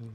Hello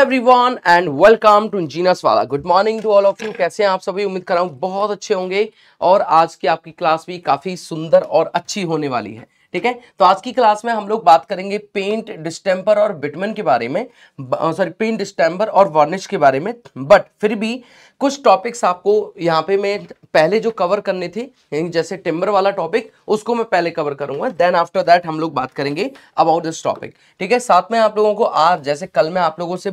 everyone and welcome to Genius वाला good morning to all of you कैसे हैं आप सभी उम्मीद कर रहा हूँ बहुत अच्छे होंगे और आज की आपकी क्लास भी काफ़ी सुंदर और अच्छी होने वाली है ठीक है तो आज की क्लास में हम लोग बात करेंगे पेंट डिस्टेम्पर और बिटमन के बारे में सॉरी पेंट डिस्टेम्पर और वार्निश के बारे में बट फिर भी कुछ टॉपिक्स आपको यहाँ पे मैं पहले जो कवर करने थे जैसे टिम्बर वाला टॉपिक उसको मैं पहले कवर करूंगा देन आफ्टर दैट हम लोग बात करेंगे अबाउट दिस टॉपिक ठीक है साथ में आप लोगों को आज जैसे कल मैं आप लोगों से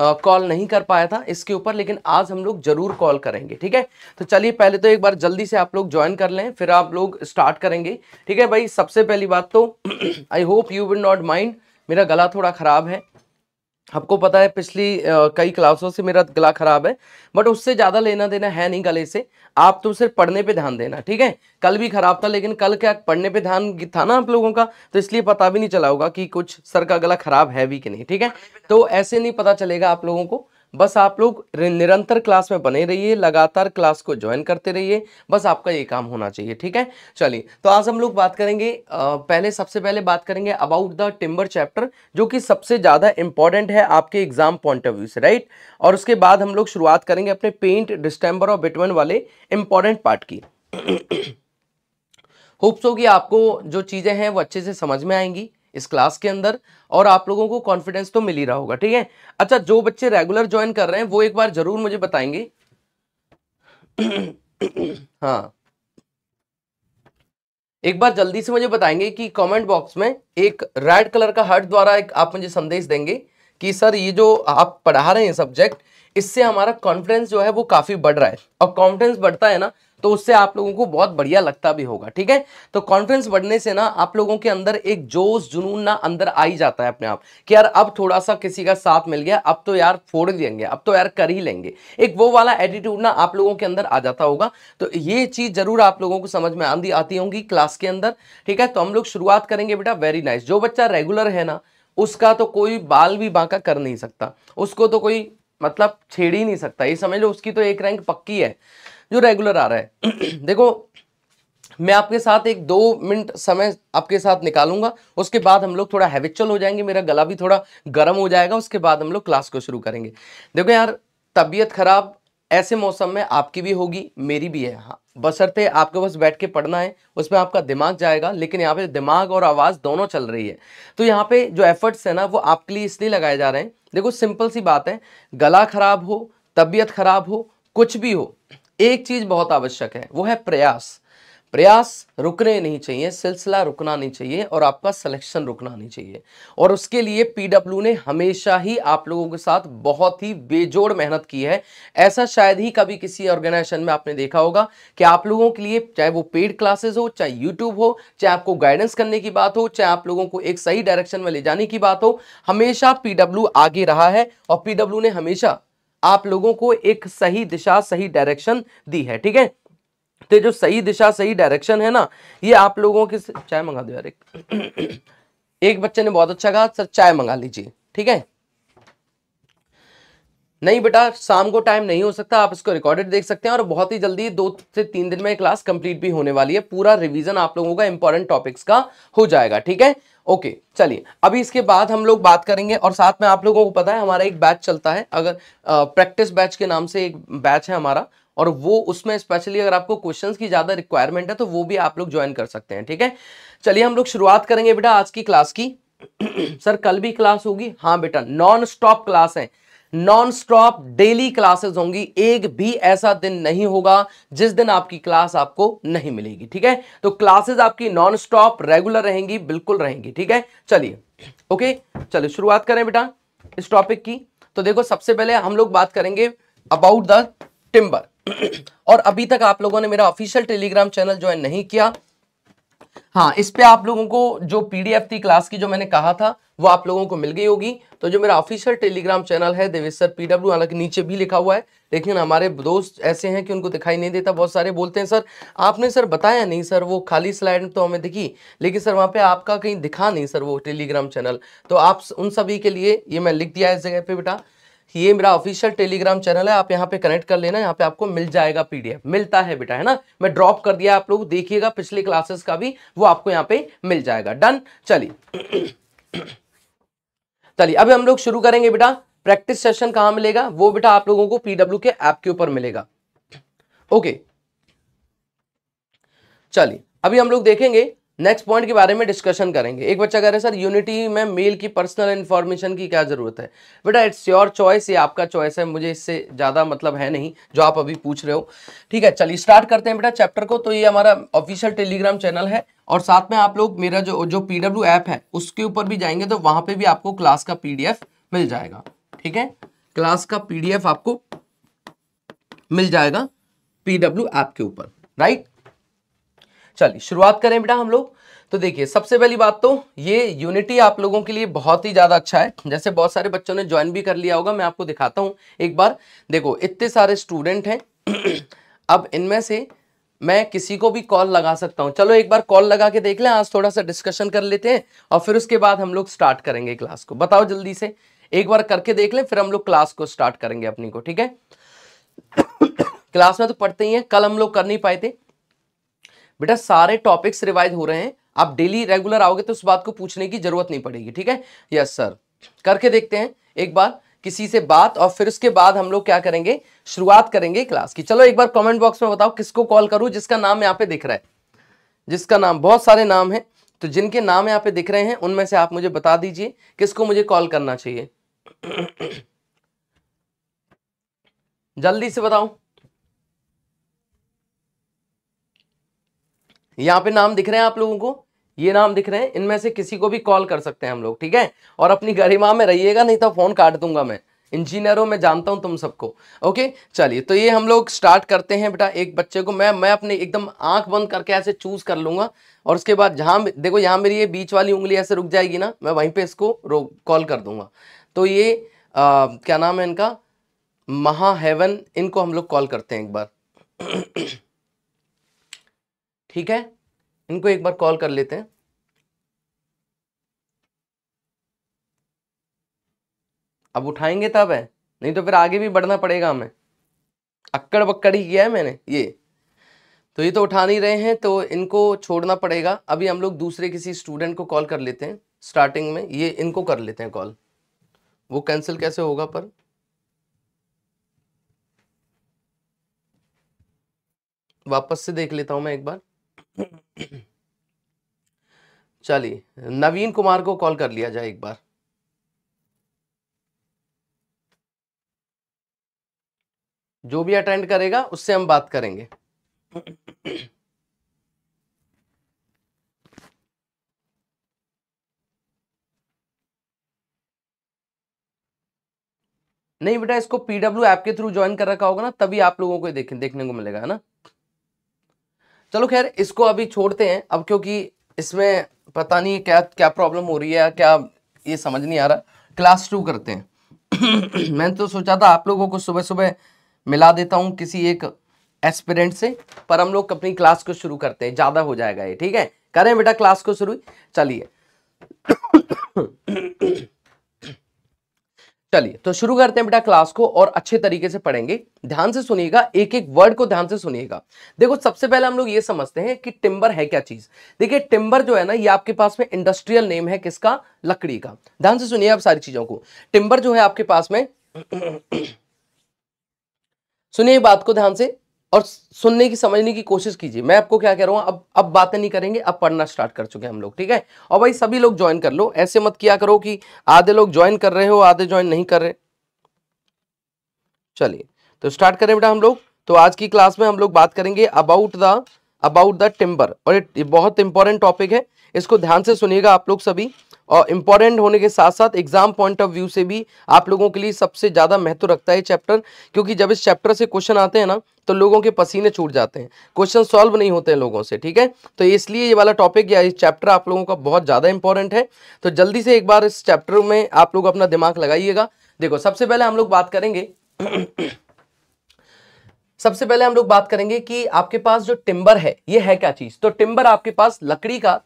कॉल नहीं कर पाया था इसके ऊपर लेकिन आज हम लोग जरूर कॉल करेंगे ठीक है तो चलिए पहले तो एक बार जल्दी से आप लोग ज्वाइन कर लें फिर आप लोग स्टार्ट करेंगे ठीक है भाई सबसे पहली बात तो I hope you will not mind मेरा गला थोड़ा ख़राब है आपको पता है पिछली कई क्लासों से मेरा गला खराब है बट उससे ज़्यादा लेना देना है नहीं गले से आप तो सिर्फ पढ़ने पे ध्यान देना ठीक है कल भी खराब था लेकिन कल क्या पढ़ने पे ध्यान था ना आप लोगों का तो इसलिए पता भी नहीं चला होगा कि कुछ सर का गला खराब है भी कि नहीं ठीक है तो ऐसे नहीं पता चलेगा आप लोगों को बस आप लोग निरंतर क्लास में बने रहिए लगातार क्लास को ज्वाइन करते रहिए बस आपका ये काम होना चाहिए ठीक है चलिए तो आज हम लोग बात करेंगे पहले सबसे पहले बात करेंगे अबाउट द टिम्बर चैप्टर जो कि सबसे ज़्यादा इंपॉर्टेंट है आपके एग्जाम पॉइंट ऑफ व्यू से राइट और उसके बाद हम लोग शुरुआत करेंगे अपने पेंट डिस्टेम्बर और बिटवन वाले इंपॉर्टेंट पार्ट की होप्स हो कि आपको जो चीज़ें हैं वो अच्छे से समझ में आएंगी इस क्लास के अंदर और आप लोगों को कॉन्फिडेंस तो मिल ही रहा होगा ठीक है अच्छा जो बच्चे रेगुलर ज्वाइन कर रहे हैं वो एक बार जरूर मुझे बताएंगे हाँ एक बार जल्दी से मुझे बताएंगे कि कमेंट बॉक्स में एक रेड कलर का हर्ट द्वारा एक आप मुझे संदेश देंगे कि सर ये जो आप पढ़ा रहे हैं सब्जेक्ट इससे हमारा कॉन्फिडेंस जो है वो काफ़ी बढ़ रहा है और कॉन्फिडेंस बढ़ता है ना तो उससे आप लोगों को बहुत बढ़िया लगता भी होगा ठीक है तो कॉन्फिडेंस बढ़ने से ना आप लोगों के अंदर एक जोश जुनून ना अंदर आ ही जाता है अपने आप कि यार अब थोड़ा सा किसी का साथ मिल गया अब तो यार फोड़ देंगे अब तो यार कर ही लेंगे एक वो वाला एटीट्यूड ना आप लोगों के अंदर आ जाता होगा तो ये चीज़ जरूर आप लोगों को समझ में आंदी आती होंगी क्लास के अंदर ठीक है तो हम लोग शुरुआत करेंगे बेटा वेरी नाइस जो बच्चा रेगुलर है ना उसका तो कोई बाल भी बांका कर नहीं सकता उसको तो कोई मतलब छेड़ ही नहीं सकता ये समझ लो उसकी तो एक रैंक पक्की है जो रेगुलर आ रहा है देखो मैं आपके साथ एक दो मिनट समय आपके साथ निकालूंगा उसके बाद हम लोग थोड़ा हैविचुअल हो जाएंगे मेरा गला भी थोड़ा गर्म हो जाएगा उसके बाद हम लोग क्लास को शुरू करेंगे देखो यार तबीयत खराब ऐसे मौसम में आपकी भी होगी मेरी भी है हाँ बसरते आपके पास बैठ के पढ़ना है उसमें आपका दिमाग जाएगा लेकिन यहाँ पे दिमाग और आवाज़ दोनों चल रही है तो यहाँ पे जो एफर्ट्स है ना वो आपके लिए इसलिए लगाए जा रहे हैं देखो सिंपल सी बात है गला खराब हो तबीयत खराब हो कुछ भी हो एक चीज बहुत आवश्यक है वो है प्रयास प्रयास रुकने नहीं चाहिए सिलसिला रुकना नहीं चाहिए और आपका सिलेक्शन रुकना नहीं चाहिए और उसके लिए पीडब्ल्यू ने हमेशा ही आप लोगों के साथ बहुत ही बेजोड़ मेहनत की है ऐसा शायद ही कभी किसी ऑर्गेनाइजेशन में आपने देखा होगा कि आप लोगों के लिए चाहे वो पेड क्लासेस हो चाहे यूट्यूब हो चाहे आपको गाइडेंस करने की बात हो चाहे आप लोगों को एक सही डायरेक्शन में ले जाने की बात हो हमेशा पीडब्ल्यू आगे रहा है और पीडब्ल्यू ने हमेशा आप लोगों को एक सही दिशा सही डायरेक्शन दी है ठीक है तो जो सही दिशा सही डायरेक्शन है ना ये आप लोगों की चाय मंगा दो यार एक एक बच्चे ने बहुत अच्छा कहा सर चाय मंगा लीजिए ठीक है नहीं बेटा शाम को टाइम नहीं हो सकता आप इसको रिकॉर्डेड देख सकते हैं और बहुत ही जल्दी दो से तीन दिन में क्लास कंप्लीट भी होने वाली है पूरा रिवीजन आप लोगों का इंपॉर्टेंट टॉपिक्स का हो जाएगा ठीक है ओके चलिए अभी इसके बाद हम लोग बात करेंगे और साथ में आप लोगों को पता है हमारा एक बैच चलता है अगर प्रैक्टिस बैच के नाम से एक बैच है हमारा और वो उसमें स्पेशली अगर आपको क्वेश्चन की ज़्यादा रिक्वायरमेंट है तो वो भी आप लोग ज्वाइन कर सकते हैं ठीक है चलिए हम लोग शुरुआत करेंगे बेटा आज की क्लास की सर कल भी क्लास होगी हाँ बेटा नॉन स्टॉप क्लास है नॉन स्टॉप डेली क्लासेस होंगी एक भी ऐसा दिन नहीं होगा जिस दिन आपकी क्लास आपको नहीं मिलेगी ठीक है तो क्लासेस आपकी नॉन स्टॉप रेगुलर रहेंगी बिल्कुल रहेंगी ठीक है चलिए ओके चलिए शुरुआत करें बेटा इस टॉपिक की तो देखो सबसे पहले हम लोग बात करेंगे अबाउट द टिम्बर और अभी तक आप लोगों ने मेरा ऑफिशियल टेलीग्राम चैनल ज्वाइन नहीं किया हाँ इस पे आप लोगों को जो पीडीएफ थी क्लास की जो मैंने कहा था वो आप लोगों को मिल गई होगी तो जो मेरा ऑफिशियल टेलीग्राम चैनल है देवेश सर पी डब्ल्यू हालांकि नीचे भी लिखा हुआ है लेकिन हमारे दोस्त ऐसे हैं कि उनको दिखाई नहीं देता बहुत सारे बोलते हैं सर आपने सर बताया नहीं सर वो खाली स्लाइड तो हमें दिखी लेकिन सर वहाँ पर आपका कहीं दिखा नहीं सर वो टेलीग्राम चैनल तो आप उन सभी के लिए ये मैं लिख दिया इस जगह पर बेटा ये मेरा ऑफिशियल टेलीग्राम चैनल है आप यहाँ पे कनेक्ट कर लेना यहाँ पे आपको मिल जाएगा पीडीएफ मिलता है बेटा है ना मैं ड्रॉप कर दिया आप लोग देखिएगा पिछले क्लासेस का भी वो आपको यहाँ पे मिल जाएगा डन चलिए चलिए अभी हम लोग शुरू करेंगे बेटा प्रैक्टिस सेशन कहा मिलेगा वो बेटा आप लोगों को पीडब्ल्यू के ऐप के ऊपर मिलेगा ओके चलिए अभी हम लोग देखेंगे नेक्स्ट पॉइंट के बारे में डिस्कशन करेंगे एक बच्चा कह रहे हैं सर यूनिटी में मेल की पर्सनल इन्फॉर्मेशन की क्या ज़रूरत है बेटा इट्स योर चॉइस ये आपका चॉइस है मुझे इससे ज़्यादा मतलब है नहीं जो आप अभी पूछ रहे हो ठीक है चलिए स्टार्ट करते हैं बेटा चैप्टर को तो ये हमारा ऑफिशियल टेलीग्राम चैनल है और साथ में आप लोग मेरा जो जो पी ऐप है उसके ऊपर भी जाएंगे तो वहाँ पर भी आपको क्लास का पी मिल जाएगा ठीक है क्लास का पी आपको मिल जाएगा पी ऐप के ऊपर राइट चलिए शुरुआत करें बेटा हम लोग तो देखिए सबसे पहली बात तो ये यूनिटी आप लोगों के लिए बहुत ही ज़्यादा अच्छा है जैसे बहुत सारे बच्चों ने ज्वाइन भी कर लिया होगा मैं आपको दिखाता हूँ एक बार देखो इतने सारे स्टूडेंट हैं अब इनमें से मैं किसी को भी कॉल लगा सकता हूँ चलो एक बार कॉल लगा के देख लें आज थोड़ा सा डिस्कशन कर लेते हैं और फिर उसके बाद हम लोग स्टार्ट करेंगे क्लास को बताओ जल्दी से एक बार करके देख लें फिर हम लोग क्लास को स्टार्ट करेंगे अपनी को ठीक है क्लास में तो पढ़ते ही हैं कल हम लोग कर नहीं पाए थे बेटा सारे टॉपिक्स रिवाइज हो रहे हैं आप डेली रेगुलर आओगे तो उस बात को पूछने की जरूरत नहीं पड़ेगी ठीक है यस सर करके देखते हैं एक बार किसी से बात और फिर उसके बाद हम लोग क्या करेंगे शुरुआत करेंगे क्लास की चलो एक बार कमेंट बॉक्स में बताओ किसको कॉल करूं जिसका नाम यहाँ पे दिख रहा है जिसका नाम बहुत सारे नाम है तो जिनके नाम यहाँ पे दिख रहे हैं उनमें से आप मुझे बता दीजिए किसको मुझे कॉल करना चाहिए जल्दी से बताओ यहाँ पे नाम दिख रहे हैं आप लोगों को ये नाम दिख रहे हैं इनमें से किसी को भी कॉल कर सकते हैं हम लोग ठीक है और अपनी गरिमा में रहिएगा नहीं तो फ़ोन काट दूंगा मैं इंजीनियरों में जानता हूँ तुम सबको ओके चलिए तो ये हम लोग स्टार्ट करते हैं बेटा एक बच्चे को मैं मैं अपने एकदम आंख बंद करके ऐसे चूज़ कर लूंगा और उसके बाद जहाँ देखो यहाँ मेरी ये बीच वाली उंगली ऐसे रुक जाएगी ना मैं वहीं पर इसको रो कॉल कर दूंगा तो ये आ, क्या नाम है इनका महा हेवन इनको हम लोग कॉल करते हैं एक बार ठीक है इनको एक बार कॉल कर लेते हैं अब उठाएंगे तब है नहीं तो फिर आगे भी बढ़ना पड़ेगा हमें अक्कड़ बक्कड़ ही किया है मैंने ये तो ये तो उठा नहीं रहे हैं तो इनको छोड़ना पड़ेगा अभी हम लोग दूसरे किसी स्टूडेंट को कॉल कर लेते हैं स्टार्टिंग में ये इनको कर लेते हैं कॉल वो कैंसिल कैसे होगा पर वापस से देख लेता हूं मैं एक बार चलिए नवीन कुमार को कॉल कर लिया जाए एक बार जो भी अटेंड करेगा उससे हम बात करेंगे नहीं बेटा इसको पीडब्ल्यू ऐप के थ्रू ज्वाइन कर रखा होगा ना तभी आप लोगों को देखने को मिलेगा है ना चलो खैर इसको अभी छोड़ते हैं अब क्योंकि इसमें पता नहीं क्या क्या प्रॉब्लम हो रही है क्या ये समझ नहीं आ रहा क्लास टू करते हैं मैंने तो सोचा था आप लोगों को सुबह सुबह मिला देता हूँ किसी एक एस्पिरेंट से पर हम लोग अपनी क्लास को शुरू करते हैं ज़्यादा हो जाएगा ये ठीक है करें बेटा क्लास को शुरू चलिए चलिए तो शुरू करते हैं बेटा क्लास को और अच्छे तरीके से पढ़ेंगे ध्यान से सुनिएगा एक एक वर्ड को ध्यान से सुनिएगा देखो सबसे पहले हम लोग ये समझते हैं कि टिम्बर है क्या चीज देखिए टिम्बर जो है ना ये आपके पास में इंडस्ट्रियल नेम है किसका लकड़ी का ध्यान से सुनिए आप सारी चीजों को टिम्बर जो है आपके पास में सुनिए बात को ध्यान से और सुनने की समझने की कोशिश कीजिए मैं आपको क्या कह रहा हूँ अब अब बातें नहीं करेंगे अब पढ़ना स्टार्ट कर चुके हैं हम लोग ठीक है और भाई सभी लोग ज्वाइन कर लो ऐसे मत किया करो कि आधे लोग ज्वाइन कर रहे हो आधे ज्वाइन नहीं कर रहे चलिए तो स्टार्ट करें बेटा हम लोग तो आज की क्लास में हम लोग बात करेंगे about the about the timber और ये बहुत इंपॉर्टेंट टॉपिक है इसको ध्यान से सुनिएगा आप लोग सभी इम्पॉर्टेंट होने के साथ साथ एग्जाम पॉइंट ऑफ व्यू से भी आप लोगों के लिए सबसे ज़्यादा महत्व रखता है चैप्टर क्योंकि जब इस चैप्टर से क्वेश्चन आते हैं ना तो लोगों के पसीने छूट जाते हैं क्वेश्चन सॉल्व नहीं होते हैं लोगों से ठीक है तो इसलिए ये वाला टॉपिक या इस चैप्टर आप लोगों का बहुत ज़्यादा इंपॉर्टेंट है तो जल्दी से एक बार इस चैप्टर में आप लोग अपना दिमाग लगाइएगा देखो सबसे पहले हम लोग बात करेंगे सबसे पहले हम लोग बात करेंगे कि आपके पास जो टिम्बर है ये है क्या चीज़ तो टिम्बर आपके पास लकड़ी का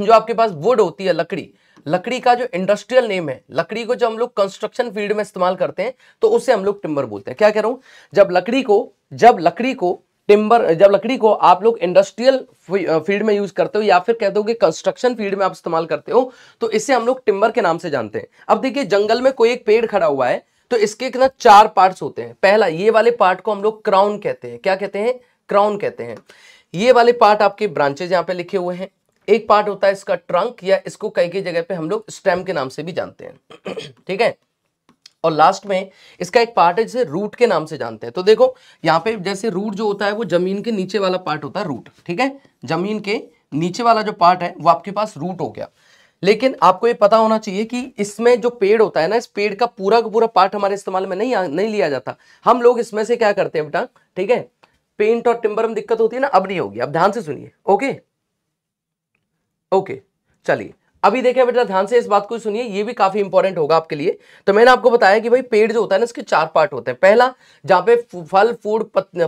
जो आपके पास वुड होती है लकड़ी लकड़ी का जो इंडस्ट्रियल नेम है लकड़ी को जब हम लोग कंस्ट्रक्शन फील्ड में इस्तेमाल करते हैं तो उसे हम लोग टिम्बर बोलते हैं क्या कह रहा हूं जब लकड़ी को जब लकड़ी को टिम्बर जब लकड़ी को आप लोग इंडस्ट्रियल फील्ड में यूज करते हो या फिर कहते हो कि कंस्ट्रक्शन फील्ड में आप इस्तेमाल करते हो तो इसे हम लोग टिम्बर के नाम से जानते हैं अब देखिए जंगल में कोई एक पेड़ खड़ा हुआ है तो इसके ना चार पार्ट्स होते हैं पहला ये वाले पार्ट को हम लोग क्राउन कहते हैं क्या कहते हैं क्राउन कहते हैं ये वाले पार्ट आपके ब्रांचेज यहाँ पे लिखे हुए हैं एक पार्ट होता है इसका ट्रंक या इसको कई कई जगह पे हम लोग स्टेम के नाम से भी जानते हैं ठीक है और लास्ट में इसका एक पार्ट है जिसे रूट के नाम से जानते हैं तो देखो यहाँ पे जैसे रूट जो होता है वो जमीन के नीचे वाला पार्ट होता है रूट ठीक है जमीन के नीचे वाला जो पार्ट है वो आपके पास रूट हो गया लेकिन आपको ये पता होना चाहिए कि इसमें जो पेड़ होता है ना इस पेड़ का पूरा का पूरा पार्ट हमारे इस्तेमाल में नहीं आ, नहीं लिया जाता हम लोग इसमें से क्या करते हैं बेटा ठीक है पेंट और टिम्बर में दिक्कत होती है ना अब नहीं होगी अब ध्यान से सुनिए ओके ओके चलिए अभी देखिए बेटा ध्यान से इस बात को सुनिए ये भी काफी इंपॉर्टेंट होगा आपके लिए तो मैंने आपको बताया कि भाई पेड़ जो होता है ना इसके चार पार्ट होते हैं पहला जहां पे फल फूड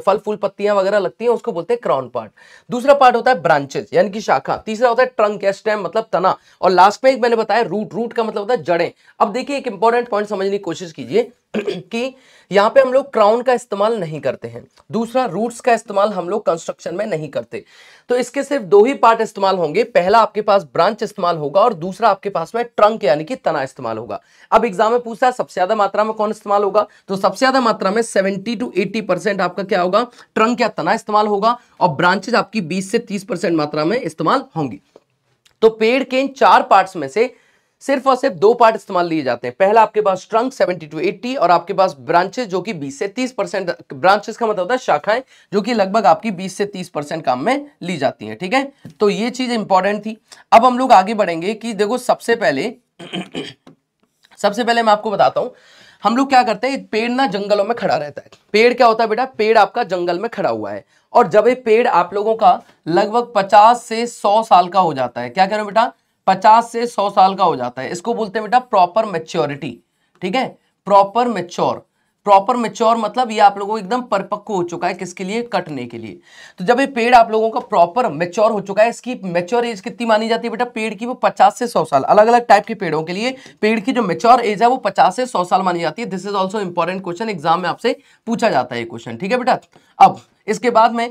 फल फूल पत्तियां वगैरह लगती हैं उसको बोलते हैं क्राउन पार्ट दूसरा पार्ट होता है ब्रांचेस यानी कि शाखा तीसरा होता है ट्रंक या स्टेम मतलब तना और लास्ट में एक मैंने बताया रूट रूट का मतलब होता है जड़ें अब देखिए एक इंपॉर्टेंट पॉइंट समझने की कोशिश कीजिए कि यहाँ पे हम लोग क्राउन का इस्तेमाल नहीं करते हैं दूसरा रूट्स का इस्तेमाल हम लोग कंस्ट्रक्शन में नहीं करते तो इसके सिर्फ दो ही पार्ट इस्तेमाल होंगे पहला आपके पास ब्रांच इस्तेमाल होगा और दूसरा आपके पास में ट्रंक यानी कि तना इस्तेमाल होगा अब एग्जाम में पूछा सबसे ज्यादा मात्रा में कौन इस्तेमाल होगा तो सबसे ज्यादा मात्रा में सेवेंटी टू एट्टी आपका क्या होगा ट्रंक या तना इस्तेमाल होगा और ब्रांचेज आपकी बीस से तीस मात्रा में इस्तेमाल होंगी तो पेड़ के इन चार पार्ट्स में से सिर्फ और सिर्फ दो पार्ट इस्तेमाल लिए जाते हैं पहला आपके पास ट्रंक 70 टू 80 और आपके पास ब्रांचेस जो कि 20 से 30 परसेंट ब्रांचेस का मतलब होता है शाखाएं जो कि लगभग आपकी 20 से 30 परसेंट काम में ली जाती हैं ठीक है थीके? तो ये चीज इंपॉर्टेंट थी अब हम लोग आगे बढ़ेंगे कि देखो सबसे पहले सबसे पहले मैं आपको बताता हूं हम लोग क्या करते हैं पेड़ ना जंगलों में खड़ा रहता है पेड़ क्या होता है बेटा पेड़ आपका जंगल में खड़ा हुआ है और जब ये पेड़ आप लोगों का लगभग 50 से 100 साल का हो जाता है क्या कह रहे हो बेटा पचास से सौ साल का हो जाता है इसको बोलते हैं बेटा प्रॉपर मेच्योरिटी ठीक है प्रॉपर मेच्योर प्रॉपर मेच्योर मतलब ये आप लोगों को एकदम परपक्व हो चुका है किसके लिए कटने के लिए तो जब ये पेड़ आप लोगों का प्रॉपर मेच्योर हो चुका है इसकी मेच्योर एज कितनी मानी जाती है बेटा पेड़ की वो 50 से 100 साल अलग अलग टाइप के पेड़ों के लिए पेड़ की जो मेच्योर एज है वो 50 से 100 साल मानी जाती है this is also important question exam में आपसे पूछा जाता है ये क्वेश्चन ठीक है बेटा अब इसके बाद में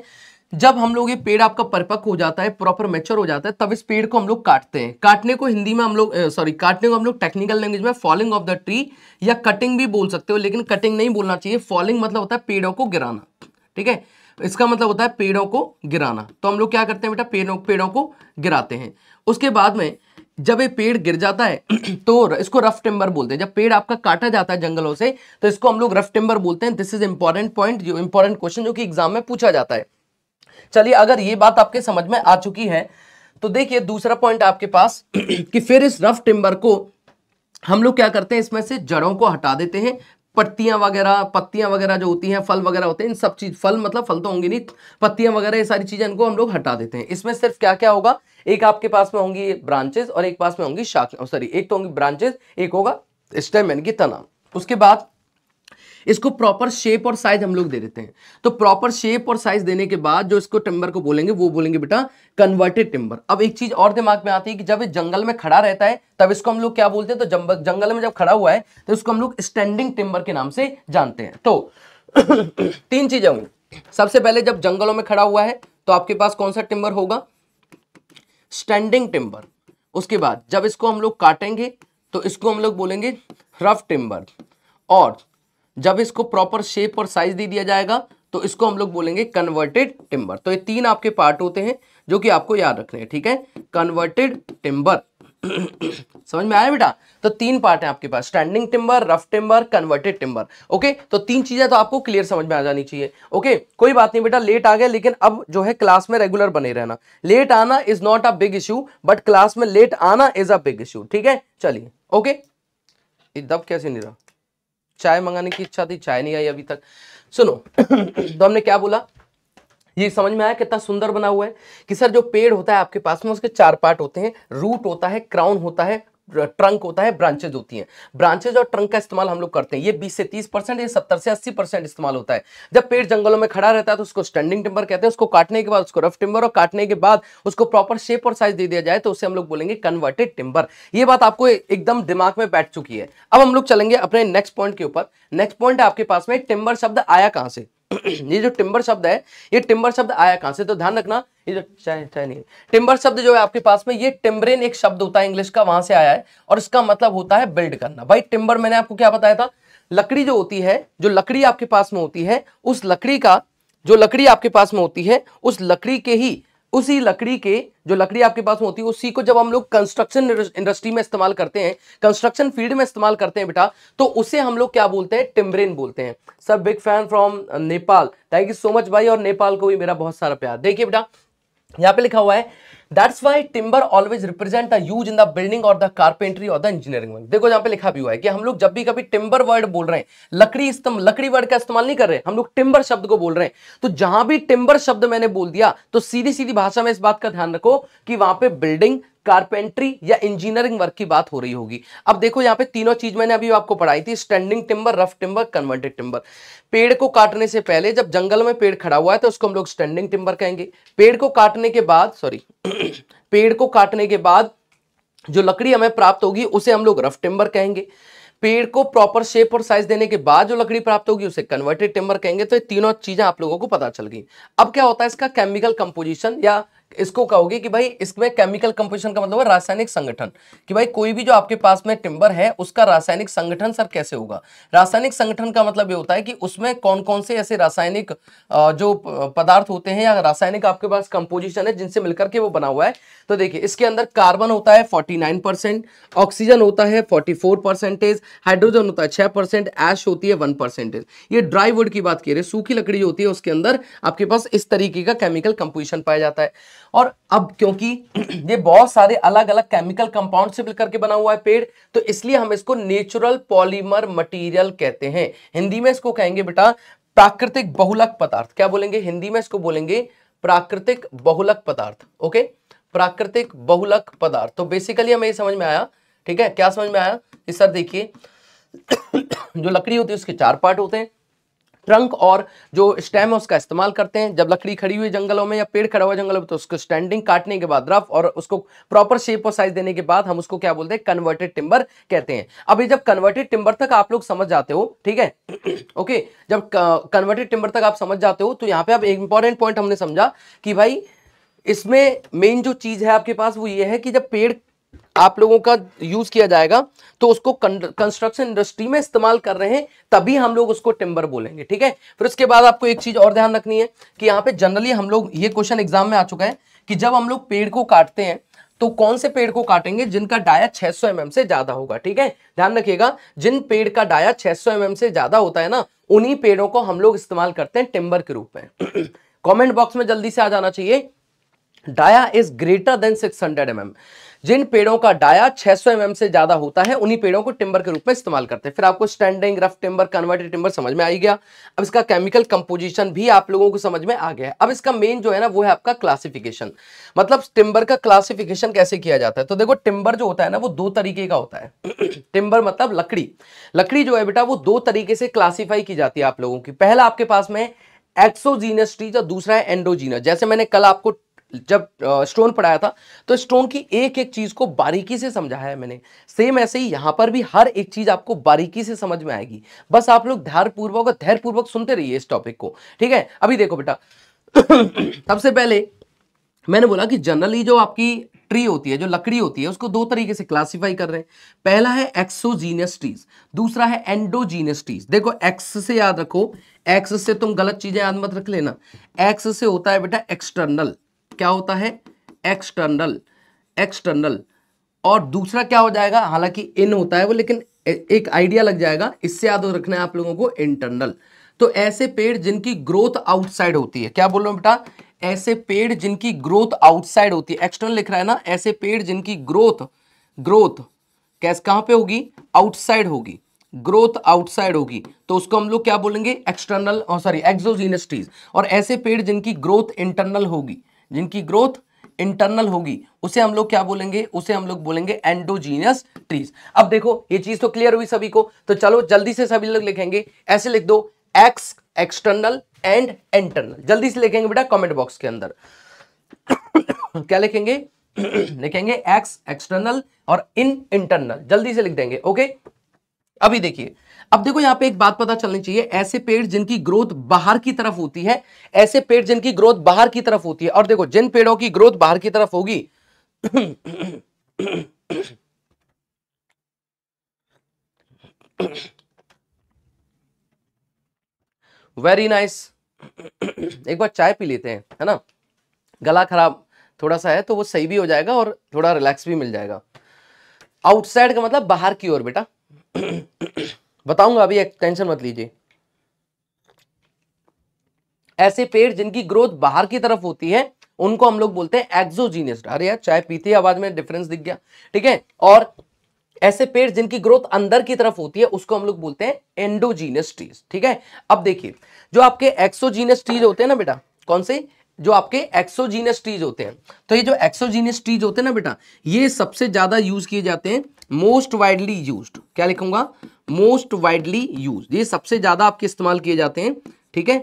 जब हम लोग ये पेड़ आपका परपक हो जाता है प्रॉपर मेच्योर हो जाता है तब इस पेड़ को हम लोग काटते हैं काटने को हिंदी में हम लोग सॉरी काटने को हम लोग टेक्निकल लैंग्वेज में फॉलिंग ऑफ द ट्री या कटिंग भी बोल सकते हो लेकिन कटिंग नहीं बोलना चाहिए फॉलिंग मतलब होता है पेड़ों को गिराना ठीक है इसका मतलब होता है पेड़ों को गिराना तो हम लोग क्या करते हैं बेटा पेड़ों पेड़ों को गिराते हैं उसके बाद में जब ये पेड़ गिर जाता है तो इसको रफ टिम्बर बोलते हैं जब पेड़ आपका काटा जाता है जंगलों से तो इसको हम लोग रफ टिम्बर बोलते हैं दिस इज इंपॉर्टेंट पॉइंट जो इंपॉर्टेंट क्वेश्चन जो कि एग्जाम में पूछा जाता है चलिए अगर ये बात आपके समझ में आ चुकी है तो देखिए दूसरा पॉइंट आपके पास कि फिर इस रफ टिम्बर को हम लोग क्या करते हैं इसमें से जड़ों को हटा देते हैं पत्तियां वगैरह पत्तियां वगैरह जो होती हैं फल वगैरह होते हैं इन सब चीज फल मतलब फल तो होंगे नहीं पत्तियां वगैरह ये सारी चीजें इनको हम लोग हटा देते हैं इसमें सिर्फ क्या क्या होगा एक आपके पास में होंगी ब्रांचेस और एक पास में होंगी शाखा सॉरी एक तो होंगी ब्रांचेस एक होगा स्टेम यानी कि तना उसके बाद इसको प्रॉपर शेप और साइज हम लोग दे देते हैं तो प्रॉपर शेप और साइज देने के बाद जो इसको टिम्बर को बोलेंगे वो बोलेंगे बेटा कन्वर्टेड टिम्बर अब एक चीज और दिमाग में आती है कि जब ये जंगल में खड़ा रहता है तब इसको हम लोग क्या बोलते हैं तो जंगल में जब खड़ा हुआ है तो इसको हम लोग स्टैंडिंग टिम्बर के नाम से जानते हैं तो तीन चीजें होंगी सबसे पहले जब जंगलों में खड़ा हुआ है तो आपके पास कौन सा टिम्बर होगा स्टैंडिंग टिम्बर उसके बाद जब इसको हम लोग काटेंगे तो इसको हम लोग बोलेंगे रफ टिम्बर और जब इसको प्रॉपर शेप और साइज दे दिया जाएगा तो इसको हम लोग बोलेंगे कन्वर्टेड टिम्बर तो ये तीन आपके पार्ट होते हैं जो कि आपको याद रखने ठीक है कन्वर्टेड टिम्बर समझ में आया बेटा तो तीन पार्ट है आपके पास standing timber rough timber converted timber okay तो तीन चीजें तो आपको क्लियर समझ में आ जानी चाहिए ओके कोई बात नहीं बेटा लेट आ गया लेकिन अब जो है क्लास में रेगुलर बने रहना लेट आना is not a big issue but class में लेट आना इज अ बिग इश्यू ठीक है चलिए ओके दब कैसे नहीं रहा चाय मंगाने की इच्छा थी चाय नहीं आई अभी तक सुनो तो हमने क्या बोला ये समझ में आया कितना सुंदर बना हुआ है कि सर जो पेड़ होता है आपके पास में उसके चार पार्ट होते हैं रूट होता है क्राउन होता है ट्रंक होता है ब्रांचेज होती हैं ब्रांचेज और ट्रंक का इस्तेमाल हम लोग करते हैं ये 20 से 30 परसेंट या 70 से 80 परसेंट इस्तेमाल होता है जब पेड़ जंगलों में खड़ा रहता है तो उसको स्टैंडिंग टिम्बर कहते हैं उसको काटने के बाद उसको रफ टिम्बर और काटने के बाद उसको प्रॉपर शेप और साइज दे दिया जाए तो उसे हम लोग बोलेंगे कन्वर्टेड टिम्बर ये बात आपको एकदम दिमाग में बैठ चुकी है अब हम लोग चलेंगे अपने नेक्स्ट पॉइंट के ऊपर नेक्स्ट पॉइंट आपके पास में टिम्बर शब्द आया कहाँ से ये जो टिम्बर शब्द है ये टिम्बर शब्द आया कहां से तो ध्यान रखना ये जो चाहे चाहे नहीं टिम्बर शब्द जो है आपके पास में ये टिम्बरेन एक शब्द होता है इंग्लिश का वहां से आया है और इसका मतलब होता है बिल्ड करना भाई टिम्बर मैंने आपको क्या बताया था लकड़ी जो होती है जो लकड़ी आपके पास में होती है उस लकड़ी का जो लकड़ी आपके पास में होती है उस लकड़ी के ही उसी लकड़ी के जो लकड़ी आपके पास होती है उसी को जब हम लोग कंस्ट्रक्शन इंडस्ट्री में इस्तेमाल करते हैं कंस्ट्रक्शन फील्ड में इस्तेमाल करते हैं बेटा तो उसे हम लोग क्या बोलते हैं टिम्ब्रेन बोलते हैं sir big fan from Nepal thank you so much भाई और नेपाल को भी मेरा बहुत सारा प्यार देखिए बेटा यहाँ पे लिखा हुआ है that's why timber always represent as in the building और द कारपेंट्री और द इंजीनियरिंग वर्ग देखो यहाँ पे लिखा भी हुआ है कि हम लोग जब भी कभी टिम्बर वर्ड बोल रहे हैं लकड़ी लकड़ी वर्ड का इस्तेमाल नहीं कर रहे हम लोग टिम्बर शब्द को बोल रहे हैं तो जहां भी टिम्बर शब्द मैंने बोल दिया तो सीधी सीधी भाषा में इस बात का ध्यान रखो कि वहां पे बिल्डिंग कारपेंट्री या इंजीनियरिंग वर्क की बात हो रही होगी अब देखो यहाँ पे तीनों चीज मैंने अभी आपको पढ़ाई थी standing timber rough timber converted timber पेड़ को काटने से पहले जब जंगल में पेड़ खड़ा हुआ है तो उसको हम लोग स्टैंडिंग टिम्बर कहेंगे पेड़ को काटने के बाद सॉरी पेड़ को काटने के बाद जो लकड़ी हमें प्राप्त होगी उसे हम लोग रफ टिम्बर कहेंगे पेड़ को प्रॉपर शेप और साइज देने के बाद जो लकड़ी प्राप्त होगी उसे कन्वर्टेड टिम्बर कहेंगे तो ये तीनों चीजें आप लोगों को पता चल गई अब क्या होता है इसका केमिकल कंपोजिशन या इसको कहोगे कि भाई इसमें केमिकल कंपोजिशन का मतलब है रासायनिक संगठन कि भाई कोई भी जो आपके पास में टिम्बर है उसका रासायनिक संगठन सर कैसे होगा रासायनिक संगठन का मतलब ये होता है कि उसमें कौन कौन से ऐसे रासायनिक जो पदार्थ होते हैं या रासायनिक आपके पास कंपोजिशन है जिनसे मिलकर के वो बना हुआ है तो देखिए इसके अंदर कार्बन होता है फोर्टी ऑक्सीजन होता है फोर्टी परसेंटेज हाइड्रोजन होता है छह परसेंट एश होती है वन परसेंटेज ये ड्राई वुड की बात की रही सूखी लकड़ी होती है उसके अंदर आपके पास इस तरीके का केमिकल कंपोजिशन पाया जाता है और अब क्योंकि ये बहुत सारे अलग अलग केमिकल कंपाउंड से मिलकर के बना हुआ है पेड़ तो इसलिए हम इसको नेचुरल पॉलीमर मटेरियल कहते हैं हिंदी में इसको कहेंगे बेटा प्राकृतिक बहुलक पदार्थ क्या बोलेंगे हिंदी में इसको बोलेंगे प्राकृतिक बहुलक पदार्थ ओके प्राकृतिक बहुलक पदार्थ तो बेसिकली हमें ये समझ में आया ठीक है क्या समझ में आया सर देखिए जो लकड़ी होती है उसके चार पार्ट होते हैं ट्रंक और जो स्टैम है उसका इस्तेमाल करते हैं जब लकड़ी खड़ी हुई जंगलों में या पेड़ खड़ा हुआ जंगलों में तो उसको स्टैंडिंग काटने के बाद रफ और उसको प्रॉपर शेप और साइज देने के बाद हम उसको क्या बोलते हैं कन्वर्टेड टिम्बर कहते हैं अभी जब कन्वर्टेड टिम्बर तक आप लोग समझ जाते हो ठीक है ओके जब कन्वर्टेड टिम्बर तक आप समझ जाते हो तो यहाँ पे आप एक इंपॉर्टेंट पॉइंट हमने समझा कि भाई इसमें मेन जो चीज है आपके पास वो ये है कि जब पेड़ आप लोगों का यूज किया जाएगा तो उसको कंस्ट्रक्शन इंडस्ट्री में इस्तेमाल कर रहे हैं तभी हम लोग उसको टिम्बर बोलेंगे ठीक है फिर उसके बाद आपको एक चीज और ध्यान रखनी है कि यहाँ पे जनरली हम लोग ये क्वेश्चन एग्जाम में आ चुका है कि जब हम लोग पेड़ को काटते हैं तो कौन से पेड़ को काटेंगे जिनका डाया 600 सौ mm से ज्यादा होगा ठीक है ध्यान रखिएगा जिन पेड़ का डाया 600 सौ mm से ज्यादा होता है ना उन्हीं पेड़ों को हम लोग इस्तेमाल करते हैं टिम्बर के रूप में कमेंट बॉक्स में जल्दी से आ जाना चाहिए dia is greater than 600 hundred mm. जिन पेड़ों का डाया 600 सौ mm से ज्यादा होता है उन्हीं पेड़ों को टिम्बर के रूप में इस्तेमाल करते हैं फिर आपको standing rough timber converted timber समझ में आई गया अब इसका केमिकल कंपोजिशन भी आप लोगों को समझ में आ गया अब इसका मेन जो है ना वो है आपका क्लासिफिकेशन मतलब टिम्बर का क्लासिफिकेशन कैसे किया जाता है तो देखो टिम्बर जो होता है ना वो दो तरीके का होता है टिम्बर मतलब लकड़ी लकड़ी जो है बेटा वो दो तरीके से क्लासीफाई की जाती है आप लोगों की पहला आपके पास में एक्सोजीनस ट्रीज और दूसरा है एंडोजीनस जैसे मैंने कल आपको जब स्टोन पढ़ाया था तो स्टोन की एक एक चीज़ को बारीकी से समझाया है मैंने सेम ऐसे ही यहां पर भी हर एक चीज़ आपको बारीकी से समझ में आएगी बस आप लोग धैर्यपूर्वक और धैर्यपूर्वक सुनते रहिए इस टॉपिक को ठीक है अभी देखो बेटा सबसे पहले मैंने बोला कि जनरली जो आपकी ट्री होती है जो लकड़ी होती है उसको दो तरीके से क्लासिफाई कर रहे हैं पहला है एक्सोजीनियस ट्रीज दूसरा है एंडोजीनियस ट्रीज देखो एक्स से याद रखो एक्स से तुम गलत चीजें याद मत रख लेना एक्स से होता है बेटा एक्सटर्नल क्या होता है एक्सटर्नल एक्सटर्नल और दूसरा क्या हो जाएगा हालांकि इन होता है वो लेकिन एक आइडिया लग जाएगा इससे याद रखना है आप लोगों को इंटरनल तो ऐसे पेड़ जिनकी ग्रोथ आउटसाइड होती है क्या बोल रहा हूँ बेटा ऐसे पेड़ जिनकी ग्रोथ आउटसाइड होती है एक्सटर्नल लिख रहा है ना ऐसे पेड़ जिनकी ग्रोथ ग्रोथ कैस कहां पे होगी आउटसाइड होगी ग्रोथ आउटसाइड होगी तो उसको हम लोग क्या बोलेंगे एक्सटर्नल सॉरी एक्सोजीनस ट्रीज और ऐसे पेड़ जिनकी ग्रोथ इंटरनल होगी जिनकी ग्रोथ इंटरनल होगी उसे हम लोग क्या बोलेंगे उसे हम लोग बोलेंगे एंडोजीनियस ट्रीज अब देखो ये चीज तो क्लियर हुई सभी को तो चलो जल्दी से सभी लोग लिखेंगे ऐसे लिख दो एक्स एक्सटर्नल एंड इंटरनल जल्दी से लिखेंगे बेटा कमेंट बॉक्स के अंदर क्या लिखेंगे लिखेंगे एक्स एक्सटर्नल और इन इंटरनल जल्दी से लिख देंगे ओके अभी देखिए अब देखो यहाँ पे एक बात पता चलनी चाहिए ऐसे पेड़ जिनकी ग्रोथ बाहर की तरफ होती है ऐसे पेड़ जिनकी ग्रोथ बाहर की तरफ होती है और देखो जिन पेड़ों की ग्रोथ बाहर की तरफ होगी वेरी नाइस nice. एक बार चाय पी लेते हैं है ना गला खराब थोड़ा सा है तो वो सही भी हो जाएगा और थोड़ा रिलैक्स भी मिल जाएगा आउटसाइड का मतलब बाहर की ओर बेटा बताऊंगा अभी टेंशन मत लीजिए ऐसे पेड़ जिनकी ग्रोथ बाहर की तरफ होती है उनको हम लोग बोलते हैं एक्सोजीनियस अरे यार चाय पीते आवाज में डिफरेंस दिख गया ठीक है और ऐसे पेड़ जिनकी ग्रोथ अंदर की तरफ होती है उसको हम लोग बोलते हैं एंडोजीनियस ट्रीज ठीक है अब देखिए जो आपके एक्सोजीनियस ट्रीज होते हैं ना बेटा कौन से जो आपके एक्सोजीनियस ट्रीज होते हैं तो ये जो एक्सोजीनियस ट्रीज होते हैं ना बेटा ये सबसे ज्यादा यूज किए जाते हैं मोस्ट वाइडली यूज क्या लिखूंगा मोस्ट वाइडली यूज ये सबसे ज़्यादा आपके इस्तेमाल किए जाते हैं ठीक है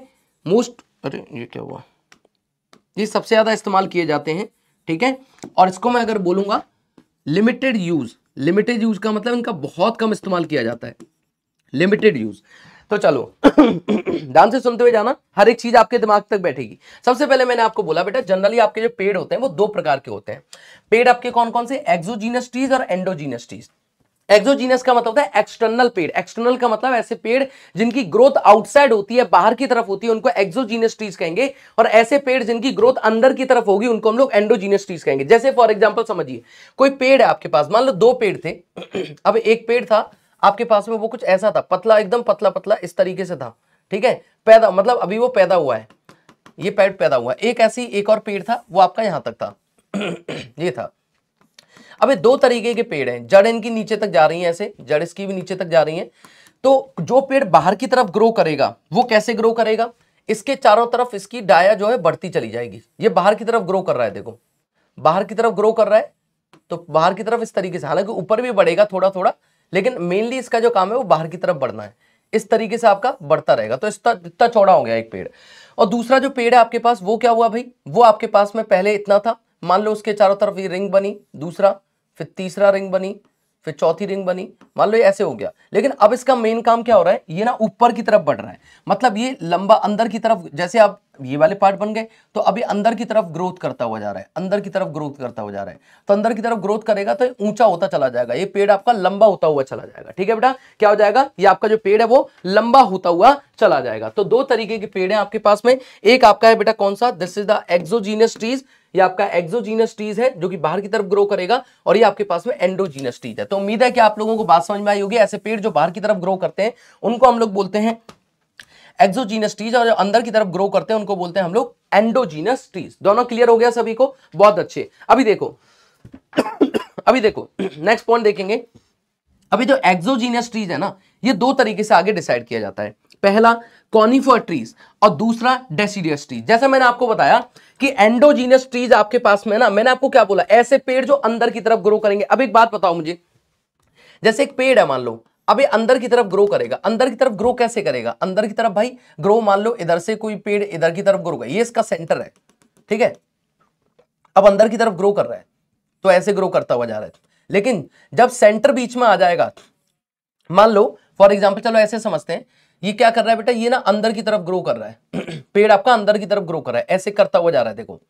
मोस्ट अरे ये क्या हुआ ये सबसे ज़्यादा इस्तेमाल किए जाते हैं ठीक है और इसको मैं अगर बोलूंगा लिमिटेड यूज लिमिटेड यूज का मतलब इनका बहुत कम इस्तेमाल किया जाता है लिमिटेड यूज तो चलो ध्यान से सुनते हुए जाना हर एक चीज आपके दिमाग तक बैठेगी सबसे पहले मैंने आपको बोला बेटा जनरली आपके जो पेड़ होते हैं वो दो प्रकार के होते हैं पेड़ आपके कौन कौन से एक्सोजीनस ट्रीज और एंडोजीनस ट्रीज एक्सोजीनियस का मतलब होता है एक्सटर्नल पेड़ एक्सटर्नल का मतलब ऐसे पेड़ जिनकी ग्रोथ आउटसाइड होती है बाहर की तरफ होती है उनको एक्सोजीनियस ट्रीज कहेंगे और ऐसे पेड़ जिनकी ग्रोथ अंदर की तरफ होगी उनको हम लोग एंडोजीनियस ट्रीज कहेंगे जैसे फॉर एग्जाम्पल समझिए कोई पेड़ है आपके पास मान लो दो पेड़ थे अब एक पेड़ था आपके पास में वो कुछ ऐसा था पतला एकदम पतला पतला इस तरीके से था ठीक है पैदा मतलब अभी वो पैदा हुआ है ये पेड़ पैदा हुआ एक ऐसी एक और पेड़ था वो आपका यहां तक था ये था अब दो तरीके के पेड़ हैं जड़ इनकी नीचे तक जा रही है ऐसे जड़ इसकी भी नीचे तक जा रही है तो जो पेड़ बाहर की तरफ ग्रो करेगा वो कैसे ग्रो करेगा इसके चारों तरफ इसकी डाया जो है बढ़ती चली जाएगी ये बाहर की तरफ ग्रो कर रहा है देखो बाहर की तरफ ग्रो कर रहा है तो बाहर की तरफ इस तरीके से हालांकि ऊपर भी बढ़ेगा थोड़ा थोड़ा लेकिन मेनली इसका जो काम है वो बाहर की तरफ बढ़ना है इस तरीके से आपका बढ़ता रहेगा तो इतना चौड़ा हो गया एक पेड़ और दूसरा जो पेड़ है आपके पास वो क्या हुआ भाई वो आपके पास में पहले इतना था मान लो उसके चारों तरफ ये रिंग बनी दूसरा फिर तीसरा रिंग बनी फिर चौथी रिंग बनी मान लो ये ऐसे हो गया लेकिन अब इसका मेन काम क्या हो रहा है ये ना ऊपर की तरफ बढ़ रहा है मतलब ये लंबा अंदर की तरफ जैसे आप ये वाले पार्ट बन गए तो अभी अंदर की तरफ ग्रोथ करता हुआ जा रहा है अंदर की तरफ ग्रोथ करता हुआ जा रहा है तो अंदर की तरफ ग्रोथ करेगा तो ऊंचा होता चला जाएगा ये पेड़ आपका लंबा होता हुआ चला जाएगा ठीक है बेटा क्या हो जाएगा ये आपका जो पेड़ है वो लंबा होता हुआ चला जाएगा तो दो तरीके के पेड़ है आपके पास में एक आपका है बेटा कौन सा this is the exogenous trees ये आपका एक्सोजीनस ट्रीज है जो कि बाहर की तरफ ग्रो करेगा और ये आपके पास में एंडोजीनस ट्रीज है तो उम्मीद है कि आप लोगों को बात समझ में आई होगी ऐसे पेड़ जो बाहर की तरफ ग्रो करते हैं उनको हम लोग बोलते हैं एक्सोजीनस ट्रीज और जो अंदर की तरफ ग्रो करते हैं उनको बोलते हैं हम लोग एंडोजीनस ट्रीज दोनों क्लियर हो गया सभी को बहुत अच्छे अभी देखो अभी देखो नेक्स्ट पॉइंट देखेंगे अभी जो एक्सोजीनस ट्रीज है ना ये दो तरीके से आगे डिसाइड किया जाता है पहला कॉनिफर ट्रीज और दूसरा डेसीडियस ट्रीज जैसा मैंने आपको बताया कि एंडोजीनियस ट्रीज आपके पास में ना मैंने आपको क्या बोला ऐसे पेड़ जो अंदर की तरफ ग्रो करेंगे अब एक बात बताओ मुझे जैसे एक पेड़ है मान लो अब ये अंदर की तरफ ग्रो करेगा अंदर की तरफ ग्रो कैसे करेगा अंदर की तरफ भाई ग्रो मान लो इधर से कोई पेड़ इधर की तरफ ग्रो ये इसका सेंटर है ठीक है अब अंदर की तरफ ग्रो कर रहा है तो ऐसे ग्रो करता हुआ जा रहा है लेकिन जब सेंटर बीच में आ जाएगा मान लो फॉर एग्जाम्पल चलो ऐसे समझते हैं ये क्या कर रहा है बेटा ये ना अंदर की तरफ ग्रो कर रहा है पेड़ आपका अंदर की तरफ ग्रो कर रहा है ऐसे करता हुआ जा रहा है देखो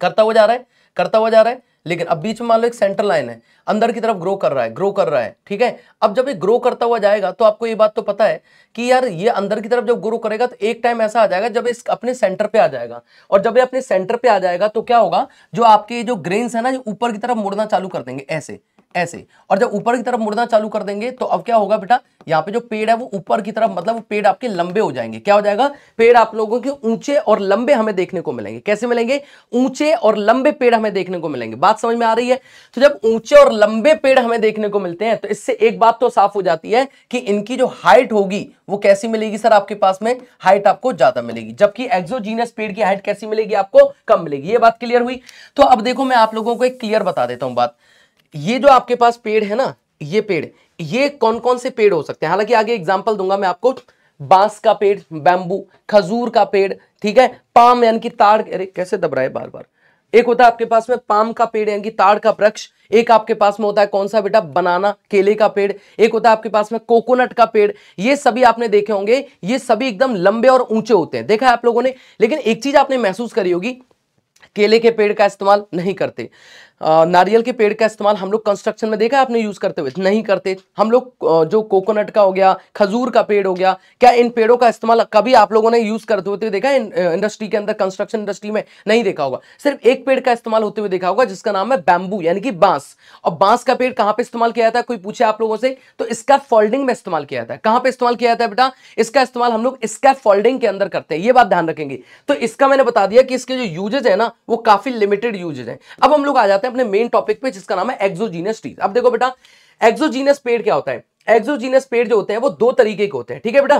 करता हुआ जा रहा है करता हुआ जा रहा है लेकिन अब बीच में मान लो एक सेंटर लाइन है अंदर की तरफ ग्रो कर रहा है ग्रो कर रहा है ठीक है अब जब ये ग्रो करता हुआ जाएगा तो आपको ये बात तो पता है कि यार ये अंदर की तरफ जब ग्रो करेगा तो एक टाइम ऐसा आ जाएगा जब इस अपने सेंटर पे आ जाएगा और जब ये अपने सेंटर पे आ जाएगा तो क्या होगा जो आपके जो ग्रेन्स है ना ये ऊपर की तरफ मुड़ना चालू कर देंगे ऐसे ऐसे और जब ऊपर की तरफ मुड़ना चालू कर देंगे तो अब क्या होगा बेटा यहाँ पे जो पेड़ है वो ऊपर की तरफ मतलब वो पेड़ आपके लंबे हो जाएंगे क्या हो जाएगा पेड़ आप लोगों के ऊंचे और लंबे हमें देखने को मिलेंगे कैसे मिलेंगे ऊंचे और लंबे पेड़ हमें देखने को मिलेंगे बात समझ में आ रही है तो जब ऊंचे और लंबे पेड़ हमें देखने को मिलते हैं तो इससे एक बात तो साफ हो जाती है कि इनकी जो हाइट होगी वो कैसी मिलेगी सर आपके पास में हाइट आपको ज्यादा मिलेगी जबकि एक्सोजीनियस पेड़ की हाइट कैसी मिलेगी आपको कम मिलेगी ये बात क्लियर हुई तो अब देखो मैं आप लोगों को एक क्लियर बता देता हूं बात ये जो आपके पास पेड़ है ना ये पेड़ ये कौन कौन से पेड़ हो सकते हैं हालांकि आगे एग्जाम्पल दूंगा मैं आपको बांस का पेड़ बैम्बू खजूर का पेड़ ठीक है पाम यानी कि ताड़ अरे कैसे दब रहा है बार बार एक होता है आपके पास में पाम का पेड़ यानी कि ताड़ का वृक्ष एक आपके पास में होता है कौन सा बेटा बनाना केले का पेड़ एक होता है आपके पास में कोकोनट का पेड़ ये सभी आपने देखे होंगे ये सभी एकदम लंबे और ऊंचे होते हैं देखा है आप लोगों ने लेकिन एक चीज आपने महसूस करी होगी केले के पेड़ का इस्तेमाल नहीं करते नारियल के पेड़ का इस्तेमाल हम लोग कंस्ट्रक्शन में देखा आपने यूज़ करते हुए नहीं करते हम लोग जो कोकोनट का हो गया खजूर का पेड़ हो गया क्या इन पेड़ों का इस्तेमाल कभी आप लोगों ने यूज़ करते हुए देखा इंडस्ट्री के अंदर कंस्ट्रक्शन इंडस्ट्री में नहीं देखा होगा सिर्फ एक पेड़ का इस्तेमाल होते हुए देखा होगा जिसका नाम है बैम्बू यानी कि बांस और बांस का पेड़ कहां पर इस्तेमाल किया जाता है कोई पूछे आप लोगों से तो इसका फोल्डिंग में इस्तेमाल किया जाता है पर इस्तेमाल किया जाता है बेटा इसका इस्तेमाल हम लोग इसका फोल्डिंग के अंदर करते हैं ये बात ध्यान रखेंगे तो इसका मैंने बता दिया कि इसके जो यूजेज है ना वो काफी लिमिटेड यूजेज है अब हम लोग आ जाते हैं हैं अपने मेन टॉपिक पे जिसका नाम है एक्सोजीनियस ट्रीज अब देखो बेटा एक्सोजीनियस पेड़ क्या होता है एक्सोजीनियस पेड़ जो होते हैं वो दो तरीके के होते हैं ठीक है बेटा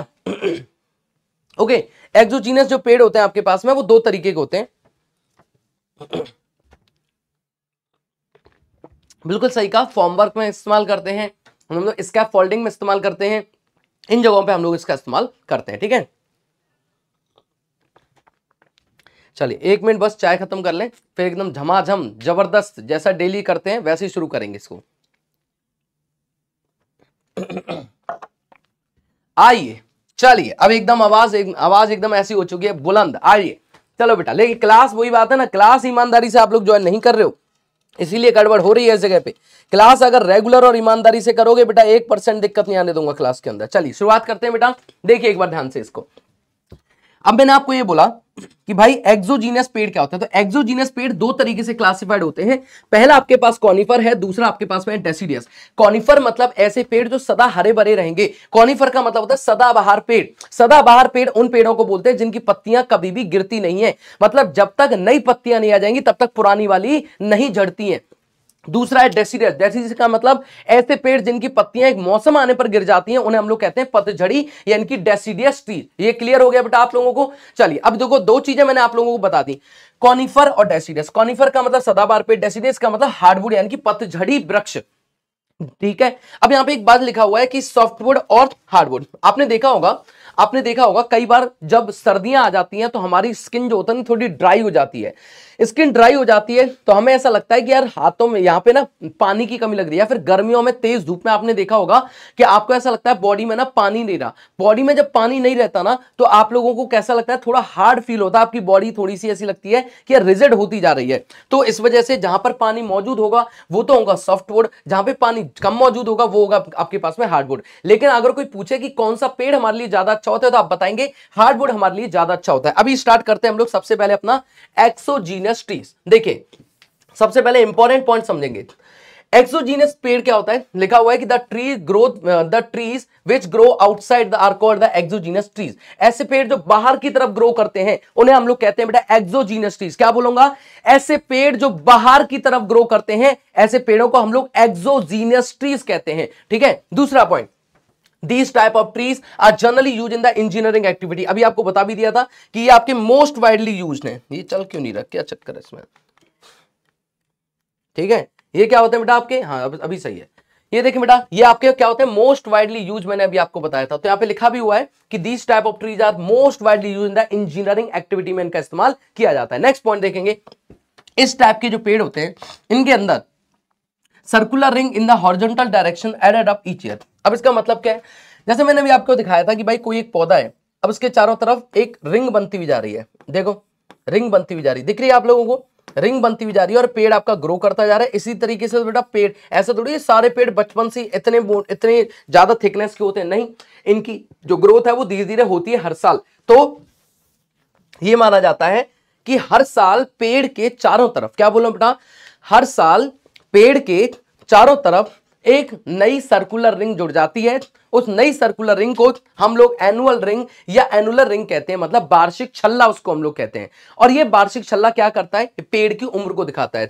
ओके एक्सोजीनियस जो पेड़ होते हैं आपके पास में वो दो तरीके के होते हैं बिल्कुल सही कहा फॉर्मवर्क में इस्तेमाल करते हैं हम लोग स्कैप फोल्डिंग में इस्तेमाल करते हैं इन जगहों पे हम लोग इसका इस्तेमाल करते हैं ठीक है चलिए एक मिनट बस चाय खत्म कर लें फिर एकदम झमाझम जबरदस्त जैसा डेली करते हैं वैसे ही शुरू करेंगे इसको आइए चलिए अब एकदम आवाज एक, आवाज एकदम ऐसी हो चुकी है बुलंद आइए चलो बेटा लेकिन क्लास वही बात है ना क्लास ईमानदारी से आप लोग ज्वाइन नहीं कर रहे हो इसीलिए गड़बड़ हो रही है इस जगह पे क्लास अगर रेगुलर और ईमानदारी से करोगे बेटा एक परसेंट दिक्कत नहीं आने दूंगा क्लास के अंदर चलिए शुरुआत करते हैं बेटा देखिए एक बार ध्यान से इसको अब मैंने आपको ये बोला कि भाई एक्सोजीनियस पेड़ क्या होता है तो एक्सोजीनियस पेड़ दो तरीके से क्लासिफाइड होते हैं पहला आपके पास कॉनिफर है दूसरा आपके पास में डेसीडियस कॉनिफर मतलब ऐसे पेड़ जो सदा हरे भरे रहेंगे कॉनिफर का मतलब होता है सदाबहार पेड़ सदाबहार पेड़ उन पेड़ों को बोलते हैं जिनकी पत्तियां कभी भी गिरती नहीं है मतलब जब तक नई पत्तियां नहीं आ जाएंगी तब तक पुरानी वाली नहीं झड़ती है दूसरा है डेसीडस डेसीडस का मतलब ऐसे पेड़ जिनकी पत्तियां एक मौसम आने पर गिर जाती हैं उन्हें हम लोग कहते हैं पतझड़ी यानी कि डेसीडियस ट्री ये क्लियर हो गया बेटा आप लोगों को चलिए अब देखो दो चीजें मैंने आप लोगों को बता दी कॉनिफर और डेसीडस कॉनिफर का मतलब सदाबार पेड़ डेसीडस का मतलब हार्डवुड यानी कि पतझड़ी वृक्ष ठीक है अब यहां पे एक बात लिखा हुआ है कि सॉफ्टवुड और हार्डवुड आपने देखा होगा आपने देखा होगा कई बार जब सर्दियां आ जाती हैं तो हमारी स्किन जो होता है थोड़ी ड्राई हो जाती है स्किन ड्राई हो जाती है तो हमें ऐसा लगता है कि यार हाथों में यहाँ पे ना पानी की कमी लग रही है फिर गर्मियों में तेज धूप में आपने देखा होगा कि आपको ऐसा लगता है बॉडी में ना पानी नहीं रहा बॉडी में जब पानी नहीं रहता ना तो आप लोगों को कैसा लगता है थोड़ा हार्ड फील होता है आपकी बॉडी थोड़ी सी ऐसी लगती है कि रिजेड होती जा रही है तो इस वजह से जहां पर पानी मौजूद होगा वो तो होगा सॉफ्ट वुड जहां पर पानी कम मौजूद होगा वो होगा आपके पास में हार्डवुड लेकिन अगर कोई पूछे कि कौन सा पेड़ हमारे लिए ज्यादा अच्छा होता है तो आप बताएंगे हार्डवुड हमारे लिए ज्यादा अच्छा होता है अभी स्टार्ट करते हैं हम लोग सबसे पहले अपना एक्सोजीन इंडस्ट्रीज देखिए सबसे पहले इंपॉर्टेंट पॉइंट समझेंगे एक्सोजीनियस पेड़ क्या होता है लिखा हुआ है कि the tree growth the trees which grow outside the are called the exogenous trees ऐसे पेड़ जो बाहर की तरफ ग्रो करते हैं उन्हें हम लोग कहते हैं बेटा एक्सोजीनियस ट्रीज क्या बोलूंगा ऐसे पेड़ जो बाहर की तरफ ग्रो करते हैं ऐसे पेड़ों को हम लोग एक्सोजीनियस ट्रीज कहते हैं ठीक है दूसरा point these type of trees are generally use in the engineering activity अभी आपको बता भी दिया था कि ये आपके मोस्ट वाइडली यूज है ये चल क्यों नहीं रख क्या चक्कर इसमें ठीक है ये क्या होते हैं बेटा आपके हाँ अभी सही है ये देखिए बेटा ये आपके क्या होते हैं मोस्ट वाइडली यूज मैंने अभी आपको बताया था तो यहाँ पे लिखा भी हुआ है कि these type of trees are most widely use in the engineering activity में इनका इस्तेमाल किया जाता है नेक्स्ट पॉइंट देखेंगे इस टाइप के जो पेड़ होते हैं इनके अंदर circular ring in the horizontal direction added of each year अब इसका मतलब क्या है जैसे मैंने अभी आपको दिखाया था कि भाई कोई एक पौधा है अब उसके चारों तरफ एक रिंग बनती हुई जा रही है देखो रिंग बनती हुई जा रही है दिख रही है आप लोगों को रिंग बनती हुई जा रही है और पेड़ आपका ग्रो करता जा रहा है इसी तरीके से बेटा पेड़ ऐसे थोड़ी सारे पेड़ बचपन से इतने इतने ज्यादा थिकनेस के होते हैं नहीं इनकी जो ग्रोथ है वो धीरे धीरे होती है हर साल तो ये माना जाता है कि हर साल पेड़ के चारों तरफ क्या बोलो बेटा हर साल पेड़ के चारों तरफ एक नई सर्कुलर रिंग जुड़ जाती है उस नई सर्कुलर रिंग को हम लोग एनुअल रिंग या एनुलर रिंग कहते हैं मतलब वार्षिक छल्ला उसको हम लोग कहते हैं और ये वार्षिक छल्ला क्या करता है पेड़ की उम्र को दिखाता है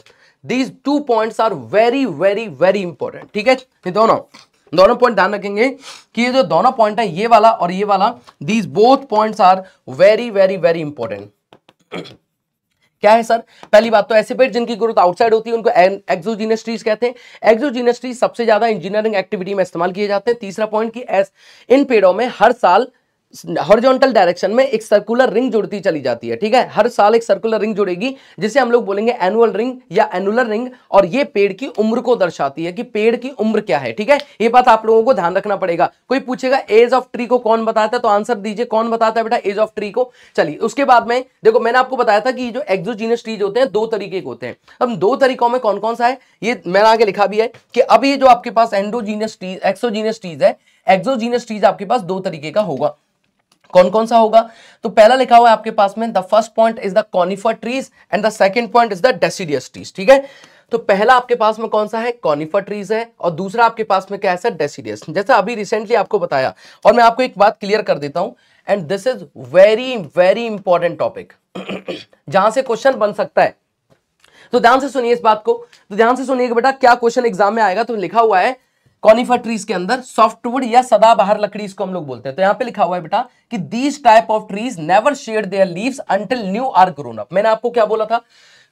these two point are very very very important ठीक है ये दोनों दोनों पॉइंट ध्यान रखेंगे कि ये जो दोनों पॉइंट है ये वाला और ये वाला these both point are very very very important क्या है सर पहली बात तो ऐसे पेड़ जिनकी ग्रोथ आउटसाइड होती है उनको एक्सोजीनस ट्रीज कहते हैं एक्सोजीनस ट्रीज सबसे ज्यादा इंजीनियरिंग एक्टिविटी में इस्तेमाल किए जाते हैं तीसरा पॉइंट की इन पेड़ों में हर साल हॉरिजॉन्टल डायरेक्शन में एक सर्कुलर रिंग जुड़ती चली जाती है ठीक है हर साल एक सर्कुलर रिंग जुड़ेगी जिसे हम लोग बोलेंगे एनुअल रिंग या एनुलर रिंग और ये पेड़ की उम्र को दर्शाती है कि पेड़ की उम्र क्या है ठीक है ये बात आप लोगों को ध्यान रखना पड़ेगा कोई पूछेगा एज ऑफ ट्री को कौन बताता है तो आंसर दीजिए कौन बताता है बेटा एज ऑफ ट्री को चलिए उसके बाद में देखो मैंने आपको बताया था कि जो एक्जोजीनियस ट्रीज होते हैं दो तरीके के होते हैं अब दो तरीकों में कौन कौन सा है ये मैंने आगे लिखा भी है कि अब ये जो आपके पास एंडोजीनियस ट्रीज एक्सोजीनियस ट्रीज है एक्सोजीनियस ट्रीज आपके पास दो तरीके का होगा कौन कौन सा होगा तो पहला लिखा हुआ है आपके पास में the first point is the conifer trees and the second point is the deciduous trees ठीक है तो पहला आपके पास में कौन सा है कॉनिफर ट्रीज है और दूसरा आपके पास में क्या है डेसीडियस जैसे अभी रिसेंटली आपको बताया और मैं आपको एक बात क्लियर कर देता हूं and this is very very important topic जहां से क्वेश्चन बन सकता है तो ध्यान से सुनिए इस बात को तो ध्यान से सुनिए बेटा क्या क्वेश्चन एग्जाम में आएगा तो लिखा हुआ है कॉनिफर ट्रीज के अंदर सॉफ्टवुड या सदाबहार लकड़ी इसको हम लोग बोलते हैं तो यहां पे लिखा हुआ है बेटा कि these type of trees never shed their leaves until new are grown up मैंने आपको क्या बोला था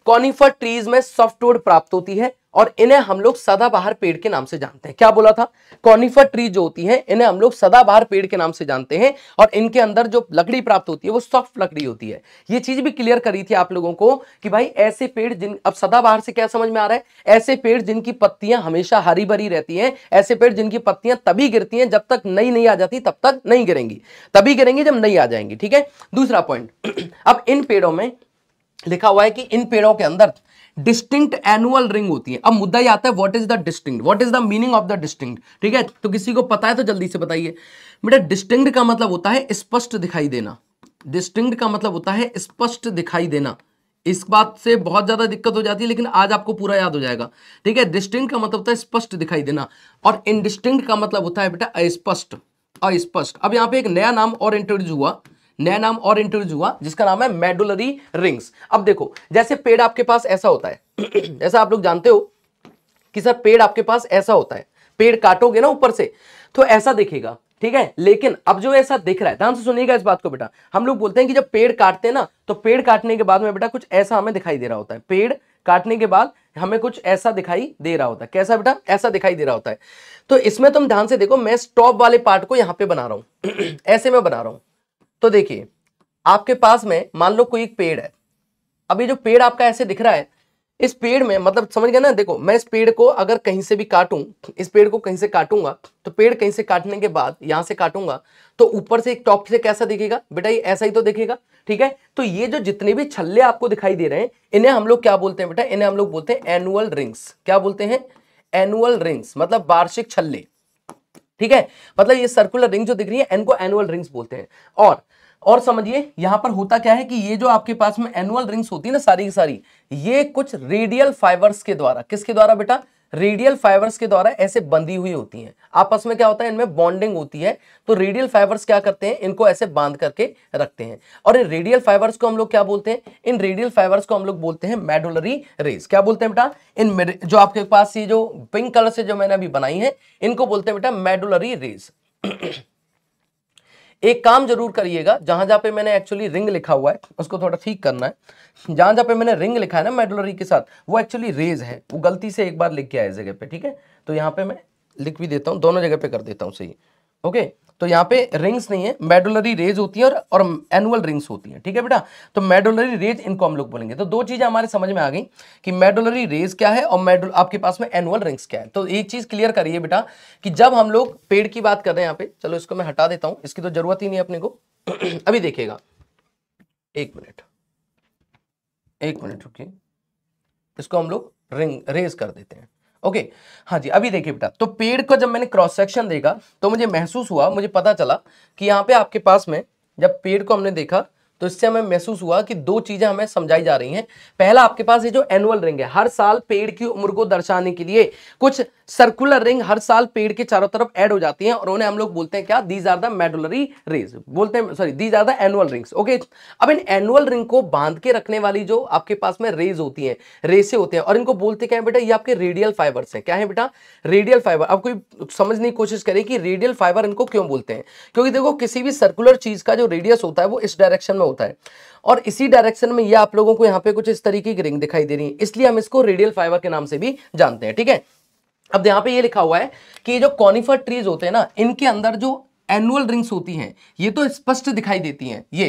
कॉनिफर ट्रीज में सॉफ्टवुड प्राप्त होती है और इन्हें हम लोग सदाबहार पेड़ के नाम से जानते हैं क्या बोला था कॉनिफर ट्री जो होती है इन्हें हम लोग सदाबहार पेड़ के नाम से जानते हैं और इनके अंदर जो लकड़ी प्राप्त होती है वो सॉफ्ट लकड़ी होती है ये चीज भी क्लियर करी थी आप लोगों को कि भाई ऐसे पेड़ जिन अब सदाबहार से क्या समझ में आ रहा है ऐसे पेड़ जिनकी पत्तियां हमेशा हरी भरी रहती है ऐसे पेड़ जिनकी पत्तियां तभी गिरती हैं जब तक नई नहीं आ जाती तब तक नहीं गिरेंगी तभी गिरेंगी जब नहीं आ जाएंगी ठीक है दूसरा पॉइंट अब इन पेड़ों में लिखा हुआ है कि इन पेड़ों के अंदर डिस्टिंक्ट एनुअल रिंग होती है अब मुद्दा ये आता है what is the distinct what is the meaning of the distinct ठीक है तो किसी को पता है तो जल्दी से बताइए बेटा डिस्टिंक्ट का मतलब होता है स्पष्ट दिखाई देना डिस्टिंक्ट का मतलब होता है स्पष्ट दिखाई देना इस बात से बहुत ज्यादा दिक्कत हो जाती है लेकिन आज आपको पूरा याद हो जाएगा ठीक है डिस्टिंक्ट का मतलब होता है स्पष्ट दिखाई देना और इनडिस्टिंक्ट का मतलब होता है बेटा अस्पष्ट अस्पष्ट अब यहां पे एक नया नाम और इंट्रोड्यूस हुआ नया नाम और इंट्रोड्यूस हुआ जिसका नाम है मेडुलरी रिंग्स अब देखो जैसे पेड़ आपके पास ऐसा होता है जैसा आप लोग जानते हो कि सर पेड़ आपके पास ऐसा होता है पेड़ काटोगे ना ऊपर से तो ऐसा देखेगा ठीक है लेकिन अब जो ऐसा दिख रहा है ध्यान से सुनिएगा इस बात को बेटा हम लोग बोलते हैं कि जब पेड़ काटते हैं ना तो पेड़ काटने के बाद में बेटा कुछ ऐसा हमें दिखाई दे रहा होता है पेड़ काटने के बाद हमें कुछ ऐसा दिखाई दे रहा होता है कैसा बेटा ऐसा दिखाई दे रहा होता है तो इसमें तुम ध्यान से देखो मैं स्टॉप वाले पार्ट को यहां पे बना रहा हूं ऐसे में बना रहा हूं तो देखिए आपके पास में मान लो कोई एक पेड़ है अभी जो पेड़ आपका ऐसे दिख रहा है इस पेड़ में मतलब समझ गया ना देखो मैं इस पेड़ को अगर कहीं से भी काटूं इस पेड़ को कहीं से काटूंगा तो पेड़ कहीं से काटने के बाद यहां से काटूंगा तो ऊपर से एक टॉप से कैसा दिखेगा बेटा ये ऐसा ही तो दिखेगा ठीक है तो ये जो जितने भी छल्ले आपको दिखाई दे रहे हैं इन्हें हम लोग क्या बोलते हैं बेटा इन्हें हम लोग बोलते हैं एनुअल रिंग्स क्या बोलते हैं एनुअल रिंग्स मतलब वार्षिक छल्ले ठीक है मतलब ये सर्कुलर रिंग जो दिख रही है इनको एनुअल रिंग्स बोलते हैं और और समझिए यहां पर होता क्या है कि ये जो आपके पास में एनुअल रिंग्स होती है ना सारी की सारी ये कुछ रेडियल फाइबर्स के द्वारा किसके द्वारा बेटा रेडियल फाइबर्स के द्वारा ऐसे बंधी हुई होती हैं आपस में क्या होता है इनमें बॉन्डिंग होती है तो रेडियल फाइबर्स क्या करते हैं इनको ऐसे बांध करके रखते हैं और इन रेडियल फाइबर्स को हम लोग क्या बोलते हैं इन रेडियल फाइबर्स को हम लोग बोलते हैं मेडुलरी रेस क्या बोलते हैं बेटा इन जो आपके पास ये जो पिंक कलर से जो मैंने अभी बनाई है इनको बोलते हैं बेटा मेडुलरी रेस एक काम जरूर करिएगा जहां जहां पे मैंने एक्चुअली रिंग लिखा हुआ है उसको थोड़ा ठीक करना है जहां जहां पे मैंने रिंग लिखा है ना मेडलरी के साथ वो एक्चुअली रेज है वो गलती से एक बार लिख के आया इस जगह पे ठीक है तो यहाँ पे मैं लिख भी देता हूँ दोनों जगह पे कर देता हूँ सही ओके तो यहाँ पे रिंग्स नहीं है मेडुलरी रेज होती है और, और एनुअल रिंग्स होती है ठीक है बेटा तो मेडुलरी रेज इनको हम लोग बोलेंगे तो दो चीज़ें हमारे समझ में आ गई कि मेडुलरी रेज क्या है और मेडुल आपके पास में एनुअल रिंग्स क्या है तो एक चीज़ क्लियर करिए बेटा कि जब हम लोग पेड़ की बात कर रहे हैं यहाँ पे चलो इसको मैं हटा देता हूँ इसकी तो जरूरत ही नहीं अपने को अभी देखिएगा एक मिनट एक मिनट रुकिए इसको हम लोग रिंग रेज कर देते हैं ओके हाँ जी अभी देखिए बेटा तो पेड़ का जब मैंने क्रॉस सेक्शन देखा तो मुझे महसूस हुआ मुझे पता चला कि यहाँ पे आपके पास में जब पेड़ को हमने देखा तो इससे हमें महसूस हुआ कि दो चीज़ें हमें समझाई जा रही हैं पहला आपके पास ये जो एनुअल रिंग है हर साल पेड़ की उम्र को दर्शाने के लिए कुछ सर्कुलर रिंग हर साल पेड़ के चारों तरफ ऐड हो जाती हैं और उन्हें हम लोग बोलते हैं क्या these are the medullary rays बोलते हैं sorry these are the annual rings okay अब इन एनुअल रिंग को बांध के रखने वाली जो आपके पास में रेज होती है रेसे होते हैं और इनको बोलते क्या है बेटा ये आपके रेडियल फाइबर्स हैं क्या है बेटा रेडियल फाइबर अब कोई समझने की कोशिश करें कि रेडियल फाइबर इनको क्यों बोलते हैं क्योंकि देखो किसी भी सर्कुलर चीज का जो रेडियस होता है वो इस डायरेक्शन में होता है और इसी डायरेक्शन में ये आप लोगों को यहाँ पे कुछ इस तरीके की रिंग दिखाई दे रही है इसलिए हम इसको रेडियल फाइबर के नाम से भी जानते हैं ठीक है अब यहाँ पे ये लिखा हुआ है कि जो कॉनिफर ट्रीज होते हैं ना इनके अंदर जो एनुअल रिंग्स होती हैं ये तो स्पष्ट दिखाई देती हैं ये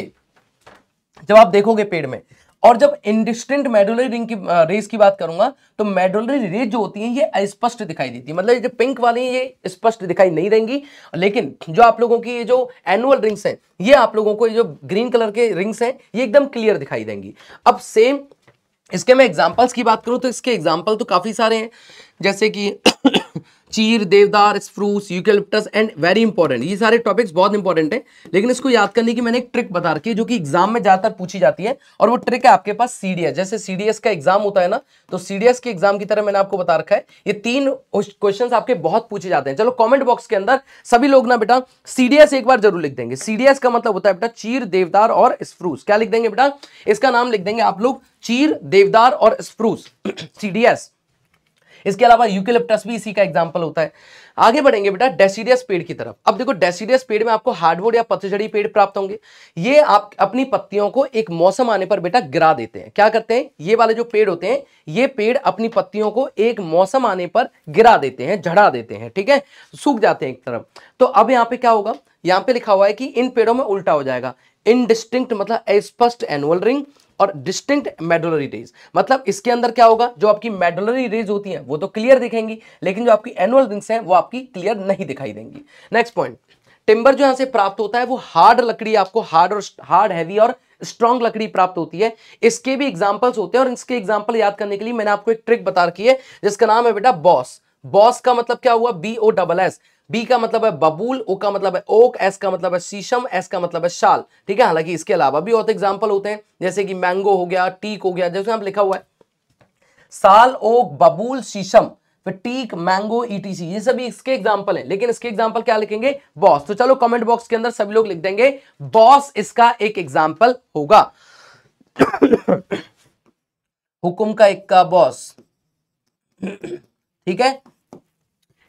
जब आप देखोगे पेड़ में और जब इंडिस्टेंट मेडुलरी रिंग की रेस की बात करूंगा तो मेडुलरी रेज जो होती है ये स्पष्ट दिखाई देती है मतलब ये जो पिंक वाली ये स्पष्ट दिखाई नहीं देंगी लेकिन जो आप लोगों की ये जो एनुअल रिंग्स हैं ये आप लोगों को ये जो ग्रीन कलर के रिंग्स हैं ये एकदम क्लियर दिखाई देंगी अब सेम इसके मैं एग्जाम्पल्स की बात करूँ तो इसके एग्जाम्पल तो काफ़ी सारे हैं जैसे कि chir deodar spruce eucalyptus and very important ये सारे टॉपिक्स बहुत इंपॉर्टेंट है लेकिन इसको याद करने की मैंने एक ट्रिक बता रखी है जो कि एग्जाम में ज्यादातर पूछी जाती है और वो ट्रिक है आपके पास सीडीएस जैसे सीडीएस का एग्जाम होता है ना तो सीडीएस के एग्जाम की तरह मैंने आपको बता रखा है ये तीन क्वेश्चन आपके बहुत पूछे जाते हैं चलो कॉमेंट बॉक्स के अंदर सभी लोग ना बेटा सीडीएस एक बार जरूर लिख देंगे सीडीएस का मतलब होता है बेटा चीर देवदार और स्प्रूस क्या लिख देंगे बेटा इसका नाम लिख देंगे आप लोग चीर देवदार और स्प्रूस सीडीएस इसके अलावा यूकेलिप्टस भी इसी का एग्जाम्पल होता है आगे बढ़ेंगे बेटा डेसीडियस पेड़ की तरफ अब देखो डेसीडियस पेड़ में आपको हार्डवुड या पतझड़ी पेड़ प्राप्त होंगे ये आप अपनी पत्तियों को एक मौसम आने पर बेटा गिरा देते हैं क्या करते हैं ये वाले जो पेड़ होते हैं ये पेड़ अपनी पत्तियों को एक मौसम आने पर गिरा देते हैं झड़ा देते हैं ठीक है सूख जाते हैं एक तरफ तो अब यहाँ पे क्या होगा यहाँ पे लिखा हुआ है कि इन पेड़ों में उल्टा हो जाएगा इनडिस्टिंक्ट मतलब स्पष्ट एनुअल रिंग और डिस्टिंक्ट मेडुलरी रेज मतलब इसके अंदर क्या होगा जो आपकी मेडुलरी रेज होती है वो तो क्लियर दिखेंगी लेकिन जो आपकी एनुअल रिंग्स है वो आपकी क्लियर नहीं दिखाई देंगी नेक्स्ट पॉइंट टिम्बर जो यहां से प्राप्त होता है वो हार्ड लकड़ी आपको हार्ड और हार्ड हैवी और स्ट्रॉन्ग लकड़ी प्राप्त होती है इसके भी एग्जाम्पल्स होते हैं और इसके एग्जाम्पल याद करने के लिए मैंने आपको एक ट्रिक बता रखी है जिसका नाम है बेटा बॉस बॉस का मतलब क्या हुआ B O double S B का मतलब है बबूल ओ का मतलब है ओक एस का मतलब है शीशम एस का मतलब है शाल ठीक है हालांकि इसके अलावा भी बहुत एग्जाम्पल होते हैं जैसे कि मैंगो हो गया टीक हो गया जैसे आप लिखा हुआ है साल ओक बबूल शीशम फिर टीक मैंगो ईटीसी ये सभी इसके एग्जाम्पल हैं लेकिन इसके एग्जाम्पल क्या लिखेंगे बॉस तो चलो कमेंट बॉक्स के अंदर सभी लोग लिख देंगे बॉस इसका एक एग्जाम्पल होगा हुकुम का इक्का बॉस ठीक है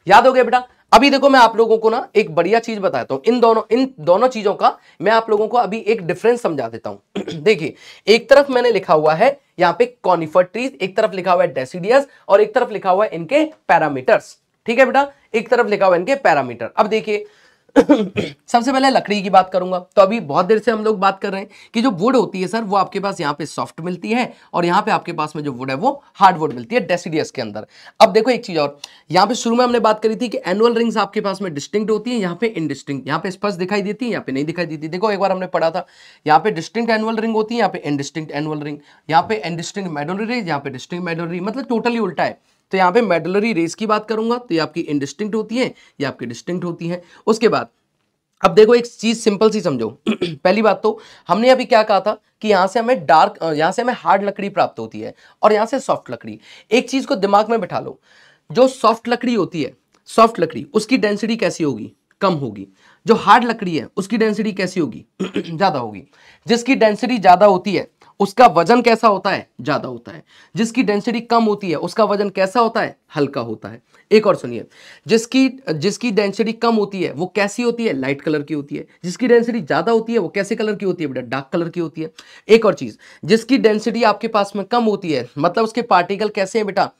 याद हो गया बेटा अभी देखो मैं आप लोगों को ना एक बढ़िया चीज बताता हूँ इन दोनों इन दोनों चीजों का मैं आप लोगों को अभी एक डिफरेंस समझा देता हूँ देखिए एक तरफ मैंने लिखा हुआ है यहाँ पे कॉनिफर ट्रीज एक तरफ लिखा हुआ है डेसीडियस और एक तरफ लिखा हुआ है इनके पैरामीटर्स ठीक है बेटा एक तरफ लिखा हुआ है इनके पैरामीटर अब देखिए सबसे पहले लकड़ी की बात करूंगा तो अभी बहुत देर से हम लोग बात कर रहे हैं कि जो वुड होती है सर वो आपके पास यहाँ पे सॉफ्ट मिलती है और यहाँ पे आपके पास में जो वुड है वो हार्ड वुड मिलती है डेसीडियस के अंदर अब देखो एक चीज और यहाँ पे शुरू में हमने बात करी थी कि एनुअल रिंग्स आपके पास में डिस्टिंक्ट होती है यहाँ पे इनडिस्टिंग यहाँ पे स्पष्ट दिखाई देती है यहाँ पे नहीं दिखाई देती देखो एक बार हमने पढ़ा था यहाँ पे डिस्टिंक्ट एनुअल रिंग होती है यहाँ पे इनडिस्टिंग एनुअल रिंग यहाँ पे इनडिस्टिंक्ट मेडोलरी यहाँ पे डिस्टिंग मेडोलरी मतलब टोटली उल्टा है तो यहाँ पे मेडलरी रेस की बात करूंगा तो ये आपकी इंडिस्टिंक्ट होती है ये आपकी डिस्टिंक्ट होती है उसके बाद अब देखो एक चीज सिंपल सी समझो पहली बात तो हमने अभी क्या कहा था कि यहाँ से हमें डार्क यहाँ से हमें हार्ड लकड़ी प्राप्त होती है और यहाँ से सॉफ्ट लकड़ी एक चीज को दिमाग में बिठा लो जो सॉफ्ट लकड़ी होती है सॉफ्ट लकड़ी उसकी डेंसिटी कैसी होगी कम होगी जो हार्ड लकड़ी है उसकी डेंसिटी कैसी होगी ज़्यादा होगी जिसकी डेंसिटी ज़्यादा होती है उसका वजन कैसा होता है ज़्यादा होता है जिसकी डेंसिटी कम होती है उसका वजन कैसा होता है हल्का होता है एक और सुनिए जिसकी जिसकी डेंसिटी कम होती है वो कैसी होती है लाइट कलर की होती है जिसकी डेंसिटी ज़्यादा होती है वो कैसे कलर की होती है बेटा डार्क कलर की होती है एक और चीज़ जिसकी डेंसिटी आपके पास में कम होती है मतलब उसके पार्टिकल कैसे है बेटा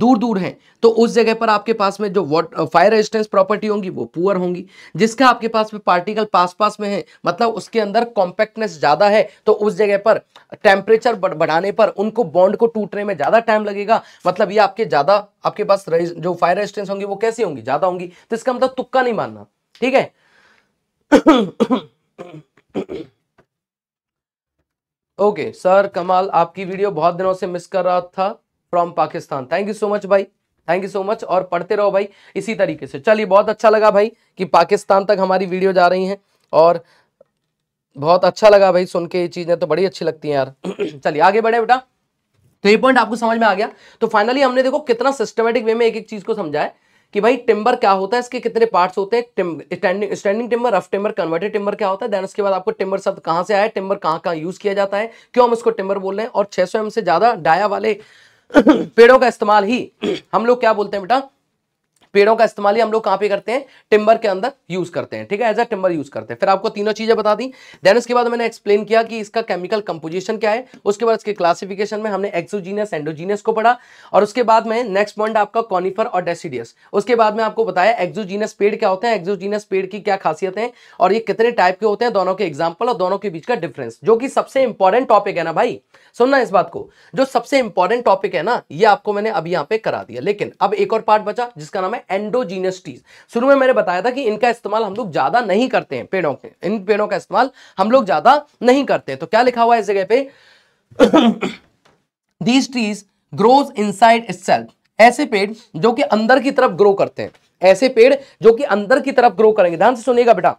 दूर दूर हैं तो उस जगह पर आपके पास में जो वॉट फायर रेजिस्टेंस प्रॉपर्टी होंगी वो पुअर होंगी जिसका आपके पास में पार्टिकल पास पास में है मतलब उसके अंदर कॉम्पैक्टनेस ज़्यादा है तो उस जगह पर टेम्परेचर बढ़ाने पर उनको बॉन्ड को टूटने में ज़्यादा टाइम लगेगा मतलब ये आपके ज़्यादा आपके पास जो फायर रेजिस्टेंस होंगी वो कैसी होंगी ज़्यादा होंगी तो इसका मतलब तुक्का नहीं मानना ठीक है ओके सर कमाल आपकी वीडियो बहुत दिनों से मिस कर रहा था from Pakistan thank you so much भाई थैंक यू सो मच और पढ़ते रहो भाई इसी तरीके से चलिए बहुत अच्छा लगा भाई कि पाकिस्तान तक हमारी वीडियो जा रही है और बहुत अच्छा लगा भाई सुन के ये चीज़ें तो बड़ी अच्छी लगती हैं यार चलिए आगे बढ़े बेटा तो ये पॉइंट आपको समझ में आ गया तो फाइनली हमने देखो कितना सिस्टमेटिक वे में एक एक चीज़ को समझा है कि भाई टिम्बर क्या होता है इसके कितने पार्ट्स होते हैं standing standing timber rough timber converted timber क्या होता है देन उसके बाद आपको टिम्बर शब्द कहाँ से आया टिम्बर कहाँ कहाँ यूज किया जाता है क्यों हम इसको टिम्बर बोल रहे हैं और 600 एम से ज्यादा डाया वाले पेड़ों का इस्तेमाल ही हम लोग क्या बोलते हैं बेटा पेड़ों का इस्तेमाल ही हम लोग कहां पे करते हैं टिम्बर के अंदर यूज करते हैं ठीक है एज अ टिम्बर यूज करते हैं फिर आपको तीनों चीजें बता दी देन उसके बाद मैंने एक्सप्लेन किया कि इसका केमिकल कंपोजिशन क्या है उसके बाद इसके क्लासिफिकेशन में हमने एक्सोजीनियस एंडोजीनियस को पढ़ा और उसके बाद में नेक्स्ट पॉइंट आपका कॉनिफर और डेसीडियस उसके बाद में आपको बताया एक्सोजीनियस पेड़ क्या होते हैं एक्सोजीनियस पेड़ की क्या खासियत है और ये कितने टाइप के होते हैं दोनों के एग्जाम्पल और दोनों के बीच का डिफरेंस जो कि सबसे इंपॉर्टेंट टॉपिक है ना भाई सुनना इस बात को जो सबसे इंपॉर्टेंट टॉपिक है ना ये आपको मैंने अभी यहाँ पे करा दिया लेकिन अब एक और पार्ट बचा जिसका नाम है एंडोजीनस ट्रीज शुरू में मैंने बताया था कि इनका इस्तेमाल हम लोग ज्यादा नहीं करते हैं पेड़ों के इन पेड़ों का इस्तेमाल हम लोग ज्यादा नहीं करते तो क्या लिखा हुआ इस जगह पे these trees grows inside ऐसे पेड़ जो कि अंदर की तरफ ग्रो करते हैं ऐसे पेड़ जो कि अंदर की तरफ ग्रो करेंगे ध्यान से सुनिएगा बेटा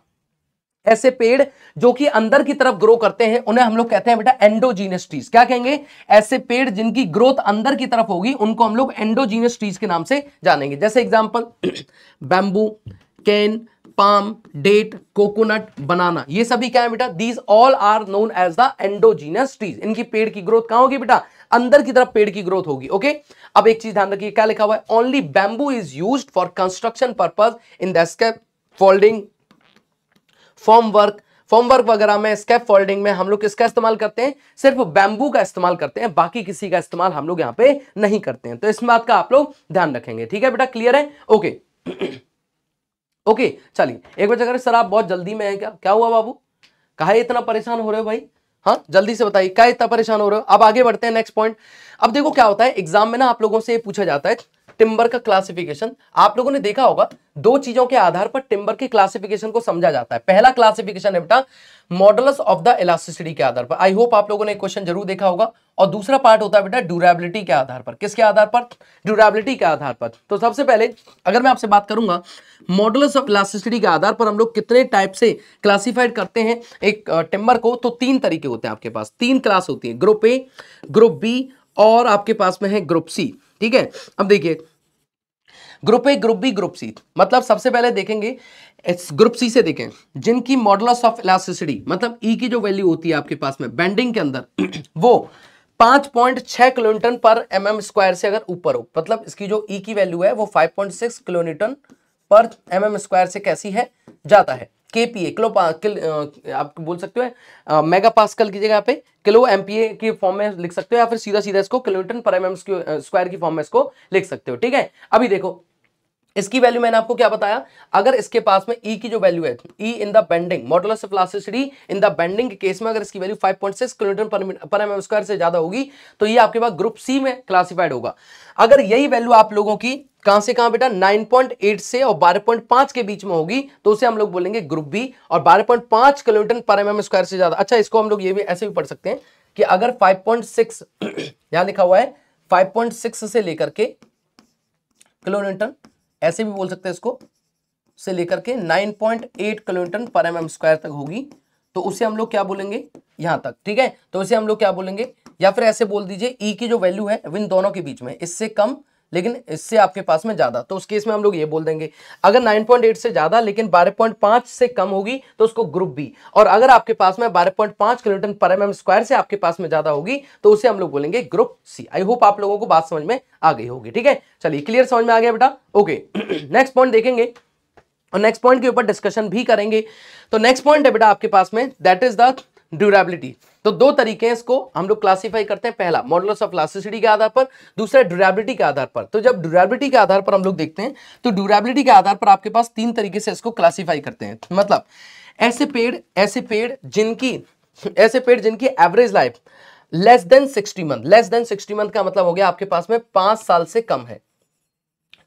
ऐसे पेड़ जो कि अंदर की तरफ ग्रो करते हैं उन्हें हम लोग कहते हैं बेटा एंडोजीनियस ट्रीज क्या कहेंगे ऐसे पेड़ जिनकी ग्रोथ अंदर की तरफ होगी उनको हम लोग एंडोजीनियस ट्रीज के नाम से जानेंगे जैसे example bamboo cane palm date coconut banana ये सभी क्या है बेटा these all are known as the endogenous trees इनकी पेड़ की ग्रोथ कहां होगी बेटा अंदर की तरफ पेड़ की ग्रोथ होगी ओके अब एक चीज ध्यान रखिए क्या लिखा हुआ है only bamboo is use for construction purpose in दोल्डिंग folding formwork formwork वगैरह में स्केप फोल्डिंग में हम लोग किसका इस्तेमाल करते हैं सिर्फ बैंबू का इस्तेमाल करते हैं बाकी किसी का इस्तेमाल हम लोग यहाँ पे नहीं करते हैं तो इस बात का आप लोग ध्यान रखेंगे ठीक है बेटा क्लियर है ओके ओके चलिए एक बच्चा सर आप बहुत जल्दी में है क्या क्या हुआ बाबू कहा इतना परेशान हो रहे हो भाई हाँ जल्दी से बताइए क्या इतना परेशान हो रहे हो अब आगे बढ़ते हैं नेक्स्ट पॉइंट अब देखो क्या होता है एग्जाम में ना आप लोगों से पूछा जाता है टिम्बर का क्लासिफिकेशन आप लोगों ने देखा होगा दो चीजों के आधार पर टिम्बर के क्लासिफिकेशन को समझा जाता है पहला क्लासिफिकेशन है बेटा मॉडल्स ऑफ द इलास्टिसिटी के आधार पर आई होप आप लोगों ने क्वेश्चन जरूर देखा होगा और दूसरा पार्ट होता है बेटा ड्यूरेबिलिटी के आधार पर किसके आधार पर ड्यूरेबिलिटी के आधार पर तो सबसे पहले अगर मैं आपसे बात करूंगा मॉडल्स ऑफ इलास्टिसिटी के आधार पर हम लोग कितने टाइप से क्लासिफाइड करते हैं एक टिम्बर को तो तीन तरीके होते हैं आपके पास तीन क्लास होती है ग्रुप ए ग्रुप बी और आपके पास में है ग्रुप सी ठीक है अब देखिए group A group B group C मतलब सबसे पहले देखेंगे ग्रुप सी से देखें जिनकी मॉडल्स ऑफ इलास्टिसिटी मतलब ई e की जो वैल्यू होती है आपके पास में बैंडिंग के अंदर वो पांच पॉइंट छह किलोमीटर पर एम mm स्क्वायर से अगर ऊपर हो मतलब इसकी जो ई e की वैल्यू है वो फाइव पॉइंट सिक्स किलोमीटर पर एम एम स्क्वायर से कैसी है जाता है के पी ए किलो किल, आप बोल सकते हो मेगा पास्कल की जगह पे किलो एमपीए के फॉर्म में लिख सकते हो या फिर सीधा सीधा इसको किलोमीटर पर एम स्क्वायर की फॉर्म में इसको लिख सकते हो ठीक है अभी देखो इसकी वैल्यू मैंने आपको क्या बताया अगर इसके पास में ई e की जो वैल्यू है E in the bending model of plasticity in the bending के केस में अगर इसकी वैल्यू 5.6 किलोमीटर पर एमएम स्क्वायर से ज्यादा होगी तो ये आपके पास ग्रुप सी में क्लासिफाइड होगा अगर यही वैल्यू आप लोगों की कहां से कहां बेटा 9.8 से और 12.5 के बीच में होगी तो उसे हम लोग बोलेंगे ग्रुप बी और 12.5 किलोमीटर पर एम स्क्वायर से ज्यादा अच्छा इसको हम लोग ये भी ऐसे भी पढ़ सकते हैं कि अगर 5.6 यहां लिखा हुआ है 5.6 से लेकर के किलोमीटर ऐसे भी बोल सकते हैं इसको से लेकर के 9.8 किलोमीटर पर एम स्क्वायर तक होगी तो उसे हम लोग क्या बोलेंगे यहां तक ठीक है तो उसे हम लोग क्या बोलेंगे या फिर ऐसे बोल दीजिए ई e की जो वैल्यू है इन दोनों के बीच में इससे कम लेकिन इससे आपके पास में ज़्यादा तो उस केस में हम लोग ये बोल देंगे अगर 9.8 से ज़्यादा लेकिन 12.5 से कम होगी तो उसको ग्रुप बी और अगर आपके पास में 12.5 किलोमीटर पर एम स्क्वायर से आपके पास में ज़्यादा होगी तो उसे हम लोग बोलेंगे ग्रुप सी आई होप आप लोगों को बात समझ में आ गई होगी ठीक है चलिए क्लियर समझ में आ गया बेटा ओके नेक्स्ट पॉइंट देखेंगे और नेक्स्ट पॉइंट के ऊपर डिस्कशन भी करेंगे तो नेक्स्ट पॉइंट है बेटा आपके पास में दैट इज द ड्यूरेबिलिटी तो दो तरीके हैं इसको हम लोग क्लासीफाई करते हैं पहला मॉडल ऑफ प्लास्टिसिटी के आधार पर दूसरा ड्यूरेबिलिटी के आधार पर तो जब ड्यूरेबिलिटी के आधार पर हम लोग देखते हैं तो ड्यूरेबिलिटी के आधार पर आपके पास तीन तरीके से इसको क्लासीफाई करते हैं मतलब ऐसे पेड़ ऐसे पेड़ जिनकी ऐसे पेड़ जिनकी average life less than sixty month less than sixty month का मतलब हो गया आपके पास में पांच साल से कम है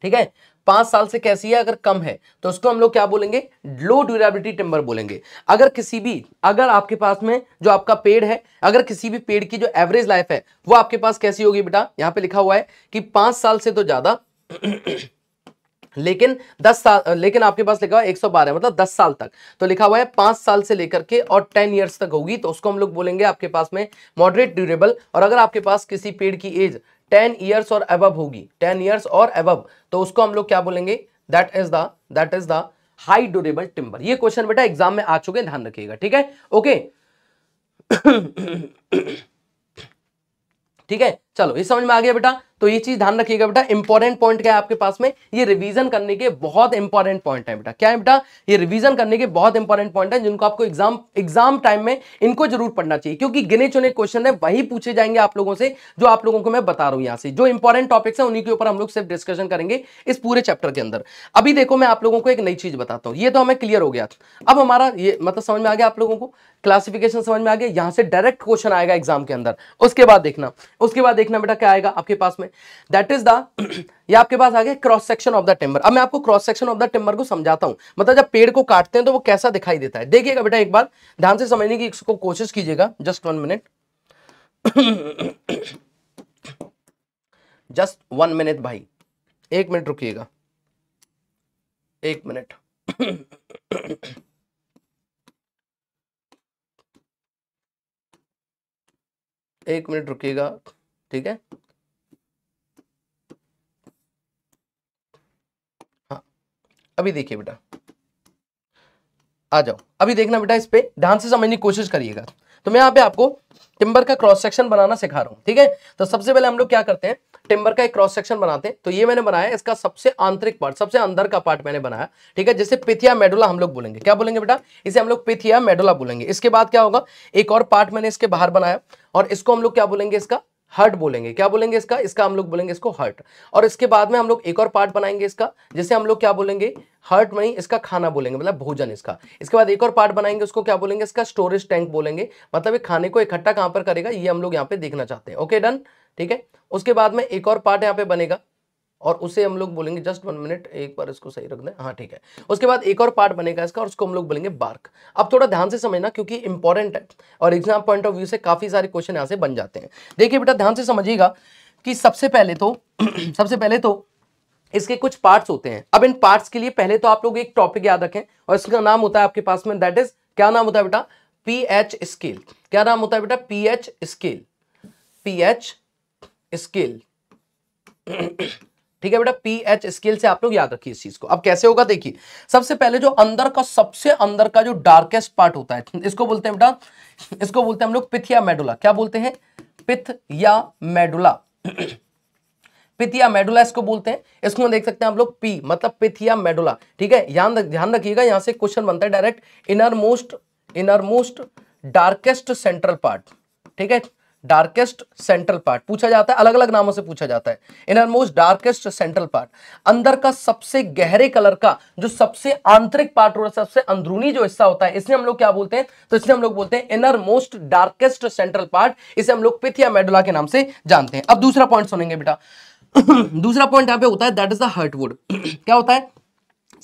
ठीक है पांच साल से कैसी है अगर कम है तो उसको हम लोग क्या बोलेंगे लो ड्यूरेबिलिटी टिम्बर बोलेंगे अगर किसी भी अगर आपके पास में जो आपका पेड़ है अगर किसी भी पेड़ की जो एवरेज लाइफ है वो आपके पास कैसी होगी बेटा यहां पे लिखा हुआ है कि पांच साल से तो ज्यादा लेकिन 10 साल लेकिन आपके पास लिखा हुआ है 112 मतलब 10 साल तक तो लिखा हुआ है पांच साल से लेकर के और 10 इयर्स तक होगी तो उसको हम लोग बोलेंगे आपके पास में मॉडरेट ड्यूरेबल और अगर आपके पास किसी पेड़ की एज टेन ईयर्स और अब होगी टेन ईयर्स और अब तो उसको हम लोग क्या बोलेंगे that is the that is the high durable timber ये क्वेश्चन बेटा एग्जाम में आ चुके हैं ध्यान रखिएगा ठीक है ओके ठीक है चलो ये समझ में आ गया बेटा तो ये चीज ध्यान रखिएगा बेटा इंपॉर्टेंट पॉइंट क्या है आपके पास में ये रिवीजन करने के बहुत इंपॉर्टेंट पॉइंट है बेटा क्या है बेटा ये रिवीजन करने के बहुत इंपॉर्टेंट पॉइंट है जिनको आपको एग्जाम एग्जाम टाइम में इनको जरूर पढ़ना चाहिए क्योंकि गिने चुने क्वेश्चन है वही पूछे जाएंगे आप लोगों से जो आप लोगों को मैं बता रहा हूं यहां से जो इंपॉर्टेंट टॉपिक्स है उन्हीं के ऊपर हम लोग सिर्फ डिस्कशन करेंगे इस पूरे चैप्टर के अंदर अभी देखो मैं आप लोगों को एक नई चीज बताता हूँ ये तो हमें क्लियर हो गया अब हमारा ये मतलब समझ में आ गया आप लोगों को क्लासिफिकेशन समझ में आ गया यहां से डायरेक्ट क्वेश्चन आएगा एग्जाम के अंदर उसके बाद देखना उसके बाद देखना बेटा क्या आएगा आपके पास में दैट इज द ये आपके पास आ गया cross section of the timber अब मैं आपको cross section of the timber को समझाता हूं मतलब जब पेड़ को काटते हैं तो वो कैसा दिखाई देता है देखिएगा बेटा एक बार ध्यान से समझने की इसको कोशिश कीजिएगा just one minute just one minute भाई एक मिनट रुकिएगा एक मिनट एक मिनट रुकिएगा ठीक है हाँ अभी देखिए बेटा आ जाओ अभी देखना बेटा इस पे ध्यान से समझने की कोशिश करिएगा तो मैं यहां पे आपको टिम्बर का क्रॉस सेक्शन बनाना सिखा रहा हूं ठीक है तो सबसे पहले हम लोग क्या करते हैं टिम्बर का एक क्रॉस सेक्शन बनाते हैं तो ये मैंने बनाया इसका सबसे आंतरिक पार्ट सबसे अंदर का पार्ट मैंने बनाया ठीक है जिसे पिथिया मेडुला हम लोग बोलेंगे क्या बोलेंगे बेटा इसे हम लोग पिथिया मेडुला बोलेंगे इसके बाद क्या होगा एक और पार्ट मैंने इसके बाहर बनाया और इसको हम लोग क्या बोलेंगे इसका हर्ट बोलेंगे क्या बोलेंगे इसका इसका हम लोग बोलेंगे इसको हर्ट और इसके बाद में हम लोग एक और पार्ट बनाएंगे इसका जैसे हम लोग क्या बोलेंगे हर्ट नहीं इसका खाना बोलेंगे मतलब भोजन इसका इसके बाद एक और पार्ट बनाएंगे उसको क्या बोलेंगे इसका स्टोरेज टैंक बोलेंगे मतलब ये खाने को इकट्ठा कहां पर करेगा ये हम लोग यहाँ पे देखना चाहते हैं ओके डन ठीक है उसके बाद में एक और पार्ट यहाँ पे बनेगा और उसे हम लोग बोलेंगे जस्ट वन मिनट एक बार इसको सही रख दें हाँ ठीक है उसके बाद एक और पार्ट बनेगा इसका और उसको हम लोग बोलेंगे बार्क अब थोड़ा ध्यान से समझना क्योंकि इंपॉर्टेंट है और एग्जाम पॉइंट ऑफ व्यू से काफ़ी सारे क्वेश्चन यहाँ से बन जाते हैं देखिए बेटा ध्यान से समझिएगा कि सबसे पहले तो सबसे पहले तो इसके कुछ पार्ट्स होते हैं अब इन पार्ट्स के लिए पहले तो आप लोग एक टॉपिक याद रखें और इसका नाम होता है आपके पास में दैट इज क्या नाम होता है बेटा पी एच स्केल क्या नाम होता है बेटा P H scale P H scale ठीक है बेटा पी एच स्केल से आप लोग याद रखिए इस चीज को अब कैसे होगा देखिए सबसे पहले जो अंदर का सबसे अंदर का जो डार्केस्ट पार्ट होता है इसको बोलते हैं बेटा इसको बोलते हैं हम लोग पिथिया मेडुला क्या बोलते हैं पिथ या मेडुला पिथिया मेडुला इसको बोलते हैं इसको देख सकते हैं आप लोग पी मतलब पिथिया मेडुला ठीक है ध्यान ध्यान रखिएगा यहां से क्वेश्चन बनता है direct innermost innermost darkest central part ठीक है डार्केस्ट सेंट्रल पार्ट पूछा जाता है अलग अलग नामों से पूछा जाता है innermost darkest central part अंदर का सबसे गहरे कलर का जो सबसे आंतरिक पार्ट और सबसे अंदरूनी जो हिस्सा होता है इसे हम लोग क्या बोलते हैं तो इसलिए हम लोग बोलते हैं innermost darkest central part इसे हम लोग पिथिया मेडुला के नाम से जानते हैं अब दूसरा पॉइंट सुनेंगे बेटा दूसरा पॉइंट यहां पर होता है दैट इज द हर्टवुड क्या होता है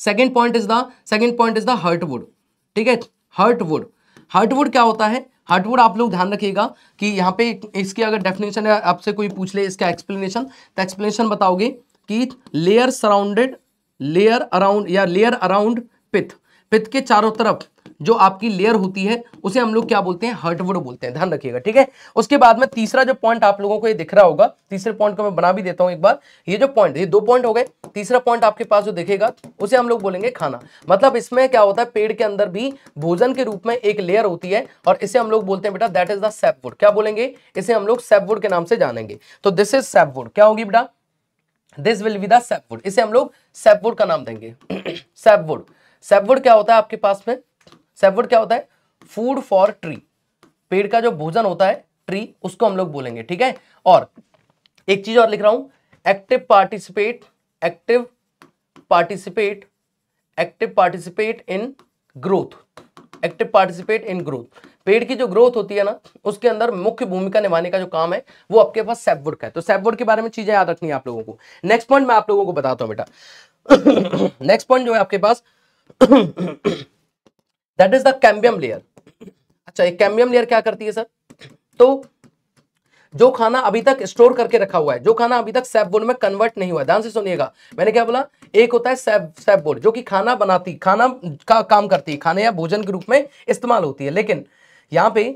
second point is the second point is the heartwood ठीक है हर्टवुड हर्टवुड क्या होता है हार्डवुड आप लोग ध्यान रखिएगा कि यहाँ पे इसकी अगर डेफिनेशन है आपसे कोई पूछ ले इसका एक्सप्लेनेशन तो एक्सप्लेनेशन बताओगे कि लेयर सराउंडेड लेयर अराउंड या लेयर अराउंड पिथ पिथ के चारों तरफ जो आपकी लेयर होती है उसे हम लोग क्या बोलते हैं हर्टवुड बोलते हैं ध्यान रखिएगा ठीक है उसके बाद में तीसरा जो पॉइंट आप लोगों को ये दिख रहा होगा तीसरे पॉइंट को मैं बना भी देता हूं एक बार ये जो पॉइंट ये दो पॉइंट हो गए तीसरा पॉइंट आपके पास जो दिखेगा उसे हम लोग बोलेंगे खाना मतलब इसमें क्या होता है पेड़ के अंदर भी भोजन के रूप में एक लेयर होती है और इसे हम लोग बोलते हैं बेटा दैट इज द सेपवुड क्या बोलेंगे इसे हम लोग सेपवुड के नाम से जानेंगे तो दिस इज सेपवुड क्या होगी बेटा this will be the sapwood इसे हम लोग सेपवुड का नाम देंगे सेपवुड सेपवुड क्या होता है आपके पास में सैपवुड क्या होता है फूड फॉर ट्री पेड़ का जो भोजन होता है ट्री उसको हम लोग बोलेंगे ठीक है और एक चीज और लिख रहा हूं active participate active participate active participate in growth active participate in growth पेड़ की जो ग्रोथ होती है ना उसके अंदर मुख्य भूमिका निभाने का जो काम है वो आपके पास सैपवुड का है तो सैपवुड के बारे में चीजें याद रखनी है आप लोगों को नेक्स्ट पॉइंट मैं आप लोगों को बताता हूं बेटा नेक्स्ट पॉइंट जो है आपके पास that is the cambium layer अच्छा ये कैम्बियम लेयर क्या करती है सर तो जो खाना अभी तक स्टोर करके रखा हुआ है जो खाना अभी तक सेफ बोर्ड में कन्वर्ट नहीं हुआ ध्यान से सुनिएगा मैंने क्या बोला एक होता है सेफ सेफ बोर्ड जो कि खाना बनाती खाना का काम करती है खाने या भोजन के रूप में इस्तेमाल होती है लेकिन यहाँ पे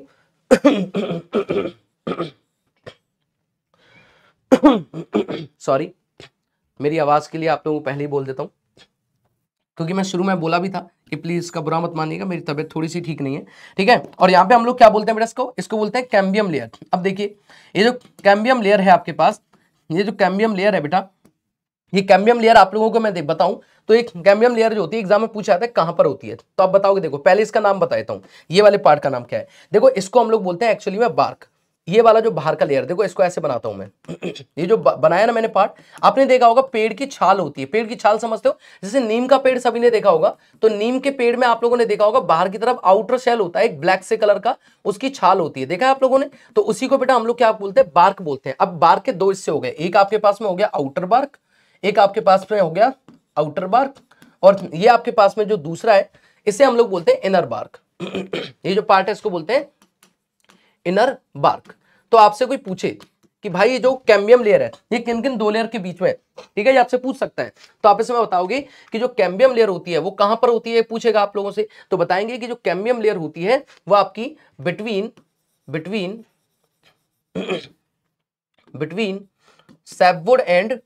सॉरी मेरी आवाज के लिए आप लोगों को पहले ही बोल देता हूं क्योंकि मैं शुरू में बोला भी था कि प्लीज़ इसका बुरा मत मानिएगा मेरी तबियत थोड़ी सी ठीक नहीं है ठीक है और यहाँ पे हम लोग क्या बोलते हैं बेटा इसको इसको बोलते हैं कैम्बियम लेयर अब देखिए ये जो कैम्बियम लेयर है आपके पास ये जो कैम्बियम लेयर है बेटा ये कैम्बियम लेयर आप लोगों को मैं देख बताऊं तो एक कैम्बियम लेयर जो होती है एग्जाम में पूछा जाता है कहां पर होती है तो आप बताओगे देखो पहले इसका नाम बता देता हूं ये वाले पार्ट का नाम क्या है देखो इसको हम लोग बोलते हैं एक्चुअली में बार्क ये वाला जो बाहर का लेयर देखो इसको ऐसे बनाता हूं मैं ये जो बनाया ना मैंने पार्ट आपने देखा होगा पेड़ की छाल होती है पेड़ की छाल समझते हो जैसे नीम का पेड़ सभी ने देखा होगा तो नीम के पेड़ में आप लोगों ने देखा होगा बाहर की तरफ आउटर शेल होता है एक ब्लैक से कलर का उसकी छाल होती है देखा है आप लोगों ने तो उसी को बेटा हम लोग क्या बोलते हैं बार्क बोलते हैं अब बार्क के दो हिस्से हो गए एक आपके पास में हो गया आउटर बार्क एक आपके पास में हो गया आउटर बार्क और ये आपके पास में जो दूसरा है इसे हम लोग बोलते हैं इनर बार्क ये जो पार्ट है इसको बोलते हैं इनर बार्क तो आपसे कोई पूछे कि भाई ये जो कैम्बियम लेयर है ये किन किन दो लेयर के बीच में ठीक है ये आपसे पूछ सकता है तो आप इसमें बताओगे कि जो कैम्बियम लेयर होती है वो कहां पर होती है पूछेगा आप लोगों से तो बताएंगे कि जो कैम्बियम लेयर होती है वो आपकी between between between sapwood and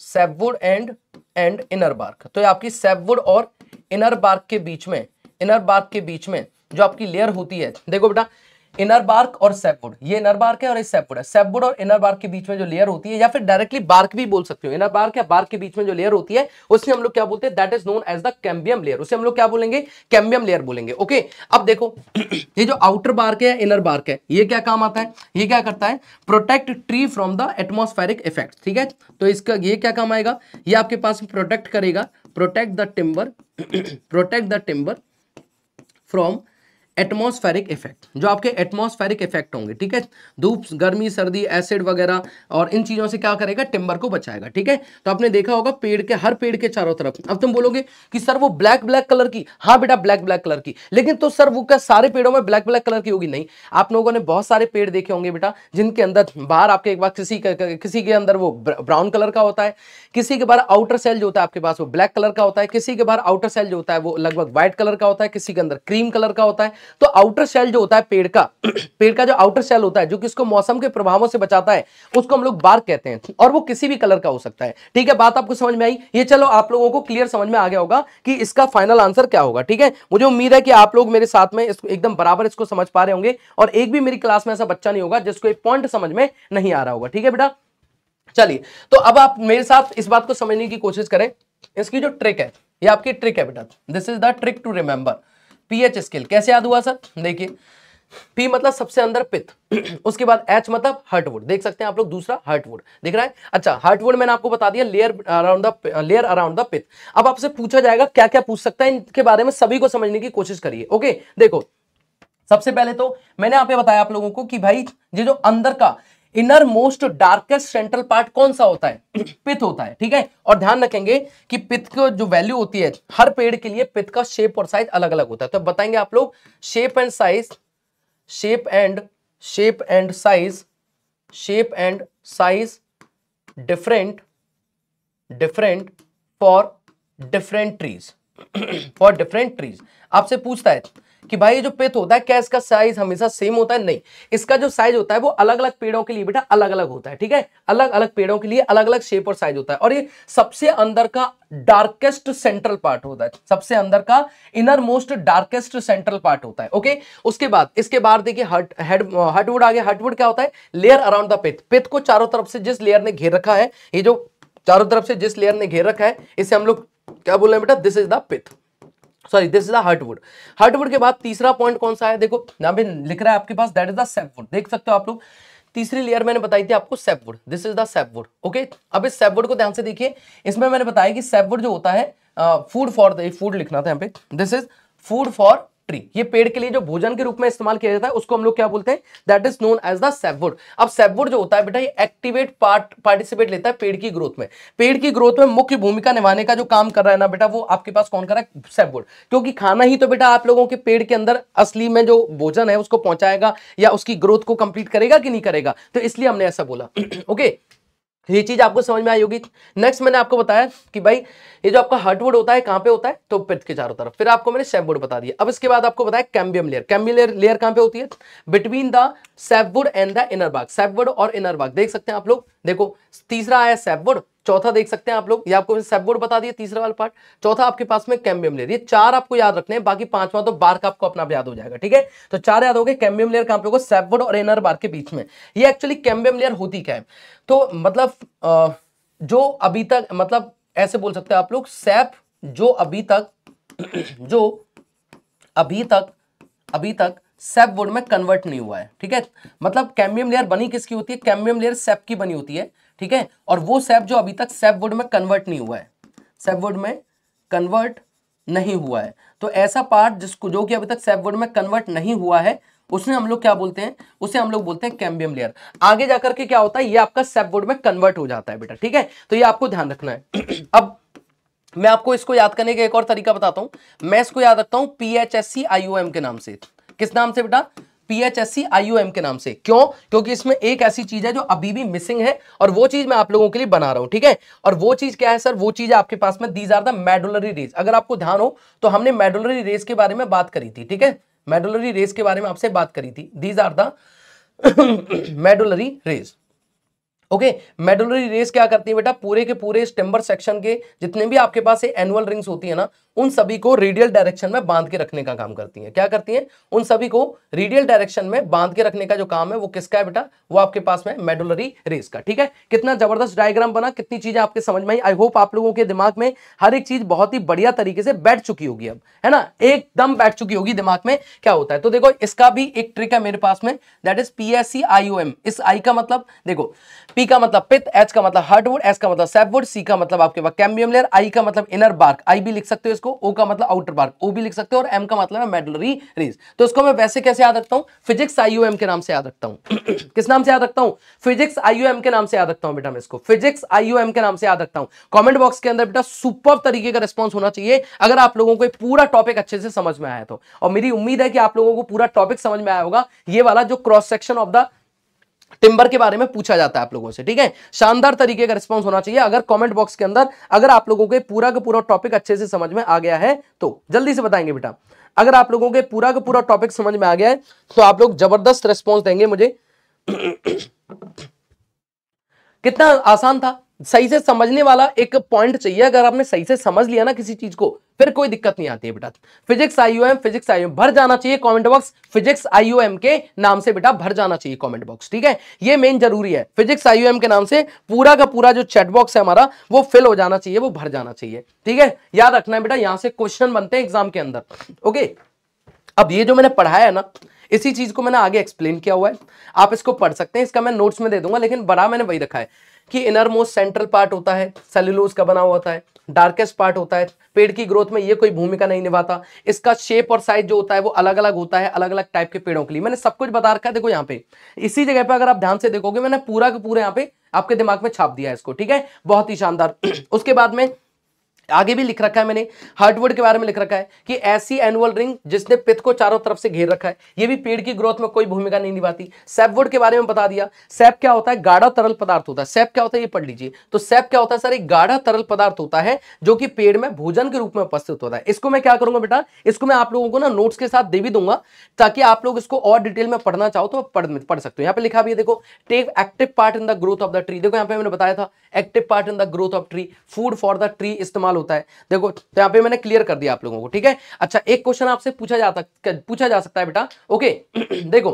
sapwood and and inner bark तो ये आपकी सेबवुड और इनर बार्क के बीच में इनर बार्क के बीच में जो आपकी लेयर होती है देखो बेटा इनर बार्क और सेपवुड ये इनर बार्क है और ये सेपवुड है सेपवुड और इनर बार्क के बीच में जो लेयर होती है या फिर डायरेक्टली बार्क भी बोल सकते हो इनर बार्क या बार्क के बीच में जो लेयर होती है उससे हम लोग क्या बोलते हैं that is known as the cambium layer उसे हम लोग क्या बोलेंगे कैम्बियम लेयर बोलेंगे ओके अब देखो ये जो आउटर बार्क है इनर बार्क है ये क्या काम आता है ये क्या करता है protect tree from the atmospheric effect ठीक है तो इसका ये क्या काम आएगा ये आपके पास प्रोटेक्ट करेगा protect the timber protect the timber from atmospheric effect जो आपके एटमॉस्फेरिक इफेक्ट होंगे ठीक है धूप गर्मी सर्दी एसिड वगैरह और इन चीज़ों से क्या करेगा टिम्बर को बचाएगा ठीक है तो आपने देखा होगा पेड़ के हर पेड़ के चारों तरफ अब तुम बोलोगे कि सर वो ब्लैक ब्लैक कलर की हाँ बेटा ब्लैक ब्लैक कलर की लेकिन तो सर वो क्या सारे पेड़ों में ब्लैक ब्लैक कलर की होगी नहीं आप लोगों ने बहुत सारे पेड़ देखे होंगे बेटा जिनके अंदर बाहर आपके एक बार किसी किसी के अंदर वो ब्राउन कलर का होता है किसी के बाहर आउटर सेल जो होता है आपके पास वो ब्लैक कलर का होता है किसी के बाहर आउटर सेल जो होता है वो लगभग व्हाइट कलर का होता है किसी के अंदर क्रीम कलर का होता है तो आउटर सेल जो होता है पेड़ का पेड़ का जो आउटर सेल होता है जो कि उसको मौसम के प्रभावों से बचाता है उसको हम लोग बार्क कहते हैं और वो किसी भी कलर का हो सकता है ठीक है बात आपको समझ में आई ये चलो आप लोगों को क्लियर समझ में आ गया होगा कि इसका फाइनल आंसर क्या होगा ठीक है मुझे उम्मीद है कि आप लोग मेरे साथ में एकदम बराबर इसको समझ पा रहे होंगे और एक भी मेरी क्लास में ऐसा बच्चा नहीं होगा जिसको एक पॉइंट समझ में नहीं आ रहा होगा ठीक है बेटा चलिए तो अब आप मेरे साथ इस बात को समझने की कोशिश करें इसकी जो ट्रिक है ये आपकी ट्रिक है बेटा this is the trick to remember PH scale कैसे याद हुआ सर देखिए पी मतलब सबसे अंदर पित उसके बाद एच मतलब हार्टवुड देख सकते हैं आप लोग दूसरा हार्टवुड देख रहा है अच्छा हार्टवुड मैंने आपको बता दिया layer around the layer around the pith अब आपसे पूछा जाएगा क्या क्या पूछ सकता है इनके बारे में सभी को समझने की कोशिश करिए ओके देखो सबसे पहले तो मैंने आप बताया आप लोगों को कि भाई ये जो अंदर का innermost darkest central part कौन सा होता है पित होता है ठीक है और ध्यान रखेंगे कि पित की जो वैल्यू होती है हर पेड़ के लिए पित का शेप और साइज अलग अलग होता है तो बताएंगे आप लोग shape and size shape and shape and size shape and size different different for different trees for different trees आपसे पूछता है कि भाई जो पेथ होता है क्या इसका साइज हमेशा सेम होता है नहीं इसका जो साइज होता है वो अलग अलग पेड़ों के लिए बेटा अलग अलग होता है ठीक है अलग अलग पेड़ों के लिए अलग अलग शेप और साइज होता है और ये सबसे अंदर का डार्केस्ट सेंट्रल पार्ट होता है सबसे अंदर का innermost darkest central part होता है ओके उसके बाद इसके बाद देखिए हट हेड हटवुड आगे हटवुड क्या होता है layer around the pith pith को चारों तरफ से जिस लेयर ने घेर रखा है ये जो चारों तरफ से जिस लेयर ने घेर रखा है इसे हम लोग क्या बोल रहे हैं बेटा this is the pith sorry this is heartwood heartwood के बाद तीसरा पॉइंट कौन सा है देखो ना भी लिख रहा है आपके पास दैट इज द सेपवुड देख सकते हो आप लोग तीसरी लेयर मैंने बताई थी आपको sapwood this is the sapwood okay अब इस सेपवुड को ध्यान से देखिए इसमें मैंने बताया कि सेपवुड जो होता है फूड फॉर फूड लिखना था यहाँ पे this is food for tree ये पेड़ के लिए जो भोजन के रूप में इस्तेमाल किया जाता है उसको हम लोग क्या बोलते हैं that is known as the sapwood अब सेववुड जो होता है बेटा ये एक्टिवेट पार्ट पार्टिसिपेट लेता है पेड़ की ग्रोथ में पेड़ की ग्रोथ में मुख्य भूमिका निभाने का जो काम कर रहा है ना बेटा वो आपके पास कौन कर रहा है सेववुड क्योंकि खाना ही तो बेटा आप लोगों के पेड़ के अंदर असली में जो भोजन है उसको पहुंचाएगा या उसकी ग्रोथ को कंप्लीट करेगा कि नहीं करेगा तो इसलिए हमने ऐसा बोला ओके okay? ये चीज आपको समझ में आई होगी नेक्स्ट मैंने आपको बताया कि भाई ये जो आपका हार्टवुड होता है कहाँ पे होता है तो पित्त के चारों तरफ फिर आपको मैंने सेववुड बता दिया अब इसके बाद आपको बताया cambium layer cambium layer layer कहाँ पे होती है between the sapwood and the inner bark sapwood और इनर बाग देख सकते हैं आप लोग देखो तीसरा आया सैपवुड चौथा देख सकते हैं आप लोग ये आपको सैपबोर्ड बता दिया तीसरा वाला पार्ट चौथा आपके पास में कैम्बियम लेर ये चार आपको याद रखने हैं बाकी पांचवा तो बार का आपको अपना आप याद हो जाएगा ठीक है तो चार याद हो गए कैम्बियम लेयर का आप लोगों को और एनर बार के बीच में ये एक्चुअली कैम्बियम लेयर होती क्या है तो मतलब जो अभी तक मतलब ऐसे बोल सकते हैं आप लोग सैप जो अभी तक जो अभी तक अभी तक सेप वुड में कन्वर्ट नहीं हुआ है ठीक है मतलब कैम्बियम लेयर बनी किसकी होती है कैम्बियम लेयर सेप की बनी होती है ठीक है और वो सेप जो अभी तक सेप वुड में कन्वर्ट नहीं हुआ है सेप वुड में कन्वर्ट नहीं हुआ है तो ऐसा पार्ट जिसको जो कि अभी तक सेप वुड में कन्वर्ट नहीं हुआ है उसने हम लोग क्या बोलते हैं उसे हम लोग बोलते हैं कैम्बियम लेयर आगे जाकर के क्या होता है ये आपका सेप सेपवुड में कन्वर्ट हो जाता है बेटा ठीक है तो ये आपको ध्यान रखना है अब मैं आपको इसको याद करने का एक और तरीका बताता हूं मैं इसको याद रखता हूं P H S C I O M के नाम से किस नाम से बेटा पीएचएससी आईओएम के नाम से क्यों क्योंकि इसमें एक ऐसी चीज है जो अभी भी मिसिंग है और वो चीज मैं आप लोगों के लिए बना रहा हूं ठीक है और वो चीज क्या है सर वो चीज आपके पास में these are the medullary rays अगर आपको ध्यान हो तो हमने मेडुलरी रेस के बारे में बात करी थी ठीक है मेडुलरी रेस के बारे में आपसे बात करी थी these are the medullary rays okay medullary rays क्या करती है बेटा पूरे के पूरे स्टेम्बर सेक्शन के जितने भी आपके पास एनुअल रिंग्स होती है ना उन सभी को रेडियल डायरेक्शन में बांध के रखने का काम करती हैं क्या करती हैं उन सभी को रेडियल डायरेक्शन में बांध के रखने का जो काम है वो किसका है बेटा वो आपके पास में मेडुलरी रेस का ठीक है कितना जबरदस्त डायग्राम बना कितनी चीजें आपके समझ में आई आई होप आप लोगों के दिमाग में हर एक चीज बहुत ही बढ़िया तरीके से बैठ चुकी होगी अब है ना एकदम बैठ चुकी होगी दिमाग में क्या होता है तो देखो इसका भी एक ट्रिक है मेरे पास में that is P S C I O M इस आई का मतलब देखो पी का मतलब पित एच का मतलब हार्डवुड एस का मतलब सैपवुड सी का मतलब आपके पास कैम्बियम लेर आई का मतलब इनर बार्क आई भी लिख सकते हो इसको ओ का मतलब आउटर पार्क ओ भी लिख सकते हो और एम का मतलब है मेडलरी रेज तो इसको मैं वैसे कैसे याद रखता हूँ फिजिक्स एम के नाम से याद रखता हूँ किस नाम से याद रखता हूँ फिजिक्स एम के नाम से याद रखता हूँ बेटा मैं इसको फिजिक्स एम के नाम से याद रखता हूँ कॉमेंट बॉक्स के अंदर बेटा सुपर तरीके का रिस्पॉन्स होना चाहिए अगर आप लोगों को पूरा टॉपिक अच्छे से समझ में आया तो और मेरी उम्मीद है कि आप लोगों को पूरा टॉपिक समझ में आया होगा ये वाला जो cross section of the timber के बारे में पूछा जाता है आप लोगों से ठीक है शानदार तरीके का रिस्पॉन्स होना चाहिए अगर कॉमेंट बॉक्स के अंदर अगर आप लोगों के पूरा का पूरा टॉपिक अच्छे से समझ में आ गया है तो जल्दी से बताएंगे बेटा अगर आप लोगों के पूरा का पूरा टॉपिक समझ में आ गया है तो आप लोग जबरदस्त रिस्पॉन्स देंगे मुझे कितना आसान था सही से समझने वाला एक पॉइंट चाहिए अगर आपने सही से समझ लिया ना किसी चीज को फिर कोई दिक्कत नहीं आती है बेटा फिजिक्स आईओएम फिजिक्स आईओएम भर जाना चाहिए कमेंट बॉक्स फिजिक्स आईओएम के नाम से बेटा भर जाना चाहिए कमेंट बॉक्स ठीक है ये मेन जरूरी है फिजिक्स आईओएम के नाम से पूरा का पूरा जो चैट बॉक्स है हमारा वो फिल हो जाना चाहिए वो भर जाना चाहिए ठीक है याद रखना है बेटा यहां से क्वेश्चन बनते हैं एग्जाम के अंदर ओके अब ये जो मैंने पढ़ाया है ना इसी चीज़ को मैंने आगे एक्सप्लेन किया हुआ है आप इसको पढ़ सकते हैं इसका मैं नोट्स में दे दूंगा लेकिन बड़ा मैंने वही रखा है कि इनर मोस्ट सेंट्रल पार्ट होता है सेल्यूलोज का बना हुआ है डार्केस्ट पार्ट होता है पेड़ की ग्रोथ में ये कोई भूमिका नहीं निभाता इसका शेप और साइज जो होता है वो अलग अलग होता है अलग अलग टाइप के पेड़ों के लिए मैंने सब कुछ बता रखा है देखो यहाँ पे इसी जगह पे अगर आप ध्यान से देखोगे मैंने पूरा का पूरा यहाँ पे आपके दिमाग में छाप दिया है इसको ठीक है बहुत ही शानदार उसके बाद में आगे भी लिख रखा है मैंने हार्डवुड के बारे में लिख रखा है कि ऐसी एनुअल रिंग जिसने पिथ को चारों तरफ से घेर रखा है ये भी पेड़ की ग्रोथ में कोई भूमिका नहीं निभाती सैपवुड के बारे में बता दिया सैप क्या होता है गाढ़ा तरल पदार्थ होता है सैप क्या होता है ये पढ़ लीजिए तो सैप क्या होता है सर एक गाढ़ा तरल पदार्थ होता है जो कि पेड़ में भोजन के रूप में उपस्थित होता है इसको मैं क्या करूंगा बेटा इसको मैं आप लोगों को ना नोट्स के साथ दे भी दूंगा ताकि आप लोग इसको और डिटेल में पढ़ना चाहो तो पढ़ सकते हो यहाँ पे लिखा भी देखो take active part in the growth of the tree देखो यहाँ पे मैंने बताया था active part in the growth of tree food for the tree इस्तेमाल इस्तेमाल होता है देखो तो यहाँ पे मैंने क्लियर कर दिया आप लोगों को ठीक है अच्छा एक क्वेश्चन आपसे पूछा जा सकता पूछा जा सकता है बेटा ओके देखो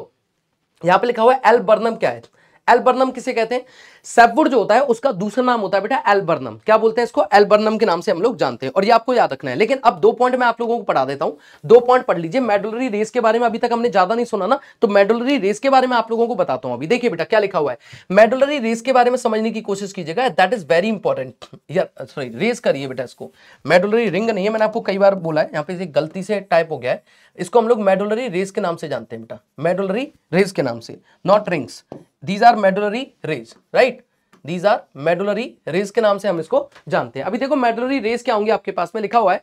यहाँ पे लिखा हुआ है एल बर्नम क्या है एल्बर्नम किसे कहते हैं सेपवुड जो होता है उसका दूसरा नाम होता है बेटा एल्बर्नम क्या बोलते हैं इसको एल्बर्नम के नाम से हम लोग जानते हैं और ये आपको याद रखना है लेकिन अब दो पॉइंट मैं आप लोगों को पढ़ा देता हूं दो पॉइंट पढ़ लीजिए मेडुलरी रेस के बारे में अभी तक हमने ज्यादा नहीं सुना ना तो मेडुलरी रेस के बारे में आप लोगों को बताता हूं अभी देखिए बेटा क्या लिखा हुआ है मेडुलरी रेस के बारे में समझने की कोशिश कीजिएगा that is very important sorry rays करिए बेटा इसको मेडुलरी रिंग नहीं है मैंने आपको कई बार बोला है यहाँ पे गलती से टाइप हो गया है इसको हम लोग मेडोलरी रेज के नाम से जानते हैं बेटा मेडोलरी रेज के नाम से not rings these are medullary rays right these are medullary rays के नाम से हम इसको जानते हैं अभी देखो मेडोलरी रेज क्या होंगे आपके पास में लिखा हुआ है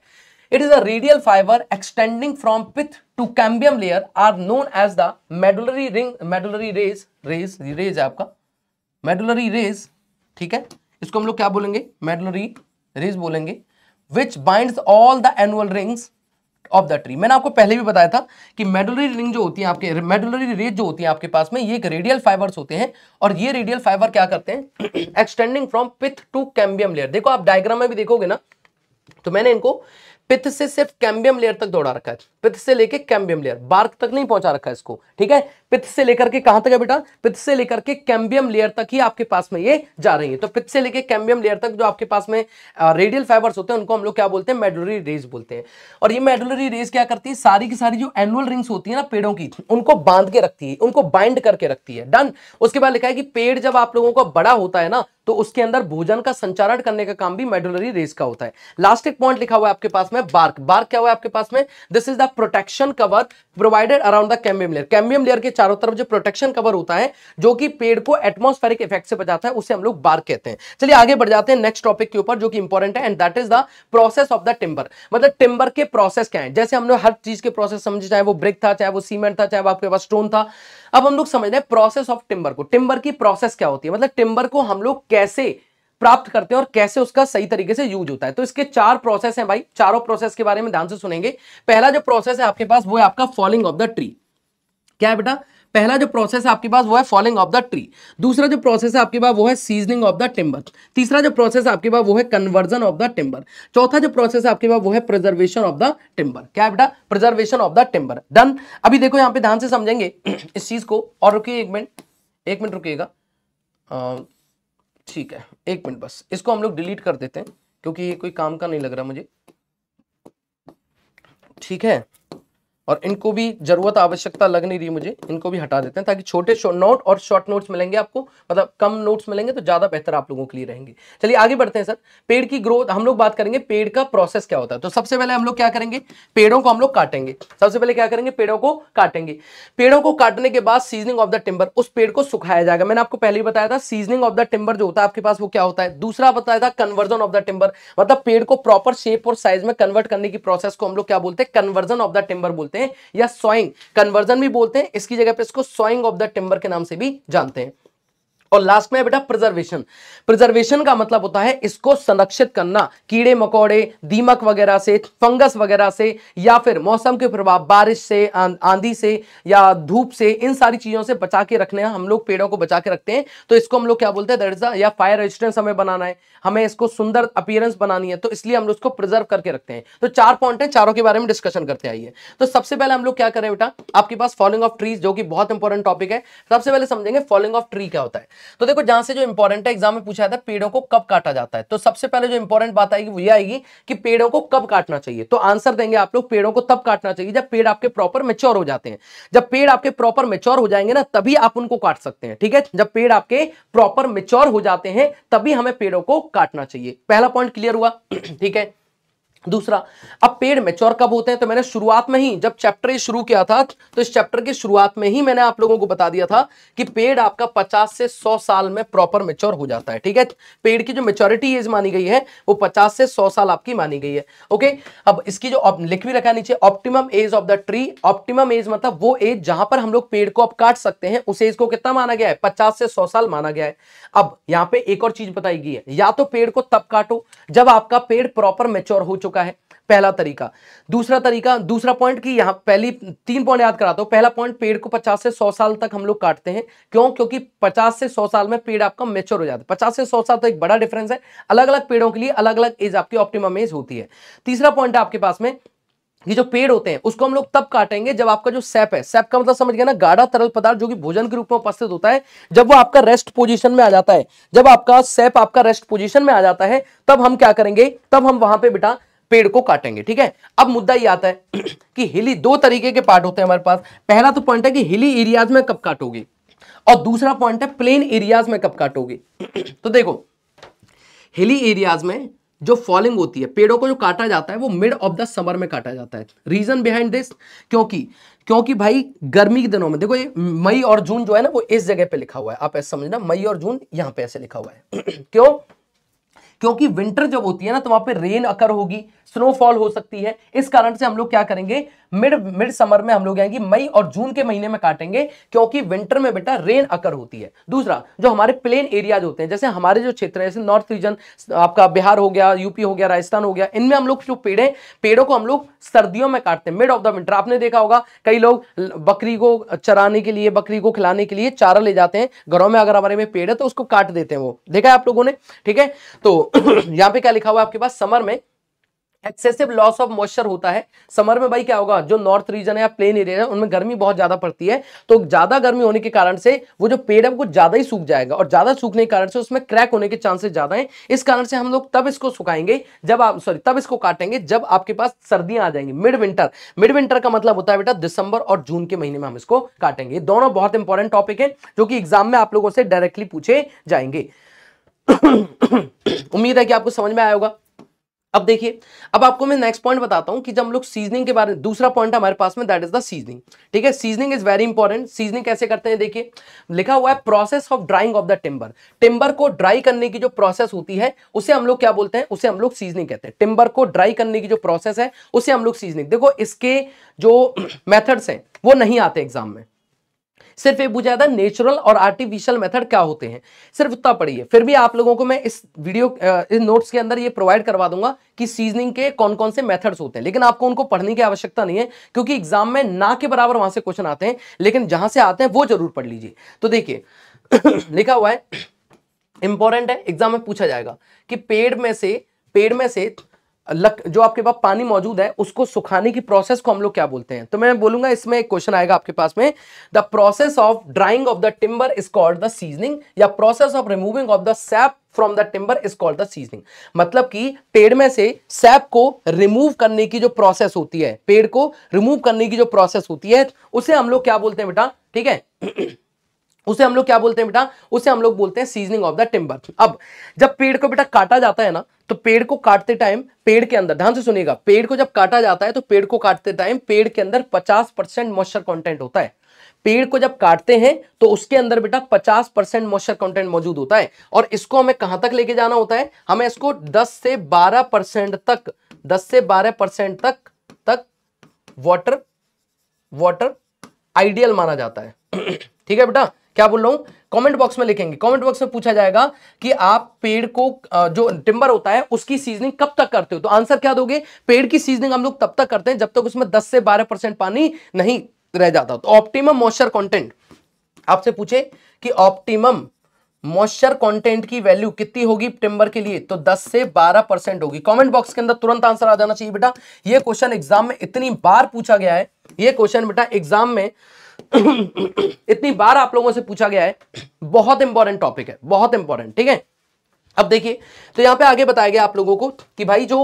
it is a radial fibre extending from pith to cambium layer are known as the medullary ring medullary rays rays rays है आपका मेडोलरी रेज ठीक है इसको हम लोग क्या बोलेंगे मेडोलरी रेज बोलेंगे which bind all the annual rings of the tree मैंने आपको पहले भी बताया था कि मेडुलरी रिंग जो होती है आपके मेडुलरी रेज जो होती है आपके पास में ये रेडियल फाइबर्स होते हैं और ये रेडियल फाइबर क्या करते हैं extending from pith to cambium layer देखो आप डायग्राम में भी देखोगे ना तो मैंने इनको पिथ से सिर्फ कैम्बियम लेयर तक दौड़ा रखा है पित्त से लेकर कैम्बियम लेयर बार्क तक नहीं पहुंचा रखा इसको ठीक है पित्त से लेकर के कहां तक है बेटा पित्त से लेकर के कैम्बियम लेयर तक ही आपके पास में ये जा रही है तो पित्त से लेकर कैम्बियम लेयर तक जो आपके पास में रेडियल फाइबर्स होते हैं उनको हम लोग क्या बोलते हैं मेडुलरी रेज बोलते हैं और ये मेडुलरी रेज क्या करती है सारी की सारी जो एनुअल रिंग्स होती है ना पेड़ों की उनको बांध के रखती है उनको बाइंड करके रखती है डन उसके बाद लिखा है कि पेड़ जब आप लोगों का बड़ा होता है ना तो उसके अंदर भोजन का संचारण करने का काम भी मेडुलरी रेज का होता है लास्ट एक पॉइंट लिखा हुआ है आपके पास में बार्क बार्क क्या हुआ है आपके पास में this is the protection cover provided around the cambium layer cambium layer के चारों तरफ जो प्रोटेक्शन कवर होता है जो कि पेड़ को एटमोस्फेरिक इफेक्ट से बचाता है उसे हम लोग बार कहते हैं चलिए आगे बढ़ जाते हैं नेक्स्ट टॉपिक के ऊपर जो कि इंपॉर्टेंट है and that is the process of the timber मतलब टिम्बर के प्रोसेस क्या है जैसे हम लोग हर चीज के प्रोसेस समझे चाहे वो ब्रिक था चाहे वो सीमेंट था चाहे वो आपके पास स्टोन था अब हम लोग समझ रहे हैं प्रोसेस ऑफ टिम्बर को टिम्बर की प्रोसेस क्या होती है मतलब टिम्बर को हम लोग कैसे प्राप्त करते हैं और कैसे उसका सही तरीके से यूज होता है तो इसके चार प्रोसेस हैं भाई चारों प्रोसेस के बारे में ध्यान से सुनेंगे पहला जो प्रोसेस है आपके पास वो है आपका फॉलिंग ऑफ द ट्री क्या है बेटा पहला जो प्रोसेस है आपके पास वो है फॉलिंग ऑफ द ट्री दूसरा जो प्रोसेस है आपके पास वो है सीजनिंग ऑफ द टिम्बर तीसरा जो प्रोसेस है आपके पास वो है कन्वर्जन ऑफ द टिम्बर चौथा जो प्रोसेस है आपके पास वो है प्रिजर्वेशन ऑफ द टिम्बर क्या बेटा preservation of the timber done अभी देखो यहां पर ध्यान से समझेंगे इस चीज को और रुकी एक मिनट एक मिनट रुकीगा ठीक है एक मिनट बस इसको हम लोग डिलीट कर देते हैं क्योंकि ये कोई काम का नहीं लग रहा मुझे ठीक है और इनको भी जरूरत आवश्यकता लग नहीं रही मुझे इनको भी हटा देते हैं ताकि छोटे नोट और शॉर्ट नोट्स मिलेंगे आपको मतलब कम नोट्स मिलेंगे तो ज़्यादा बेहतर आप लोगों के लिए रहेंगे चलिए आगे बढ़ते हैं सर पेड़ की ग्रोथ हम लोग बात करेंगे पेड़ का प्रोसेस क्या होता है तो सबसे पहले हम लोग क्या करेंगे पेड़ों को हम लोग काटेंगे सबसे पहले क्या करेंगे पेड़ों को काटेंगे पेड़ों को काटने के बाद सीजनिंग ऑफ द टिम्बर उस पेड़ को सुखाया जाएगा मैंने आपको पहले ही बताया था सीजनिंग ऑफ द टिम्बर जो होता है आपके पास वो क्या होता है दूसरा बताया था कन्वर्जन ऑफ द टिम्बर मतलब पेड़ को प्रॉपर शेप और साइज में कन्वर्ट करने की प्रोसेस को हम लोग क्या बोलते हैं कन्वर्जन ऑफ द टिम्बर बोलते हैं हैं या सॉइंग कन्वर्जन भी बोलते हैं इसकी जगह पे इसको सॉइंग ऑफ द टिम्बर के नाम से भी जानते हैं और लास्ट में बेटा प्रिजर्वेशन प्रिजर्वेशन का मतलब होता है इसको संरक्षित करना कीड़े मकोड़े दीमक वगैरह से फंगस वगैरह से या फिर मौसम के प्रभाव बारिश से आंधी से या धूप से इन सारी चीजों से बचा के रखने हम लोग पेड़ों को बचा के रखते हैं तो इसको हम लोग क्या बोलते हैं दैट या फायर रेजिस्टेंस हमें बनाना है हमें इसको सुंदर अपियरेंस बनानी है तो इसलिए हम लोग इसको प्रिजर्व करके रखते हैं तो चार पॉइंट है चारों के बारे में डिस्कशन करते आइए तो सबसे पहले हम लोग क्या करें बेटा आपके पास फॉलिंग ऑफ ट्रीज जो कि बहुत इंपॉर्टेंट टॉपिक है सबसे पहले समझेंगे फॉलिंग ऑफ ट्री क्या होता है तो देखो जहां से जो इंपॉर्टेंट है एग्जाम में पूछा था पेड़ों को कब काटा जाता है तो सबसे पहले जो इंपॉर्टेंट बात आएगी वो ये आएगी कि पेड़ों को कब काटना चाहिए तो आंसर देंगे आप लोग पेड़ों को तब काटना चाहिए जब पेड़ आपके प्रॉपर मेच्योर हो जाते हैं जब पेड़ आपके प्रॉपर मेच्योर हो जाएंगे ना तभी आप उनको काट सकते हैं ठीक है जब पेड़ आपके प्रॉपर मेच्योर हो जाते हैं तभी हमें पेड़ों को काटना चाहिए पहला पॉइंट क्लियर हुआ ठीक है दूसरा अब पेड़ मेच्योर कब होते हैं तो मैंने शुरुआत में ही जब चैप्टर शुरू किया था तो इस चैप्टर की शुरुआत में ही मैंने आप लोगों को बता दिया था कि पेड़ आपका 50 से 100 साल में प्रॉपर मेच्योर हो जाता है ठीक है पेड़ की जो मेच्योरिटी एज मानी गई है वो 50 से 100 साल आपकी मानी गई है ओके अब इसकी जो लिख भी रखा नीचे optimum age of the tree optimum age मतलब वो एज जहां पर हम लोग पेड़ को आप काट सकते हैं उस एज को कितना माना गया है पचास से सौ साल माना गया है अब यहाँ पे एक और चीज बताई गई है या तो पेड़ को तब काटो जब आपका पेड़ प्रॉपर मेच्योर हो चुका चुका है पहला तरीका दूसरा तरीका दूसरा पॉइंट की यहां पहली तीन पॉइंट याद कराता हूं पहला पॉइंट पेड़ को 50 से 100 साल तक हम लोग काटते हैं क्यों क्योंकि 50 से 100 साल में पेड़ आपका मेच्योर हो जाता है 50 से 100 साल तो एक बड़ा डिफरेंस है अलग अलग पेड़ों के लिए अलग अलग एज आपकी ऑप्टिमम एज होती है तीसरा पॉइंट आपके पास में ये जो पेड़ होते हैं उसको हम लोग तब काटेंगे जब आपका जो सैप है सैप का मतलब समझ गया ना गाढ़ा तरल पदार्थ जो कि भोजन के रूप में उपस्थित होता है जब वो आपका रेस्ट पोजीशन में आ जाता है जब आपका सैप आपका रेस्ट पोजीशन में आ जाता है तब हम क्या करेंगे तब हम वहां पे बेटा पेड़ को काटेंगे ठीक है अब मुद्दा ये आता है कि हिली दो तरीके के पार्ट होते हैं हमारे पास पहला तो पॉइंट है कि हिली एरियाज में कब काटोगे और दूसरा पॉइंट है प्लेन एरियाज में कब काटोगे तो देखो हिली एरियाज में जो फॉलिंग होती है पेड़ों को जो काटा जाता है वो मिड ऑफ द समर में काटा जाता है रीजन बिहाइंड दिस क्योंकि क्योंकि भाई गर्मी के दिनों में देखो ये मई और जून जो है ना वो इस जगह पे लिखा हुआ है आप ऐसे समझना मई और जून यहां पे ऐसे लिखा हुआ है क्यों क्योंकि विंटर जब होती है ना तो वहां पे रेन अकर होगी स्नोफॉल हो सकती है इस कारण से हम लोग क्या करेंगे मिड मिड समर में हम लोग आएंगे मई और जून के महीने में काटेंगे क्योंकि विंटर में बेटा रेन अकर होती है दूसरा जो हमारे प्लेन एरियाज होते हैं जैसे हमारे जो क्षेत्र है जैसे नॉर्थ रीजन आपका बिहार हो गया यूपी हो गया राजस्थान हो गया इनमें हम लोग जो पेड़ पेड़ों को हम लोग सर्दियों में काटते हैं मिड ऑफ द विंटर आपने देखा होगा कई लोग बकरी को चराने के लिए बकरी को खिलाने के लिए चारा ले जाते हैं घरों में अगर हमारे में पेड़ है तो उसको काट देते हैं वो देखा है आप लोगों ने ठीक है तो यहाँ पे क्या लिखा हुआ है आपके पास समर में एक्सेसिव लॉस ऑफ मॉइस्चर होता है समर में भाई क्या होगा जो नॉर्थ रीजन है या प्लेन एरिया है उनमें गर्मी बहुत ज्यादा पड़ती है तो ज्यादा गर्मी होने के कारण से वो जो पेड़ है वो ज्यादा ही सूख जाएगा और ज्यादा सूखने के कारण से उसमें क्रैक होने के चांसेस ज्यादा हैं इस कारण से हम लोग तब इसको सुखाएंगे जब आप सॉरी तब इसको काटेंगे जब आपके पास सर्दियां आ जाएंगी मिड विंटर मिड विंटर का मतलब होता है बेटा दिसंबर और जून के महीने में हम इसको काटेंगे दोनों बहुत इंपॉर्टेंट टॉपिक है जो कि एग्जाम में आप लोगों से डायरेक्टली पूछे जाएंगे उम्मीद है कि आपको समझ में आया होगा अब देखिए अब आपको मैं नेक्स्ट पॉइंट बताता हूं कि जब हम लोग सीजनिंग के बारे में दूसरा पॉइंट हमारे पास में दैट इज द सीजनिंग ठीक है seasoning is very important seasoning कैसे करते हैं देखिए लिखा हुआ है process of drying of the timber timber को ड्राई करने की जो प्रोसेस होती है उसे हम लोग क्या बोलते हैं उसे हम लोग सीजनिंग कहते हैं टिम्बर को ड्राई करने की जो प्रोसेस है उसे हम लोग सीजनिंग देखो इसके जो मैथड्स हैं वो नहीं आते एग्जाम में सिर्फ ये बुझा नेचुरल और आर्टिफिशियल मेथड क्या होते हैं सिर्फ उतना पढ़िए फिर भी आप लोगों को मैं इस वीडियो इस नोट्स के अंदर ये प्रोवाइड करवा दूंगा कि सीजनिंग के कौन कौन से मेथड्स होते हैं लेकिन आपको उनको पढ़ने की आवश्यकता नहीं है क्योंकि एग्जाम में ना के बराबर वहां से क्वेश्चन आते हैं लेकिन जहां से आते हैं वो जरूर पढ़ लीजिए तो देखिए लिखा हुआ है इंपॉर्टेंट है एग्जाम में पूछा जाएगा कि पेड़ में से पेड़ में से लक जो आपके पास पानी मौजूद है उसको सुखाने की प्रोसेस को हम लोग क्या बोलते हैं तो मैं बोलूंगा इसमें एक क्वेश्चन आएगा आपके पास में the process of drying of the timber is called the seasoning या process of removing of the sap from the timber is called the seasoning मतलब कि पेड़ में से सैप को रिमूव करने की जो प्रोसेस होती है पेड़ को रिमूव करने की जो प्रोसेस होती है उसे हम लोग क्या बोलते हैं बेटा ठीक है उसे हम लोग क्या बोलते हैं बेटा उसे हम लोग बोलते हैं सीजनिंग ऑफ द टिम्बर अब जब पेड़ को बेटा काटा जाता है ना तो पेड़ को काटते टाइम पेड़ के अंदर ध्यान से सुनिएगा पेड़ को जब काटा जाता है तो पेड़ को काटते टाइम पेड़ के अंदर 50 परसेंट मॉइस्चर कॉन्टेंट होता है पेड़ को जब काटते हैं तो उसके अंदर बेटा 50 परसेंट मॉइस्चर कंटेंट मौजूद होता है और इसको हमें कहां तक लेके जाना होता है हमें इसको 10 से 12 परसेंट तक 10 से 12 परसेंट तक तक वाटर वाटर आइडियल माना जाता है ठीक है बेटा क्या बोल रहा हूं कमेंट बॉक्स में लिखेंगे कमेंट बॉक्स में पूछा जाएगा कि आप पेड़ को जो टिम्बर होता है उसकी सीजनिंग कब तक करते हो तो आंसर क्या दोगे पेड़ की सीजनिंग हम लोग तब तक करते हैं जब तक उसमें दस से बारह परसेंट पानी नहीं रह जाता तो ऑप्टिम मॉइस्चर कॉन्टेंट आपसे पूछे कि ऑप्टिमम मॉइस्चर कंटेंट की वैल्यू कितनी होगी टिम्बर के लिए तो 10 से 12 परसेंट होगी कमेंट बॉक्स के अंदर तुरंत आंसर आ जाना चाहिए बेटा ये क्वेश्चन एग्जाम में इतनी बार पूछा गया है ये क्वेश्चन बेटा एग्जाम में इतनी बार आप लोगों से पूछा गया है बहुत इंपॉर्टेंट टॉपिक है बहुत इंपॉर्टेंट ठीक है अब देखिए तो यहां पे आगे बताया गया आप लोगों को कि भाई जो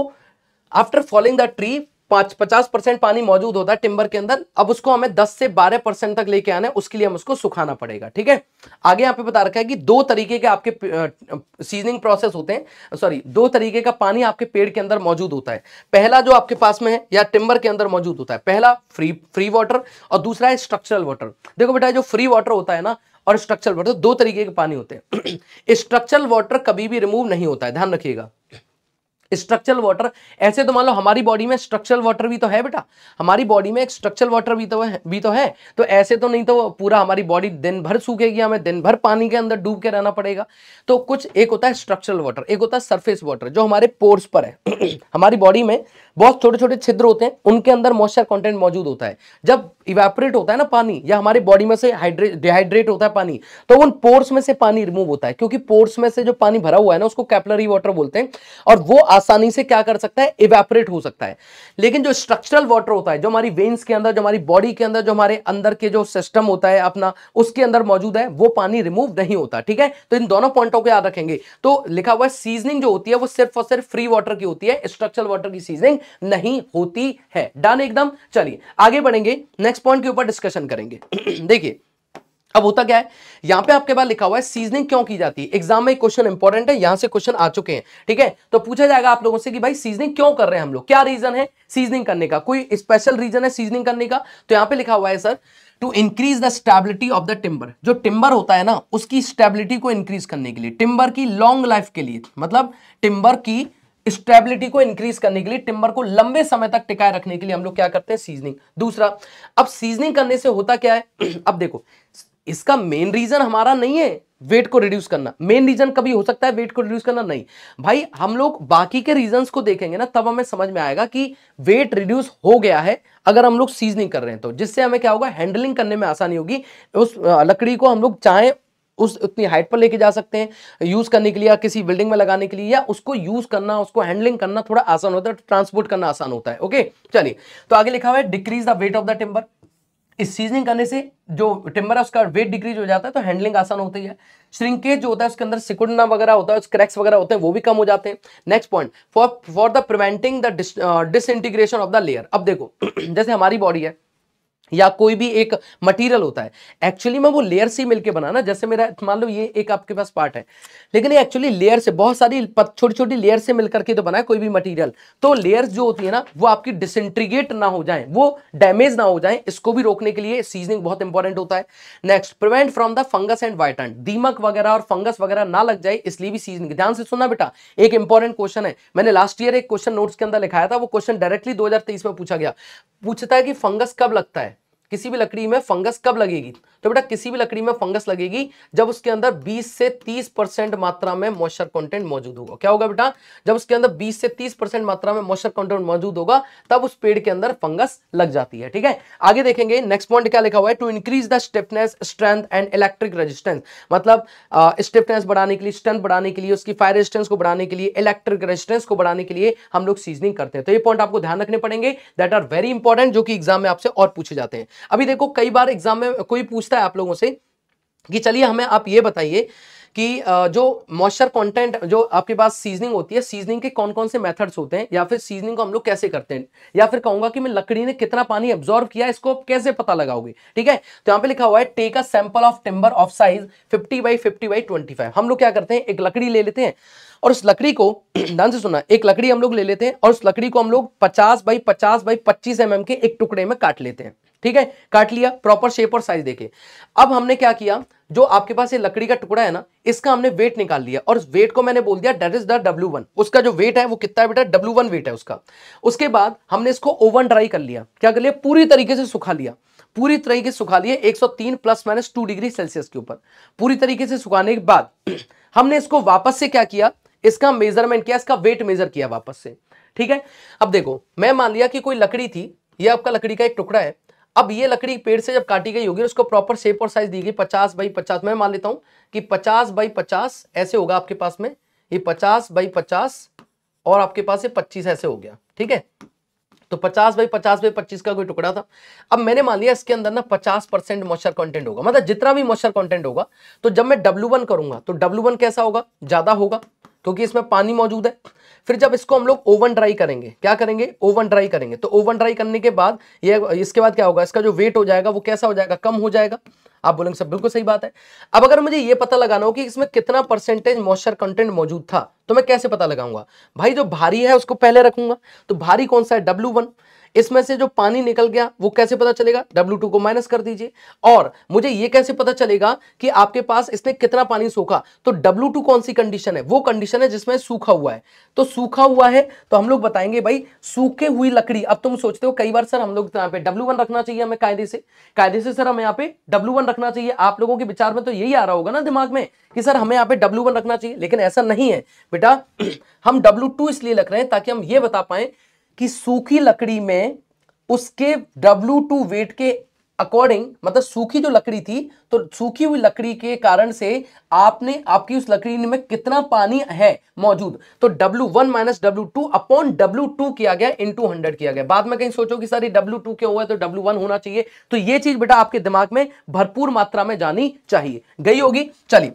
आफ्टर फॉलोइंग द ट्री पचास परसेंट पानी मौजूद होता है टिम्बर के अंदर अब उसको हमें दस से बारह परसेंट तक लेके आना है उसके लिए हम उसको सुखाना पड़ेगा ठीक है आगे यहाँ पे बता रखा है कि दो तरीके के आपके सीजनिंग प्रोसेस होते हैं सॉरी दो तरीके का पानी आपके पेड़ के अंदर मौजूद होता है पहला जो आपके पास में है या टिम्बर के अंदर मौजूद होता है पहला फ्री फ्री वाटर और दूसरा है स्ट्रक्चरल वाटर देखो बेटा जो फ्री वाटर होता है ना और स्ट्रक्चरल वाटर दो तरीके के पानी होते हैं स्ट्रक्चरल वाटर कभी भी रिमूव नहीं होता है ध्यान रखिएगा स्ट्रक्चरल वाटर ऐसे तो मान लो हमारी बॉडी में स्ट्रक्चरल वाटर भी तो है बेटा हमारी बॉडी में एक स्ट्रक्चरल वाटर भी तो है भी तो है तो ऐसे तो नहीं तो पूरा हमारी बॉडी दिन भर सूखेगी हमें दिन भर पानी के अंदर डूब के रहना पड़ेगा तो कुछ एक होता है स्ट्रक्चरल वाटर एक होता है सरफेस वाटर जो हमारे पोर्स पर है हमारी बॉडी में बहुत छोटे छोटे छिद्र होते हैं उनके अंदर मॉइस्चर कंटेंट मौजूद होता है जब इवेपोरेट होता है ना पानी या हमारे बॉडी में से हाइड्रेट डिहाइड्रेट होता है पानी तो उन पोर्स में से पानी रिमूव होता है क्योंकि पोर्स में से जो पानी भरा हुआ है ना उसको कैपलरी वाटर बोलते हैं और वो आसानी से क्या कर सकता है इवेपोरेट हो सकता है लेकिन जो स्ट्रक्चरल वाटर होता है जो हमारी वेन्स के अंदर जो हमारी बॉडी के अंदर जो हमारे अंदर के जो सिस्टम होता है अपना उसके अंदर मौजूद है वो पानी रिमूव नहीं होता ठीक है तो इन दोनों पॉइंटों को याद रखेंगे तो लिखा हुआ सीजनिंग जो होती है वो सिर्फ और सिर्फ फ्री वाटर की होती है स्ट्रक्चरल वाटर की सीजनिंग नहीं होती है डन एकदम चलिए आगे बढ़ेंगे नेक्स्ट पॉइंट के ऊपर डिस्कशन करेंगे देखिए अब होता क्या है यहां पे आपके पास लिखा हुआ है सीजनिंग क्यों की जाती है एग्जाम में क्वेश्चन इंपॉर्टेंट है यहां से क्वेश्चन आ चुके हैं ठीक है तो पूछा जाएगा आप लोगों से कि भाई सीजनिंग क्यों कर रहे हैं हम लोग क्या रीजन है सीजनिंग करने का कोई स्पेशल रीजन है सीजनिंग करने का तो यहां पे लिखा हुआ है sir to increase the stability of the timber जो टिम्बर होता है ना उसकी स्टेबिलिटी को इंक्रीज करने के लिए टिम्बर की लॉन्ग लाइफ के लिए मतलब टिम्बर की स्टेबिलिटी को इंक्रीज करने के लिए टिम्बर को लंबे समय तक टिकाए रखने के लिए हम लोग क्या करते हैं सीजनिंग दूसरा अब सीजनिंग करने से होता क्या है अब देखो इसका मेन रीजन हमारा नहीं है वेट को रिड्यूस करना मेन रीजन कभी हो सकता है वेट को रिड्यूस करना नहीं भाई हम लोग बाकी के रीजंस को देखेंगे ना तब हमें समझ में आएगा कि वेट रिड्यूस हो गया है अगर हम लोग सीजनिंग कर रहे हैं तो जिससे हमें क्या होगा हैंडलिंग करने में आसानी होगी उस लकड़ी को हम लोग चाहे उस उतनी हाइट पर लेके जा सकते हैं यूज़ करने के लिए या किसी बिल्डिंग में लगाने के लिए या उसको यूज़ करना उसको हैंडलिंग करना थोड़ा आसान होता है ट्रांसपोर्ट करना आसान होता है ओके चलिए तो आगे लिखा हुआ है decrease the weight of the timber इस सीजनिंग करने से जो टिम्बर है उसका वेट डिक्रीज हो जाता है तो हैंडलिंग आसान होती है श्रिंकेज जो होता है उसके अंदर सिकुड़ना वगैरह होता है क्रैक्स वगैरह होते हैं वो भी कम हो जाते हैं next point for for the preventing the disintegration of the layer अब देखो जैसे हमारी बॉडी है या कोई भी एक मटेरियल होता है एक्चुअली में वो लेयर से मिलके बनाना जैसे मेरा मान लो ये एक आपके पास पार्ट है लेकिन ये एक्चुअली लेयर से बहुत सारी छोटी छोटी लेयर से मिलकर के तो बनाए कोई भी मटेरियल तो लेयर्स जो होती है ना वो आपकी डिसइंट्रीगेट ना हो जाए वो डैमेज ना हो जाए इसको भी रोकने के लिए सीजनिंग बहुत इंपॉर्टेंट होता है next prevent from the fungus and white ant दीमक वगैरह और फंगस वगैरह ना लग जाए इसलिए भी सीजनिंग ध्यान से सुनना बेटा एक इंपॉर्टेंट क्वेश्चन है मैंने लास्ट ईयर एक क्वेश्चन नोट्स के अंदर लिखाया था वो क्वेश्चन डायरेक्टली दो में पूछा गया पूछता है कि फंगस कब लगता है किसी भी लकड़ी में फंगस कब लगेगी तो बेटा किसी भी लकड़ी में फंगस लगेगी जब उसके अंदर 20 से 30 परसेंट मात्रा में मॉइस्चर कंटेंट मौजूद होगा क्या होगा बेटा जब उसके अंदर 20 से 30 परसेंट मात्रा में मॉइस्चर कंटेंट मौजूद होगा तब उस पेड़ के अंदर फंगस लग जाती है ठीक है आगे देखेंगे नेक्स्ट पॉइंट क्या लिखा हुआ है to increase the stiffness strength and electric resistance मतलब स्टेपनेस बढ़ाने के लिए स्ट्रेंथ बढ़ाने के लिए उसकी फायर रजिस्टेंस को बढ़ाने के लिए इलेक्ट्रिक रजिस्टेंस को बढ़ाने के लिए हम लोग सीजनिंग करते हैं तो ये पॉइंट आपको ध्यान रखने पड़ेंगे दैट आर वेरी इंपॉर्टेंट जो कि एग्जाम में आपसे और पूछे जाते हैं अभी देखो कई बार एग्जाम में कोई पूछता है आप लोगों से कि चलिए हमें आप ये बताइए कि जो मॉइस्चर कंटेंट जो आपके पास सीजनिंग होती है सीजनिंग के कौन कौन से मेथड्स होते हैं या फिर सीजनिंग को हम लोग कैसे करते हैं या फिर कहूंगा कि मैं लकड़ी ने कितना पानी एब्जॉर्व किया इसको आप कैसे पता लगाओगे ठीक है तो यहाँ पे लिखा हुआ है take a sample of timber of size fifty by fifty by twenty five हम लोग क्या करते हैं एक लकड़ी ले लेते हैं और उस लकड़ी को ध्यान से सुना एक लकड़ी हम लोग ले लेते हैं और उस लकड़ी को हम लोग पचास बाई पचास बाई पच्चीस एम mm के एक टुकड़े में काट लेते हैं ठीक है काट लिया प्रॉपर शेप और साइज देखे अब हमने क्या किया जो आपके पास ये लकड़ी का टुकड़ा है ना इसका हमने वेट निकाल लिया और वेट को मैंने बोल दिया that is the W one उसका जो वेट है वो कितना बेटा डब्ल्यू वन वेट है उसका उसके बाद हमने इसको ओवन ड्राई कर लिया क्या कर लिया पूरी तरीके से सुखा लिया पूरी तरीके से सुखा लिया 103 plus minus two degree Celsius के ऊपर पूरी तरीके से सुखाने के बाद हमने इसको वापस से क्या किया इसका मेजरमेंट किया इसका वेट मेजर किया वापस से ठीक है अब देखो मैं मान लिया कि कोई लकड़ी थी यह आपका लकड़ी का एक टुकड़ा है अब ये लकड़ी पेड़ से जब काटी गई होगी उसको प्रॉपर शेप और साइज दी गई पचास बाई पचास मैं मान लेता हूं कि पचास बाई पचास ऐसे होगा आपके पास में ये पचास बाई पचास और आपके पास ये पच्चीस ऐसे हो गया ठीक है तो पचास बाई पचास बाई पच्चीस का कोई टुकड़ा था अब मैंने मान लिया इसके अंदर ना पचास परसेंट मॉइस्चर कॉन्टेंट होगा मतलब जितना भी मॉइस्चर कॉन्टेंट होगा तो जब मैं डब्ल्यू वन करूंगा तो डब्ल्यू वन कैसा होगा ज्यादा होगा क्योंकि इसमें पानी मौजूद है फिर जब इसको हम लोग ओवन ड्राई करेंगे क्या करेंगे ओवन ड्राई करेंगे तो ओवन ड्राई करने के बाद ये इसके बाद क्या होगा इसका जो वेट हो जाएगा वो कैसा हो जाएगा कम हो जाएगा आप बोलेंगे सब बिल्कुल सही बात है अब अगर मुझे ये पता लगाना हो कि इसमें कितना परसेंटेज मॉइस्चर कंटेंट मौजूद था तो मैं कैसे पता लगाऊंगा भाई जो भारी है उसको पहले रखूंगा तो भारी कौन सा है डब्ल्यू वन इसमें से जो पानी निकल गया वो कैसे पता चलेगा W2 को माइनस कर दीजिए और मुझे ये कैसे पता चलेगा कि आपके पास इसने कितना पानी सूखा तो W2 कौन सी कंडीशन है वो कंडीशन है जिसमें सूखा हुआ है तो सूखा हुआ है तो हम लोग बताएंगे भाई सूखे हुई लकड़ी अब तुम सोचते हो कई बार सर हम लोग तो यहाँ पे वन रखना चाहिए हमें कायदे से कायदे से सर हमें यहाँ पे वन रखना चाहिए आप लोगों के विचार में तो यही आ रहा होगा ना दिमाग में कि सर हमें यहाँ पे वन रखना चाहिए लेकिन ऐसा नहीं है बेटा हम टू इसलिए रख रहे हैं ताकि हम ये बता पाए कि सूखी लकड़ी में उसके डब्ल्यू टू वेट के अकॉर्डिंग मतलब सूखी जो लकड़ी थी तो सूखी हुई लकड़ी के कारण से आपने आपकी उस लकड़ी में कितना पानी है मौजूद तो W1 one minus W two upon W two किया गया इंटू हंड्रेड किया गया बाद में कहीं सोचो कि सर डब्ल्यू टू क्यों हुआ है तो W1 होना चाहिए तो ये चीज बेटा आपके दिमाग में भरपूर मात्रा में जानी चाहिए गई होगी चलिए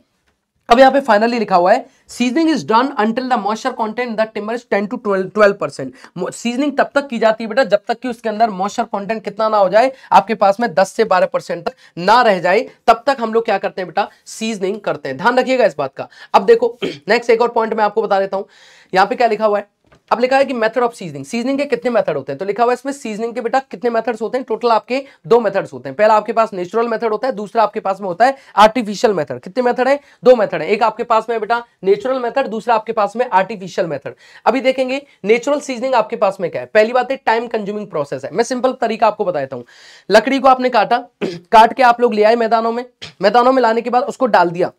अब यहाँ पे फाइनली लिखा हुआ है seasoning is done until the moisture content in the timber is ten to twelve percent seasoning तब तक की जाती है बेटा जब तक कि उसके अंदर मॉइस्चर कॉन्टेंट कितना ना हो जाए आपके पास में 10 से 12 परसेंट तक ना रह जाए तब तक हम लोग क्या करते हैं बेटा सीजनिंग करते हैं ध्यान रखिएगा इस बात का अब देखो नेक्स्ट एक और पॉइंट मैं आपको बता देता हूँ यहाँ पे क्या लिखा हुआ है अब लिखा है कि मेथड ऑफ सीजनिंग सीजनिंग के कितने मेथड होते हैं तो लिखा हुआ है इसमें सीजनिंग के बेटा कितने मेथड्स होते हैं टोटल आपके दो मेथड्स होते हैं पहला आपके पास नेचुरल मेथड होता है दूसरा आपके पास में होता है आर्टिफिशियल मेथड कितने मेथड है दो मेथड है एक आपके पास में बेटा नेचुरल मेथड दूसरा आपके पास में आर्टिफिशियल मेथड अभी देखेंगे नेचुरल सीजनिंग आपके पास में क्या है पहली बात है टाइम कंज्यूमिंग प्रोसेस है मैं सिंपल तरीका आपको बताता हूँ लकड़ी को आपने काटा काट के आप लोग ले आए मैदानों में मैदानों में लाने के बाद उसको डाल दिया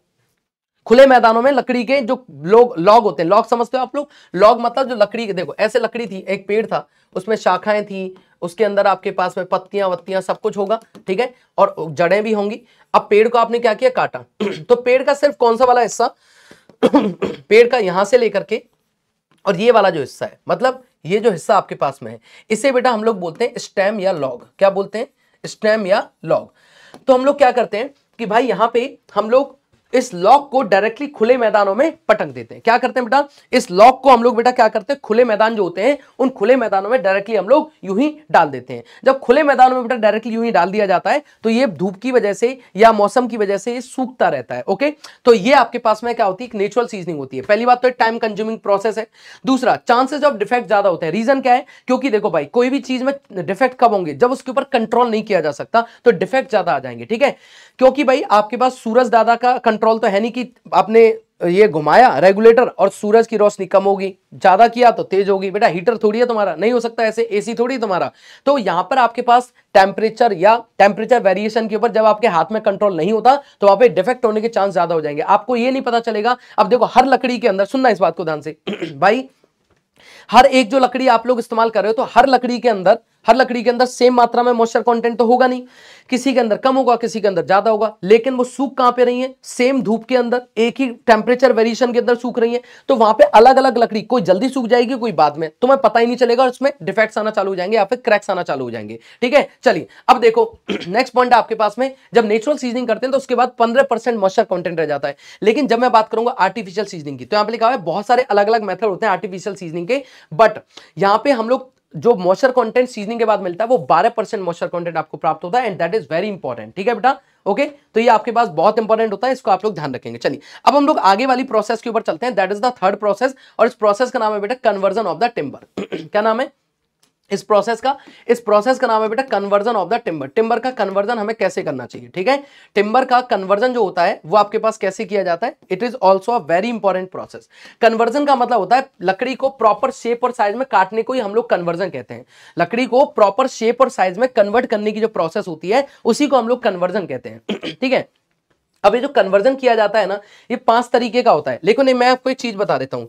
खुले मैदानों में लकड़ी के जो लोग लॉग होते हैं लॉग समझते हो आप लोग लॉग मतलब जो लकड़ी के देखो ऐसे लकड़ी थी एक पेड़ था उसमें शाखाएं थी उसके अंदर आपके पास में पत्तियां वत्तियां सब कुछ होगा ठीक है और जड़ें भी होंगी अब पेड़ को आपने क्या किया काटा तो पेड़ का सिर्फ कौन सा वाला हिस्सा पेड़ का यहां से लेकर के और ये वाला जो हिस्सा है मतलब ये जो हिस्सा आपके पास में है इसे बेटा हम लोग बोलते हैं स्टेम या लॉग क्या बोलते हैं स्टेम या लॉग तो हम लोग क्या करते हैं कि भाई यहाँ पे हम लोग इस लॉक को डायरेक्टली खुले मैदानों में पटक देते हैं क्या करते हैं बेटा इस लॉक को हम लोग बेटा क्या करते हैं खुले मैदान जो होते हैं उन खुले मैदानों में डायरेक्टली हम लोग यू ही डाल देते हैं जब खुले मैदानों में बेटा डायरेक्टली यू ही डाल दिया जाता है तो ये धूप की वजह से या मौसम की वजह से सूखता रहता है ओके तो ये आपके पास में क्या होती है नेचुरल सीजनिंग होती है पहली बात तो टाइम कंज्यूमिंग प्रोसेस है दूसरा चांसेस ऑफ डिफेक्ट ज्यादा होते हैं रीजन क्या है क्योंकि देखो भाई कोई भी चीज में डिफेक्ट कब होंगे जब उसके ऊपर कंट्रोल नहीं किया जा सकता तो डिफेक्ट ज्यादा आ जाएंगे ठीक है क्योंकि भाई आपके पास सूरज दादा का कंट्रोल तो है नहीं कि आपने ये घुमाया रेगुलेटर और सूरज की रोशनी कम होगी ज्यादा किया तो तेज होगी बेटा हीटर थोड़ी है तुम्हारा नहीं हो सकता ऐसे एसी थोड़ी तुम्हारा तो यहां पर आपके पास टेम्परेचर या टेम्परेचर वेरिएशन के ऊपर जब आपके हाथ में कंट्रोल नहीं होता तो वहां पे डिफेक्ट होने के चांस ज्यादा हो जाएंगे आपको ये नहीं पता चलेगा अब देखो हर लकड़ी के अंदर सुनना इस बात को ध्यान से भाई हर एक जो लकड़ी आप लोग इस्तेमाल कर रहे हो तो हर लकड़ी के अंदर हर लकड़ी के अंदर सेम मात्रा में मॉइस्चर कंटेंट तो होगा नहीं किसी के अंदर कम होगा किसी के अंदर ज्यादा होगा लेकिन वो सूख कहां पे रही है सेम धूप के अंदर एक ही टेम्परेचर वेरिएशन के अंदर सूख रही है तो वहां पे अलग अलग लकड़ी कोई जल्दी सूख जाएगी कोई बाद में तुम्हें पता ही नहीं चलेगा और उसमें डिफेक्ट्स आना चालू हो जाएंगे या फिर क्रैक्स आना चालू हो जाएंगे ठीक है चलिए अब देखो नेक्स्ट पॉइंट आपके पास में जब नेचुरल सीजनिंग करते हैं तो उसके बाद पंद्रह परसेंट मॉइस्चर कॉन्टेंट रह जाता है लेकिन जब मैं बात करूंगा आर्टिफिशियल सीजनिंग की तो यहां पर लिखा हुआ है बहुत सारे अलग अलग मेथड होते हैं आर्टिफिशियल सीजनिंग के बट यहां पर हम लोग जो मॉइस्चर कंटेंट सीजनिंग के बाद मिलता है वो 12 परसेंट मॉइस्चर कंटेंट आपको प्राप्त होता है and that is very important ठीक है बेटा ओके तो ये आपके पास बहुत इंपॉर्टेंट होता है इसको आप लोग ध्यान रखेंगे चलिए अब हम लोग आगे वाली प्रोसेस के ऊपर चलते हैं that is the third process और इस प्रोसेस का नाम है बेटा कन्वर्जन ऑफ द टिम्बर क्या नाम है इस प्रोसेस का इस प्रोसेस का नाम है बेटा conversion of the timber timber का कन्वर्जन हमें कैसे करना चाहिए ठीक है टिम्बर का कन्वर्जन जो होता है वो आपके पास कैसे किया जाता है it is also a very important process conversion का मतलब होता है लकड़ी को प्रॉपर शेप और साइज में काटने को ही हम लोग कन्वर्जन कहते हैं लकड़ी को प्रॉपर शेप और साइज में कन्वर्ट करने की जो प्रोसेस होती है उसी को हम लोग कन्वर्जन कहते हैं ठीक है अब ये जो कन्वर्जन किया जाता है ना ये पांच तरीके का होता है लेकिन मैं आपको एक चीज बता देता हूँ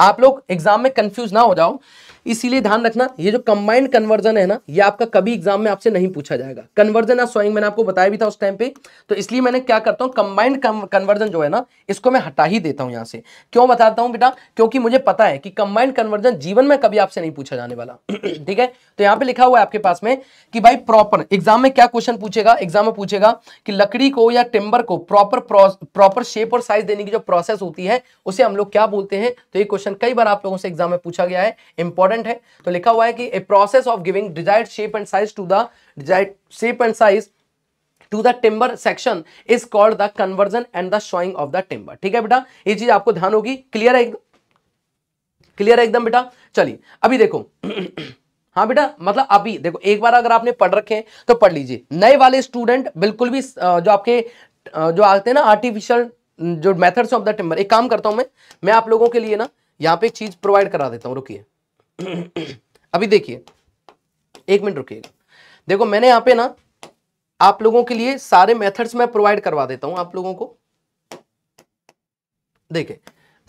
आप लोग एग्जाम में कंफ्यूज ना हो जाओ इसीलिए ध्यान रखना ये जो कंबाइंड कन्वर्जन है ना ये आपका कभी एग्जाम में आपसे नहीं पूछा जाएगा कन्वर्जन ऑफ स्वाइंग मैंने आपको बताया भी था उस टाइम पे तो इसलिए मैंने क्या करता हूँ कंबाइंड कन्वर्जन जो है ना इसको मैं हटा ही देता हूँ यहाँ से क्यों बताता हूँ बेटा क्योंकि मुझे पता है कि कंबाइंड कन्वर्जन जीवन में कभी आपसे नहीं पूछा जाने वाला ठीक है तो यहाँ पे लिखा हुआ है आपके पास में कि भाई प्रॉपर एग्जाम में क्या क्वेश्चन पूछेगा एग्जाम में पूछेगा कि लकड़ी को या टिम्बर को प्रॉपर प्रॉपर शेप और साइज देने की जो प्रोसेस होती है उसे हम लोग क्या बोलते हैं तो ये क्वेश्चन कई बार आप लोगों से एग्जाम में पूछा गया है इंपॉर्टेंट इंपॉर्टेंट है तो लिखा हुआ है कि a process of giving desired shape and size to the desired shape and size to the timber section is called the conversion and the sawing of the timber ठीक है बेटा ये चीज आपको ध्यान होगी क्लियर है एकदम क्लियर है एकदम बेटा चलिए अभी देखो हाँ बेटा मतलब अभी देखो एक बार अगर आपने पढ़ रखे हैं तो पढ़ लीजिए नए वाले स्टूडेंट बिल्कुल भी जो आपके जो आते हैं ना आर्टिफिशियल जो मेथड्स ऑफ द टिम्बर एक काम करता हूं मैं मैं आप लोगों के लिए ना यहाँ पे एक चीज प्रोवाइड करा देता हूँ रुकिए अभी देखिए एक मिनट रुकिएगा देखो मैंने यहां पे ना आप लोगों के लिए सारे मेथड्स मैं प्रोवाइड करवा देता हूं आप लोगों को देखिए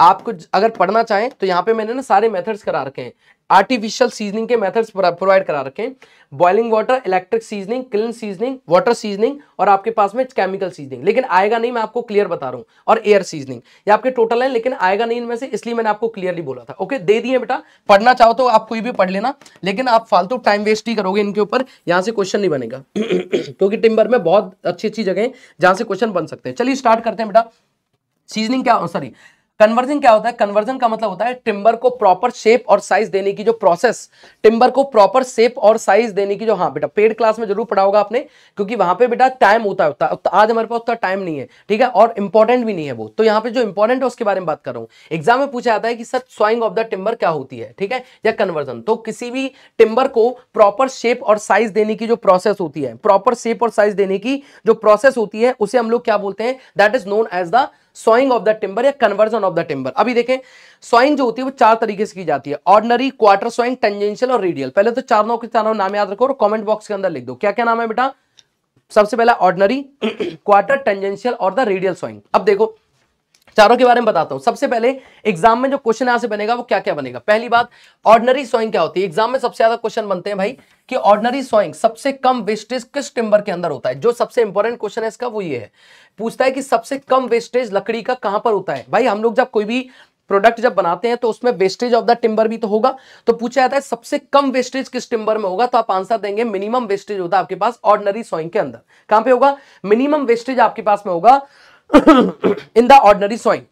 आपको अगर पढ़ना चाहें तो यहाँ पे मैंने ना सारे मेथड्स करा रखे हैं आर्टिफिशियल सीजनिंग के मेथड्स प्रोवाइड करा रखे हैं boiling water electric seasoning kiln seasoning water seasoning और आपके पास में केमिकल सीजनिंग लेकिन आएगा नहीं मैं आपको क्लियर बता रहा हूँ और एयर सीजनिंग ये आपके टोटल है लेकिन आएगा नहीं इनमें से इसलिए मैंने आपको क्लियरली बोला था ओके दे दिए बेटा पढ़ना चाहो तो आप कोई भी पढ़ लेना लेकिन आप फालतू तो टाइम वेस्ट ही करोगे इनके ऊपर यहाँ से क्वेश्चन नहीं बनेगा क्योंकि टिम्बर में बहुत अच्छी अच्छी जगह है जहाँ से क्वेश्चन बन सकते हैं चलिए स्टार्ट करते हैं बेटा सीजनिंग क्या सॉरी कन्वर्जन क्या होता है कन्वर्जन का मतलब होता है टिम्बर को प्रॉपर शेप और साइज देने की जो प्रोसेस टिम्बर को प्रॉपर शेप और साइज देने की जो हाँ बेटा पेड क्लास में जरूर पढ़ा होगा आपने क्योंकि वहां पे बेटा टाइम होता है आज हमारे पास उतना टाइम नहीं है ठीक है और इंपॉर्टेंट भी नहीं है वो तो यहाँ पे जो इंपॉर्टेंट है उसके बारे में बात कर रहा हूँ एग्जाम में पूछा जाता है कि sir sawing of the timber क्या होती है ठीक है या कन्वर्जन तो किसी भी टिम्बर को प्रॉपर शेप और साइज देने की जो प्रोसेस होती है प्रॉपर शेप और साइज देने की जो प्रोसेस होती है उसे हम लोग क्या बोलते हैं that is known as the sawing of the timber या कन्वर्जन ऑफ द टिम्बर अभी देखें सोइंग जो होती है वो चार तरीके से की जाती है ऑर्डनरी क्वार्टर सोइंग टेंजेंशियल और रेडियल पहले तो चार नौ के चारों नाम याद रखो और कॉमेंट बॉक्स के अंदर लिख दो क्या क्या नाम है बेटा सबसे पहला ऑर्डनरी क्वार्टर टेंजेंशियल और द रेडियल सोइंग अब देखो चारों के बारे में बताता हूं सबसे पहले एग्जाम में जो क्वेश्चन यहां से बनेगा वो क्या क्या बनेगा पहली बात ऑर्डनरी सोइंग क्या होती है एग्जाम में सबसे ज्यादा क्वेश्चन बनते हैं भाई कि ऑर्डनरी सोइंग सबसे कम वेस्टेज किस टिम्बर के अंदर होता है जो सबसे इंपॉर्टेंट क्वेश्चन है इसका वो ये है पूछता है कि सबसे कम वेस्टेज लकड़ी का कहां पर होता है भाई हम लोग जब कोई भी प्रोडक्ट जब बनाते हैं तो उसमें वेस्टेज ऑफ द टिम्बर भी तो होगा तो पूछा जाता है सबसे कम वेस्टेज किस टिम्बर में होगा तो आप आंसर देंगे मिनिमम वेस्टेज होता है आपके पास ऑर्डनरी सोइंग के अंदर कहां पे होगा मिनिमम वेस्टेज आपके पास में होगा in the ordinary sawing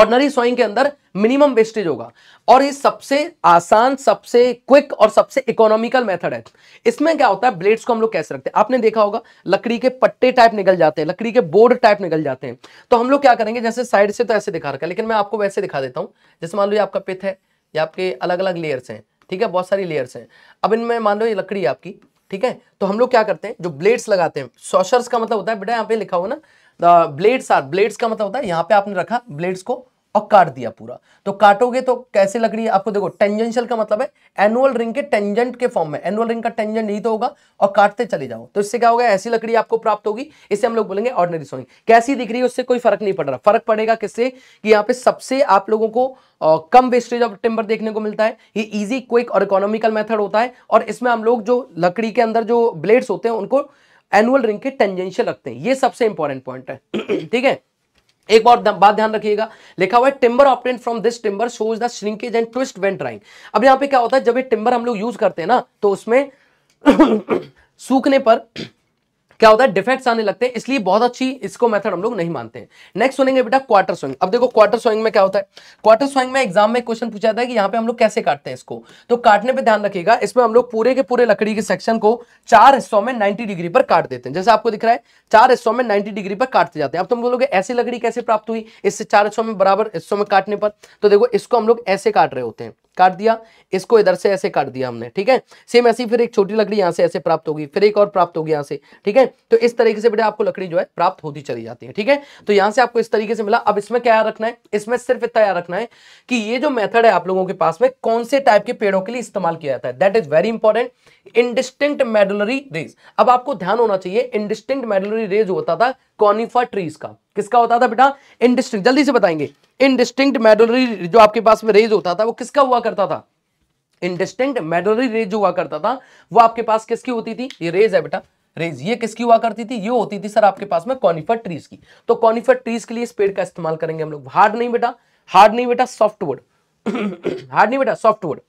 ordinary sawing के अंदर मिनिमम वेस्टेज होगा और ये सबसे आसान सबसे क्विक और सबसे इकोनॉमिकल मेथड है इसमें क्या होता है ब्लेड्स को हम लोग कैसे रखते हैं आपने देखा होगा लकड़ी के पट्टे टाइप निकल जाते हैं लकड़ी के बोर्ड टाइप निकल जाते हैं तो हम लोग क्या करेंगे जैसे साइड से तो ऐसे दिखा रखा है लेकिन मैं आपको वैसे दिखा देता हूँ जैसे मान लो आपका पिथ है या आपके अलग अलग लेयर्स हैं ठीक है बहुत सारी लेयर्स हैं अब इनमें मान लो ये लकड़ी है आपकी ठीक है तो हम लोग क्या करते हैं जो ब्लेड्स लगाते हैं सॉशर्स का मतलब होता है बेटा यहाँ पे लिखा हो ना द ब्लेड्स आर ब्लेड्स का मतलब होता है यहाँ पे आपने रखा ब्लेड्स को और काट दिया पूरा तो काटोगे तो कैसे लग रही है आपको देखो टेंजेंशियल का मतलब है एनुअल रिंग के टेंजेंट के फॉर्म में एनुअल रिंग का टेंजेंट नहीं तो होगा और काटते चले जाओ तो इससे क्या होगा ऐसी लकड़ी आपको प्राप्त होगी इसे हम लोग बोलेंगे ऑर्डनरी सोनिंग कैसी दिख रही है उससे कोई फर्क नहीं पड़ रहा फर्क पड़ेगा किससे कि यहाँ पे सबसे आप लोगों को आ, कम वेस्टेज ऑफ टिम्बर देखने को मिलता है ये इजी क्विक और इकोनॉमिकल मेथड होता है और इसमें हम लोग जो लकड़ी के अंदर जो ब्लेड्स होते हैं उनको एनुअल रिंग के टेंजेंशियल रखते हैं ये सबसे इंपॉर्टेंट पॉइंट है ठीक है एक और बात ध्यान रखिएगा लिखा हुआ है timber obtained from this timber shows the shrinkage and twist when drying अब यहां पे क्या होता है जब ये टिम्बर हम लोग यूज करते हैं ना तो उसमें सूखने पर क्या होता है डिफेक्ट्स आने लगते हैं इसलिए बहुत अच्छी इसको मेथड हम लोग नहीं मानते हैं नेक्स्ट सुनेंगे बेटा क्वार्टर स्विंग अब देखो क्वार्टर स्विंग में क्या होता है क्वार्टर स्विंग में एग्जाम में क्वेश्चन पूछा जाता है कि यहाँ पे हम लोग कैसे काटते हैं इसको तो काटने पर ध्यान रखिएगा इसमें हम लोग पूरे के पूरे लकड़ी के सेक्शन को चार हिस्सों में नाइन्टी डिग्री पर काट देते हैं जैसे आपको दिख रहा है चार हिस्सों में नाइन्टी डिग्री पर काटते जाते हैं अब तुम बोलोगे ऐसी लकड़ी कैसे प्राप्त हुई इससे चार हिस्सों में बराबर हिस्सों में काटने पर तो देखो इसको हम लोग ऐसे काट रहे होते हैं काट दिया इसको इधर से ऐसे काट दिया हमने ठीक है सेम ऐसी फिर एक छोटी लकड़ी यहाँ से ऐसे प्राप्त होगी फिर एक और प्राप्त होगी यहाँ से ठीक है तो इस तरीके से बेटा आपको लकड़ी जो है प्राप्त होती चली जाती है ठीक है तो यहाँ से आपको इस तरीके से मिला अब इसमें क्या रखना है इसमें सिर्फ इतना याद रखना है कि ये जो मेथड है आप लोगों के पास में कौन से टाइप के पेड़ों के लिए इस्तेमाल किया जाता है that is very important indistinct medullary rays अब आपको ध्यान होना चाहिए इनडिस्टिंक्ट मेडुलरी रेज होता था कॉनिफा ट्रीज का किसका होता था बेटा इनडिस्टिंग जल्दी से बताएंगे इनडिस्टिंग मेडोलरी जो आपके पास में रेज होता था वो किसका हुआ करता था इनडिस्टिंग मेडोलरी रेज जो हुआ करता था वो आपके पास किसकी होती थी ये रेज है बेटा रेज ये किसकी हुआ करती थी ये होती थी सर आपके पास में कॉनिफर ट्रीज की तो कॉनिफर ट्रीज के लिए इस पेड़ का इस्तेमाल करेंगे हम लोग हार्ड नहीं बेटा हार्ड नहीं बेटा सॉफ्टवुड हार्ड नहीं बेटा सॉफ्टवुड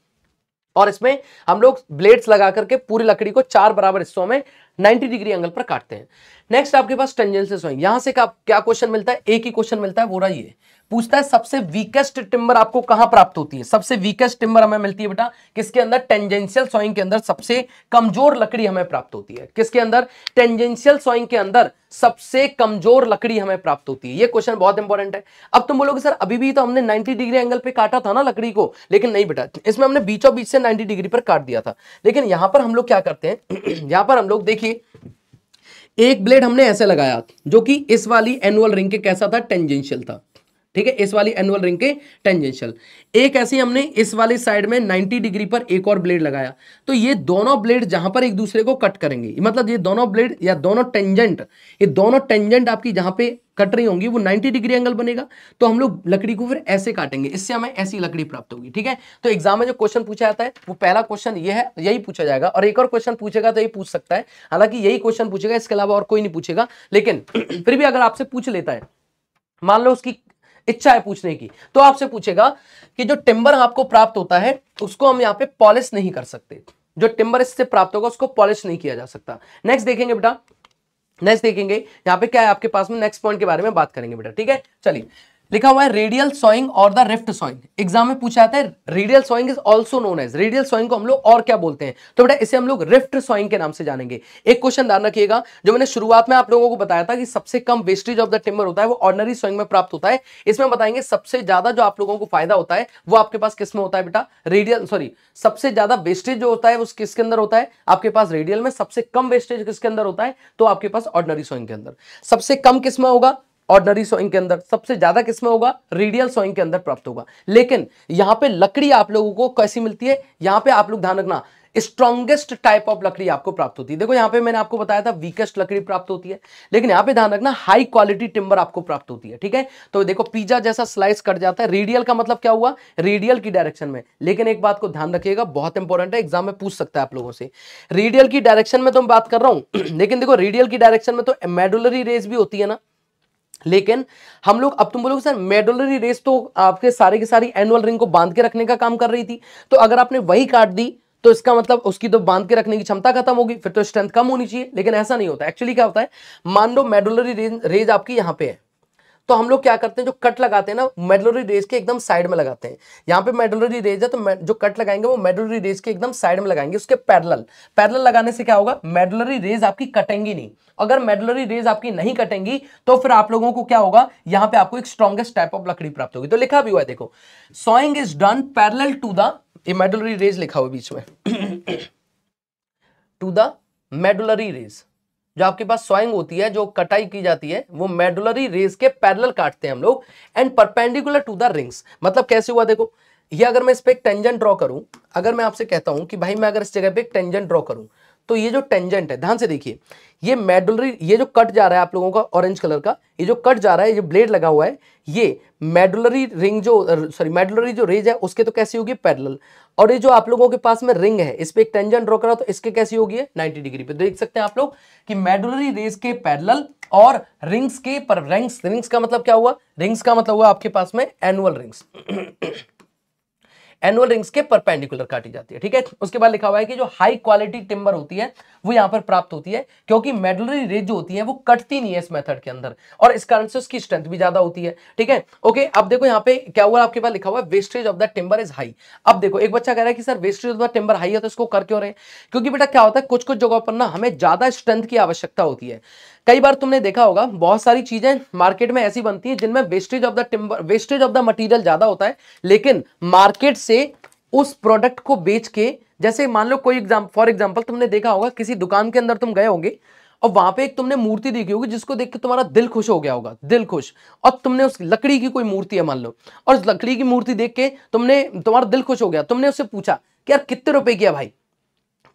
और इसमें हम लोग ब्लेड्स लगा करके पूरी लकड़ी को चार बराबर हिस्सों में 90 डिग्री एंगल पर काटते हैं नेक्स्ट आपके पास टेंजेंसेस यहां से क्या क्या क्वेश्चन मिलता है एक ही क्वेश्चन मिलता है वो रहा ये पूछता है सबसे वीकेस्ट टिम्बर आपको कहां प्राप्त होती है सबसे वीकेस्ट टिम्बर हमें मिलती है बेटा किसके अंदर टेंजेंशियल सॉइंग के अंदर सबसे कमजोर लकड़ी हमें प्राप्त होती है किसके अंदर टेंजेंशियल सॉइंग के अंदर सबसे कमजोर लकड़ी हमें प्राप्त होती है ये क्वेश्चन बहुत इंपॉर्टेंट है अब तुम बोलोगे सर अभी भी तो हमने 90 डिग्री एंगल पे काटा था ना लकड़ी को लेकिन नहीं बेटा इसमें हमने बीचों बीच से 90 डिग्री पर काट दिया था लेकिन यहां पर हम लोग क्या करते हैं यहां पर हम लोग देखिए एक ब्लेड हमने ऐसे लगाया जो कि इस वाली एनुअल रिंग के कैसा था टेंजेंशियल था ठीक है इस वाली एनुअल रिंग के टेंजेंशियल एक ऐसे हमने इस वाली साइड में 90 डिग्री पर एक और ब्लेड लगाया तो ये दोनों ब्लेड जहां पर एक दूसरे को कट करेंगे मतलब ये दोनों ब्लेड या दोनों टेंजेंट ये दोनों टेंजेंट आपकी जहां पे कट रही होंगी वो 90 डिग्री एंगल बनेगा तो हम लोग लकड़ी को फिर ऐसे काटेंगे इससे हमें ऐसी लकड़ी प्राप्त होगी ठीक है तो एग्जाम में जो क्वेश्चन पूछा जाता है वो पहला क्वेश्चन ये है यही पूछा जाएगा और एक और क्वेश्चन पूछेगा तो ये पूछ सकता है हालांकि यही क्वेश्चन पूछेगा इसके अलावा और कोई नहीं पूछेगा लेकिन फिर भी अगर आपसे पूछ लेता है मान लो उसकी इच्छा है पूछने की तो आपसे पूछेगा कि जो टिम्बर आपको प्राप्त होता है उसको हम यहाँ पे पॉलिश नहीं कर सकते जो टिम्बर इससे प्राप्त होगा उसको पॉलिश नहीं किया जा सकता नेक्स्ट देखेंगे बेटा नेक्स्ट देखेंगे यहाँ पे क्या है आपके पास में नेक्स्ट पॉइंट के बारे में बात करेंगे बेटा ठीक है चलिए लिखा हुआ है रेडियल सोइंग और द रिफ्ट सोइंग एग्जाम में पूछा जाता है radial sawing is also known as radial sawing को हम लोग और क्या बोलते हैं तो बेटा इसे हम लोग रिफ्ट सोइंग के नाम से जानेंगे एक क्वेश्चन ध्यान रखिएगा जो मैंने शुरुआत में आप लोगों को बताया था कि सबसे कम वेस्टेज ऑफ द टिम्बर होता है वो ऑर्डनरी सोइंग में प्राप्त होता है इसमें बताएंगे सबसे ज्यादा जो आप लोगों को फायदा होता है वो आपके पास किस में होता है बेटा रेडियल सॉरी सबसे ज्यादा वेस्टेज जो होता है वो किसके अंदर होता है आपके पास रेडियल में सबसे कम वेस्टेज किसके अंदर होता है तो आपके पास ऑर्डनरी सोइंग के अंदर सबसे कम किस में होगा ऑर्डनरी सोइंग के अंदर सबसे ज्यादा किसमें होगा रेडियल सोइंग के अंदर प्राप्त होगा लेकिन यहां पे लकड़ी आप लोगों को कैसी मिलती है यहां पे आप लोग ध्यान रखना स्ट्रॉन्गेस्ट टाइप ऑफ लकड़ी आपको प्राप्त होती है देखो यहां पे मैंने आपको बताया था वीकेस्ट लकड़ी प्राप्त होती है लेकिन यहाँ पे ध्यान रखना हाई क्वालिटी टिम्बर आपको प्राप्त होती है ठीक है तो देखो पिज्जा जैसा स्लाइस कट जाता है रेडियल का मतलब क्या हुआ रेडियल की डायरेक्शन में लेकिन एक बात को ध्यान रखिएगा बहुत इंपॉर्टेंट है एग्जाम में पूछ सकता है आप लोगों से रेडियल की डायरेक्शन में तो मैं बात कर रहा हूँ लेकिन देखो रेडियल की डायरेक्शन में तो मेडुलरी रेस भी होती है ना लेकिन हम लोग अब तुम बोलोगे सर मेडोलरी रेस तो आपके सारे के सारी एनुअल रिंग को बांध के रखने का काम कर रही थी तो अगर आपने वही काट दी तो इसका मतलब उसकी तो बांध के रखने की क्षमता खत्म होगी फिर तो स्ट्रेंथ कम होनी चाहिए लेकिन ऐसा नहीं होता एक्चुअली क्या होता है मान लो मेडोलरी रेज आपकी यहां पे है तो हम लोग क्या करते हैं जो कट लगाते हैं ना मेडलोरी रेज के एकदम साइड में लगाते हैं यहाँ पे मेडलोरी रेज है तो जो कट लगाएंगे वो मेडलोरी रेज के एकदम साइड में लगाएंगे उसके पैरल पैरल लगाने से क्या होगा मेडलरी रेज आपकी कटेंगी नहीं अगर मेडलरी रेज आपकी नहीं कटेंगी तो फिर आप लोगों को क्या होगा यहाँ पे आपको एक स्ट्रॉगेस्ट टाइप ऑफ लकड़ी प्राप्त होगी तो लिखा भी हुआ है देखो sawing is done parallel to the medullary rays लिखा हुआ बीच में टू द मेडुलरी रेज जो आपके पास स्वाइंग होती है जो कटाई की जाती है वो मेडुलरी रेस के पैरल काटते हैं हम लोग and perpendicular to the rings मतलब कैसे हुआ देखो ये अगर मैं इस पर एक टेंजन ड्रॉ करूं अगर मैं आपसे कहता हूं कि भाई मैं अगर इस जगह पे एक टेंजन ड्रॉ करूं तो ये जो टेंजेंट है ध्यान से देखिए ये मेडुलरी ये जो कट जा रहा है आप लोगों का ऑरेंज कलर का ये जो कट जा रहा है ये ब्लेड लगा हुआ है ये मेडुलरी रिंग जो सॉरी uh, मेडुलरी जो रेज है उसके तो कैसी होगी पैरेलल और ये जो आप लोगों के पास में रिंग है इस पर एक टेंजेंट ड्रॉ करा तो इसके कैसी होगी नाइनटी डिग्री पे देख सकते हैं आप लोग कि मेडुलरी रेज के पैरेलल और रिंग्स के पर रिंग्स रिंग्स का मतलब क्या हुआ रिंग्स का मतलब हुआ आपके पास में एनुअल रिंग्स एनुअल रिंग्स के परपेंडिकुलर काटी जाती है ठीक है उसके बाद लिखा हुआ है कि जो हाई क्वालिटी टिम्बर होती है वो यहां पर प्राप्त होती है क्योंकि मेडलरी रिज होती है वो कटती नहीं है इस मेथड के अंदर और इस कारण से उसकी स्ट्रेंथ भी ज्यादा होती है ठीक है ओके अब देखो यहाँ पे क्या हुआ आपके पास लिखा हुआ है wastage of the timber is high अब देखो एक बच्चा कह रहा है कि sir wastage of the timber high है तो इसको कर क्यों रहे क्योंकि बेटा क्या होता है कुछ कुछ जगहों पर ना हमें ज्यादा स्ट्रेंथ की आवश्यकता होती है कई बार तुमने देखा होगा बहुत सारी चीजें मार्केट में ऐसी बनती है जिनमें wastage of the timber wastage of the material ज्यादा होता है लेकिन मार्केट से उस प्रोडक्ट को बेच के जैसे मान लो कोई एग्जाम फॉर एग्जाम्पल तुमने देखा होगा किसी दुकान के अंदर तुम गए होंगे और वहां पे एक तुमने मूर्ति देखी होगी जिसको देख के तुम्हारा दिल खुश हो गया होगा दिल खुश और तुमने उस लकड़ी की कोई मूर्ति है मान लो और उस लकड़ी की मूर्ति देख के तुमने तुम्हारा दिल खुश हो गया तुमने उससे पूछा कि यार कितने रुपए की है भाई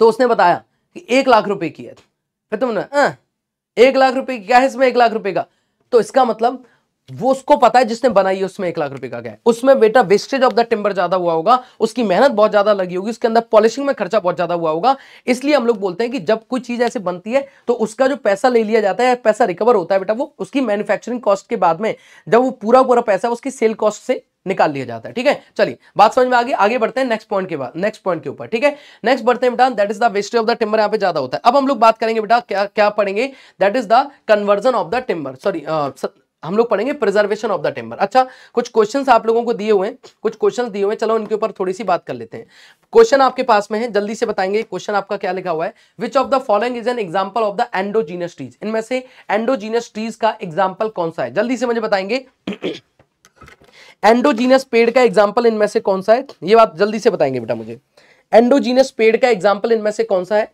तो उसने बताया कि एक लाख रुपए की है फिर तुमने आ, अं, एक लाख रुपए क्या है इसमें एक लाख रुपए का तो इसका मतलब वो उसको पता है जिसने बनाई है उसमें एक लाख रुपए का क्या है उसमें बेटा वेस्टेज ऑफ द टिम्बर ज्यादा हुआ होगा उसकी मेहनत बहुत ज्यादा लगी होगी उसके अंदर पॉलिशिंग में खर्चा बहुत ज्यादा हुआ होगा इसलिए हम लोग बोलते हैं कि जब कोई चीज ऐसी बनती है तो उसका जो पैसा ले लिया जाता है पैसा रिकवर होता है बेटा वो उसकी मैन्युफैक्चरिंग कॉस्ट के बाद में जब वो पूरा पूरा पैसा उसकी सेल कॉस्ट से निकाल लिया जाता है ठीक है चलिए बात समझ में आगे आगे बढ़ते हैं नेक्स्ट पॉइंट के बाद नेक्स्ट पॉइंट के ऊपर ठीक है नेक्स्ट बढ़ते हैं बेटा that is the wastage of the timber यहाँ पे ज्यादा होता है अब हम लोग बात करेंगे बेटा क्या क्या पढ़ेंगे that is the conversion of the timber sorry हम लोग पढ़ेंगे प्रिजर्वेशन ऑफ द टिम्बर अच्छा कुछ क्वेश्चन आप लोगों को दिए हुए हैं कुछ क्वेश्चन दिए हुए चलो उनके ऊपर थोड़ी सी बात कर लेते हैं क्वेश्चन आपके पास में है जल्दी से बताएंगे क्वेश्चन आपका क्या लिखा हुआ है which of the following is an example of the endogenous trees इनमें से एंडोजीनस ट्रीज का एग्जाम्पल कौन सा है जल्दी से मुझे बताएंगे एंडोजीनस पेड़ का एग्जाम्पल इनमें से कौन सा है ये बात जल्दी से बताएंगे बेटा मुझे एंडोजीनस पेड़ का एग्जाम्पल इनमें से कौन सा है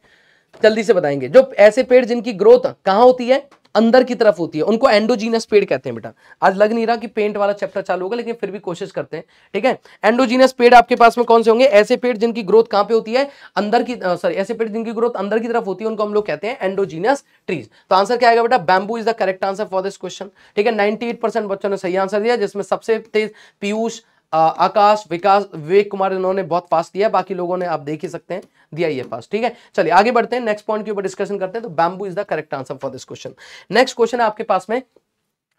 जल्दी से बताएंगे जो ऐसे पेड़ जिनकी ग्रोथ कहां होती है अंदर की तरफ होती है उनको एंडोजीनस पेड़ कहते हैं बेटा आज लग नहीं रहा कि पेंट वाला चैप्टर चालू होगा लेकिन फिर भी कोशिश करते हैं ठीक है एंडोजीनस पेड़ आपके पास में कौन से होंगे ऐसे पेड़ जिनकी ग्रोथ कहां पे होती है अंदर की सॉरी ऐसे पेड़ जिनकी ग्रोथ अंदर की तरफ होती है उनको हम लोग कहते हैं एंडोजीनियस ट्रीज तो आंसर क्या आएगा बेटा bamboo is the correct answer for this question ठीक है नाइनटी बच्चों ने सही आंसर दिया जिसमें सबसे तेज पीयूष आकाश विकास विवेक कुमार इन्होंने बहुत फास्ट दिया बाकी लोगों ने आप देख ही सकते हैं दिया ये फास्ट ठीक है चलिए आगे बढ़ते हैं नेक्स्ट पॉइंट के ऊपर डिस्कशन करते हैं तो bamboo is the correct answer for this question next question है आपके पास में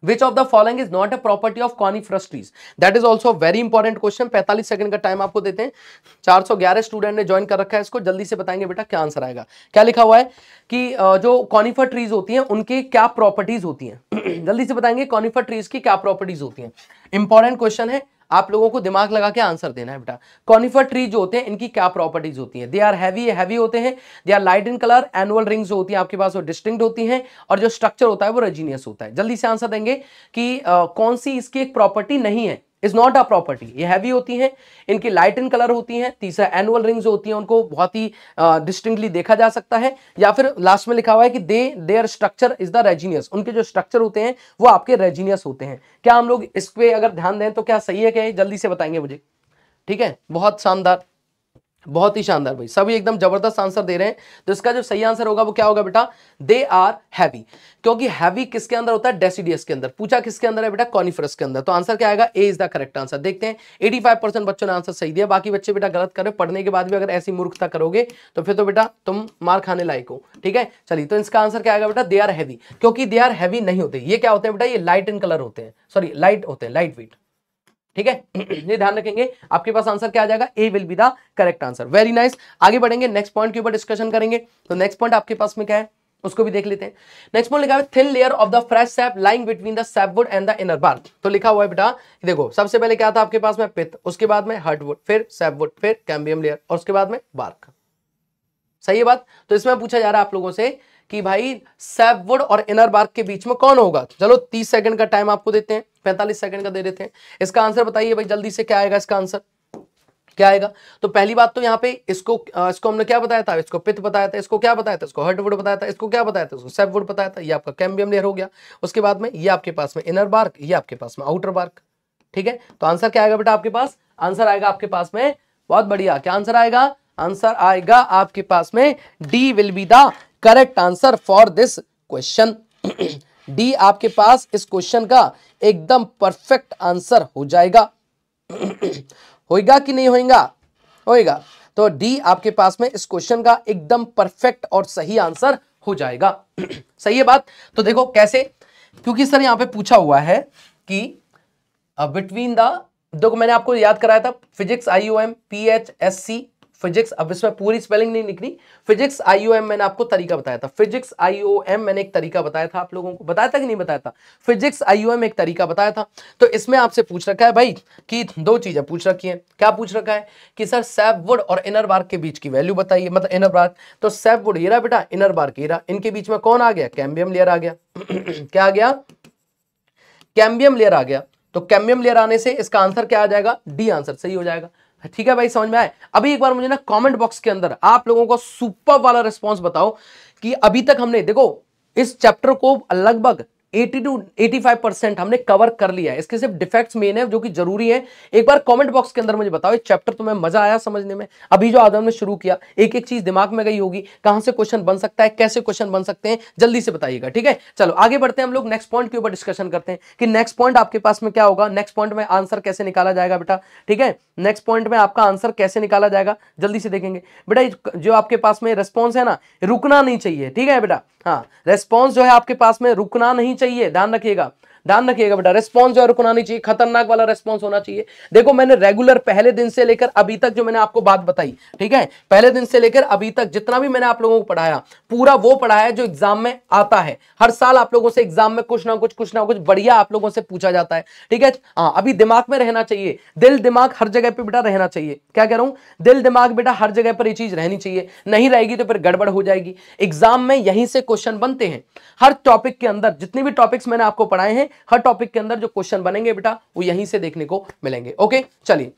which of the following is not a property of coniferous trees that is also a very important question 45 second का टाइम आपको देते हैं 411 स्टूडेंट ने join कर रखा है इसको जल्दी से बताएंगे बेटा क्या आंसर आएगा क्या लिखा हुआ है कि जो कॉनिफर ट्रीज होती हैं उनके क्या प्रॉपर्टीज होती हैं जल्दी से बताएंगे कॉनिफर ट्रीज की क्या प्रॉपर्टीज होती हैं इंपॉर्टेंट क्वेश्चन है आप लोगों को दिमाग लगा के आंसर देना है बेटा कॉनिफर ट्री जो होते हैं इनकी क्या प्रॉपर्टीज होती हैं दे आर हैवी हैवी होते हैं they are light in colour annual rings जो होती हैं आपके पास वो डिस्टिंक्ट होती हैं और जो स्ट्रक्चर होता है वो रेजीनियस होता है जल्दी से आंसर देंगे कि आ, कौन सी इसकी एक प्रॉपर्टी नहीं है इज नॉट अ प्रॉपर्टी ये हैवी होती हैं इनकी लाइट इन कलर होती हैं तीसरा एनुअल रिंग जो होती हैं उनको बहुत ही डिस्टिंगली देखा जा सकता है या फिर लास्ट में लिखा हुआ है कि they their structure is the resinous उनके जो स्ट्रक्चर होते हैं वो आपके रेजीनियस होते हैं क्या हम लोग इस पर अगर ध्यान दें तो क्या सही है क्या जल्दी से बताएंगे मुझे ठीक है बहुत शानदार बहुत ही शानदार भाई सभी एकदम जबरदस्त आंसर दे रहे हैं तो इसका जो सही आंसर होगा वो क्या होगा बेटा दे आर हैवी क्योंकि हैवी किसके अंदर होता है डेसीडियस के अंदर पूछा किसके अंदर है बेटा कॉनिफरस के अंदर तो आंसर क्या आएगा A is the correct answer देखते हैं 85 परसेंट बच्चों ने आंसर सही दिया बाकी बच्चे बेटा गलत करे पढ़ने के बाद भी अगर ऐसी मूर्खता करोगे तो फिर तो बेटा तुम मार खाने लायक हो ठीक है चलिए तो इसका आंसर क्या आएगा बेटा दे आर हैवी क्योंकि दे आर हैवी नहीं होते ये क्या होते हैं बेटा ये लाइट इन कलर होते हैं सॉरी लाइट होते हैं लाइट वेट ठीक है ये ध्यान रखेंगे आपके पास आंसर क्या आ जाएगा A will be the correct answer very nice आगे बढ़ेंगे नेक्स्ट पॉइंट के ऊपर डिस्कशन करेंगे तो नेक्स्ट पॉइंट आपके पास में क्या है उसको भी देख लेते हैं नेक्स्ट पॉइंट लिखा है thin layer of the fresh sap lying between the sapwood and the inner bark तो लिखा हुआ है बेटा देखो सबसे पहले क्या था आपके पास में पिथ उसके बाद में हर्टवुड फिर सैपवुड फिर कैम्बियम लेयर और उसके बाद में बार्क सही है बात तो इसमें पूछा जा रहा है आप लोगों से कि भाई सेफवुड और इनर बार्क के बीच में कौन होगा चलो तीस सेकंड का टाइम आपको देते हैं पैंतालीस सेकंड का दे देते हैं इसका आंसर बताइए भाई जल्दी से क्या आएगा इसका आंसर क्या आएगा तो पहली बात तो यहाँ पे इसको इसको हमने क्या बताया था इसको पिथ बताया था इसको क्या बताया था इसको हर्टवुड बताया था इसको क्या बताया था इसको सेपवुड बताया था ये आपका कैम्बियम लेयर हो गया उसके बाद में ये आपके पास में इनर बार्क ये आपके पास में आउटर बार्क ठीक है तो आंसर क्या आएगा बेटा आपके पास आंसर आएगा आपके पास में बहुत बढ़िया क्या आंसर आएगा आंसर आएगा आपके पास में D will be the correct answer for this question D आपके पास इस क्वेश्चन का एकदम परफेक्ट आंसर हो जाएगा होएगा कि नहीं होएगा होएगा तो डी आपके पास में इस क्वेश्चन का एकदम परफेक्ट और सही आंसर हो जाएगा सही है बात तो देखो कैसे क्योंकि सर यहां पे पूछा हुआ है कि बिटवीन uh, द देखो मैंने आपको याद कराया था physics I O M P H S C physics अब इसमें पूरी स्पेलिंग नहीं निकली फिजिक्स आईओ एम मैंने आपको तरीका बताया था फिजिक्स आईओ एम मैंने एक तरीका बताया था आप लोगों को बताया था कि नहीं बताया था फिजिक्स आईओ एम एक तरीका बताया था तो इसमें आपसे पूछ रखा है भाई कि दो चीजें पूछ रखी है क्या पूछ रखा है कि सर सेफ वुड और इनर बार्क के बीच की वैल्यू बताइए मतलब इनर बार्क तो सेफ वुड ये बेटा इनर बार्क ये इनके बीच में कौन आ गया कैम्बियम लेयर आ गया क्या आ गया कैम्बियम लेयर आ गया तो कैम्बियम लेयर आने से इसका आंसर क्या आ जाएगा डी आंसर सही हो जाएगा ठीक है भाई समझ में आए अभी एक बार मुझे ना कमेंट बॉक्स के अंदर आप लोगों को सुपर वाला रिस्पॉन्स बताओ कि अभी तक हमने देखो इस चैप्टर को लगभग 80 टू 85 परसेंट हमने कवर कर लिया है इसके सिर्फ डिफेक्ट्स मेन है जो कि जरूरी है एक बार कमेंट बॉक्स के अंदर मुझे बताओ ये चैप्टर तुम्हें मजा आया समझने में अभी जो आदम ने शुरू किया एक एक चीज दिमाग में गई होगी कहां से क्वेश्चन बन सकता है कैसे क्वेश्चन बन सकते हैं जल्दी से बताइएगा ठीक है चलो आगे बढ़ते हैं हम लोग नेक्स्ट पॉइंट के ऊपर डिस्कशन करते हैं कि नेक्स्ट पॉइंट आपके पास में क्या होगा नेक्स्ट पॉइंट में आंसर कैसे निकाला जाएगा बेटा ठीक है नेक्स्ट पॉइंट में आपका आंसर कैसे निकाला जाएगा जल्दी से देखेंगे बेटा जो आपके पास में रिस्पॉन्स है ना रुकना नहीं चाहिए ठीक है बेटा हाँ रेस्पॉन्स जो है आपके पास में रुकना नहीं चाहिए चाहिए ध्यान रखिएगा ध्यान रखिएगा बेटा रेस्पॉन्स जो है रुकना नहीं चाहिए खतरनाक वाला रेस्पॉन्स होना चाहिए देखो मैंने रेगुलर पहले दिन से लेकर अभी तक जो मैंने आपको बात बताई ठीक है पहले दिन से लेकर अभी तक जितना भी मैंने आप लोगों को पढ़ाया पूरा वो पढ़ाया जो एग्जाम में आता है हर साल आप लोगों से एग्जाम में कुछ ना कुछ कुछ ना कुछ बढ़िया आप लोगों से पूछा जाता है ठीक है हाँ अभी दिमाग में रहना चाहिए दिल दिमाग हर जगह पर बेटा रहना चाहिए क्या कह रहा हूं दिल दिमाग बेटा हर जगह पर ये चीज रहनी चाहिए नहीं रहेगी तो फिर गड़बड़ हो जाएगी एग्जाम में यहीं से क्वेश्चन बनते हैं हर टॉपिक के अंदर जितने भी टॉपिक्स मैंने आपको पढ़ाए हैं हर टॉपिक के अंदर जो क्वेश्चन बनेंगे बेटा वो यहीं से देखने को मिलेंगे ओके चलिए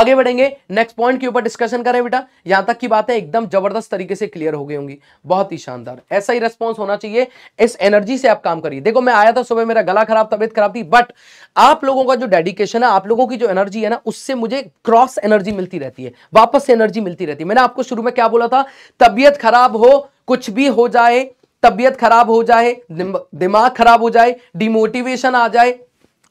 आगे बढ़ेंगे नेक्स्ट पॉइंट के ऊपर डिस्कशन करें बेटा यहां तक की बातें एकदम जबरदस्त तरीके से क्लियर हो गई होंगी बहुत ही शानदार ऐसा ही रेस्पॉन्स होना चाहिए इस एनर्जी से आप काम करिए देखो मैं आया था सुबह मेरा गला खराब तबियत खराब थी बट आप लोगों का जो डेडिकेशन है आप लोगों की जो एनर्जी है ना उससे मुझे क्रॉस एनर्जी मिलती रहती है वापस एनर्जी मिलती रहती है मैंने आपको शुरू में क्या बोला था तबियत खराब हो कुछ भी हो जाए तबियत खराब हो जाए दिमाग खराब हो जाए डिमोटिवेशन आ जाए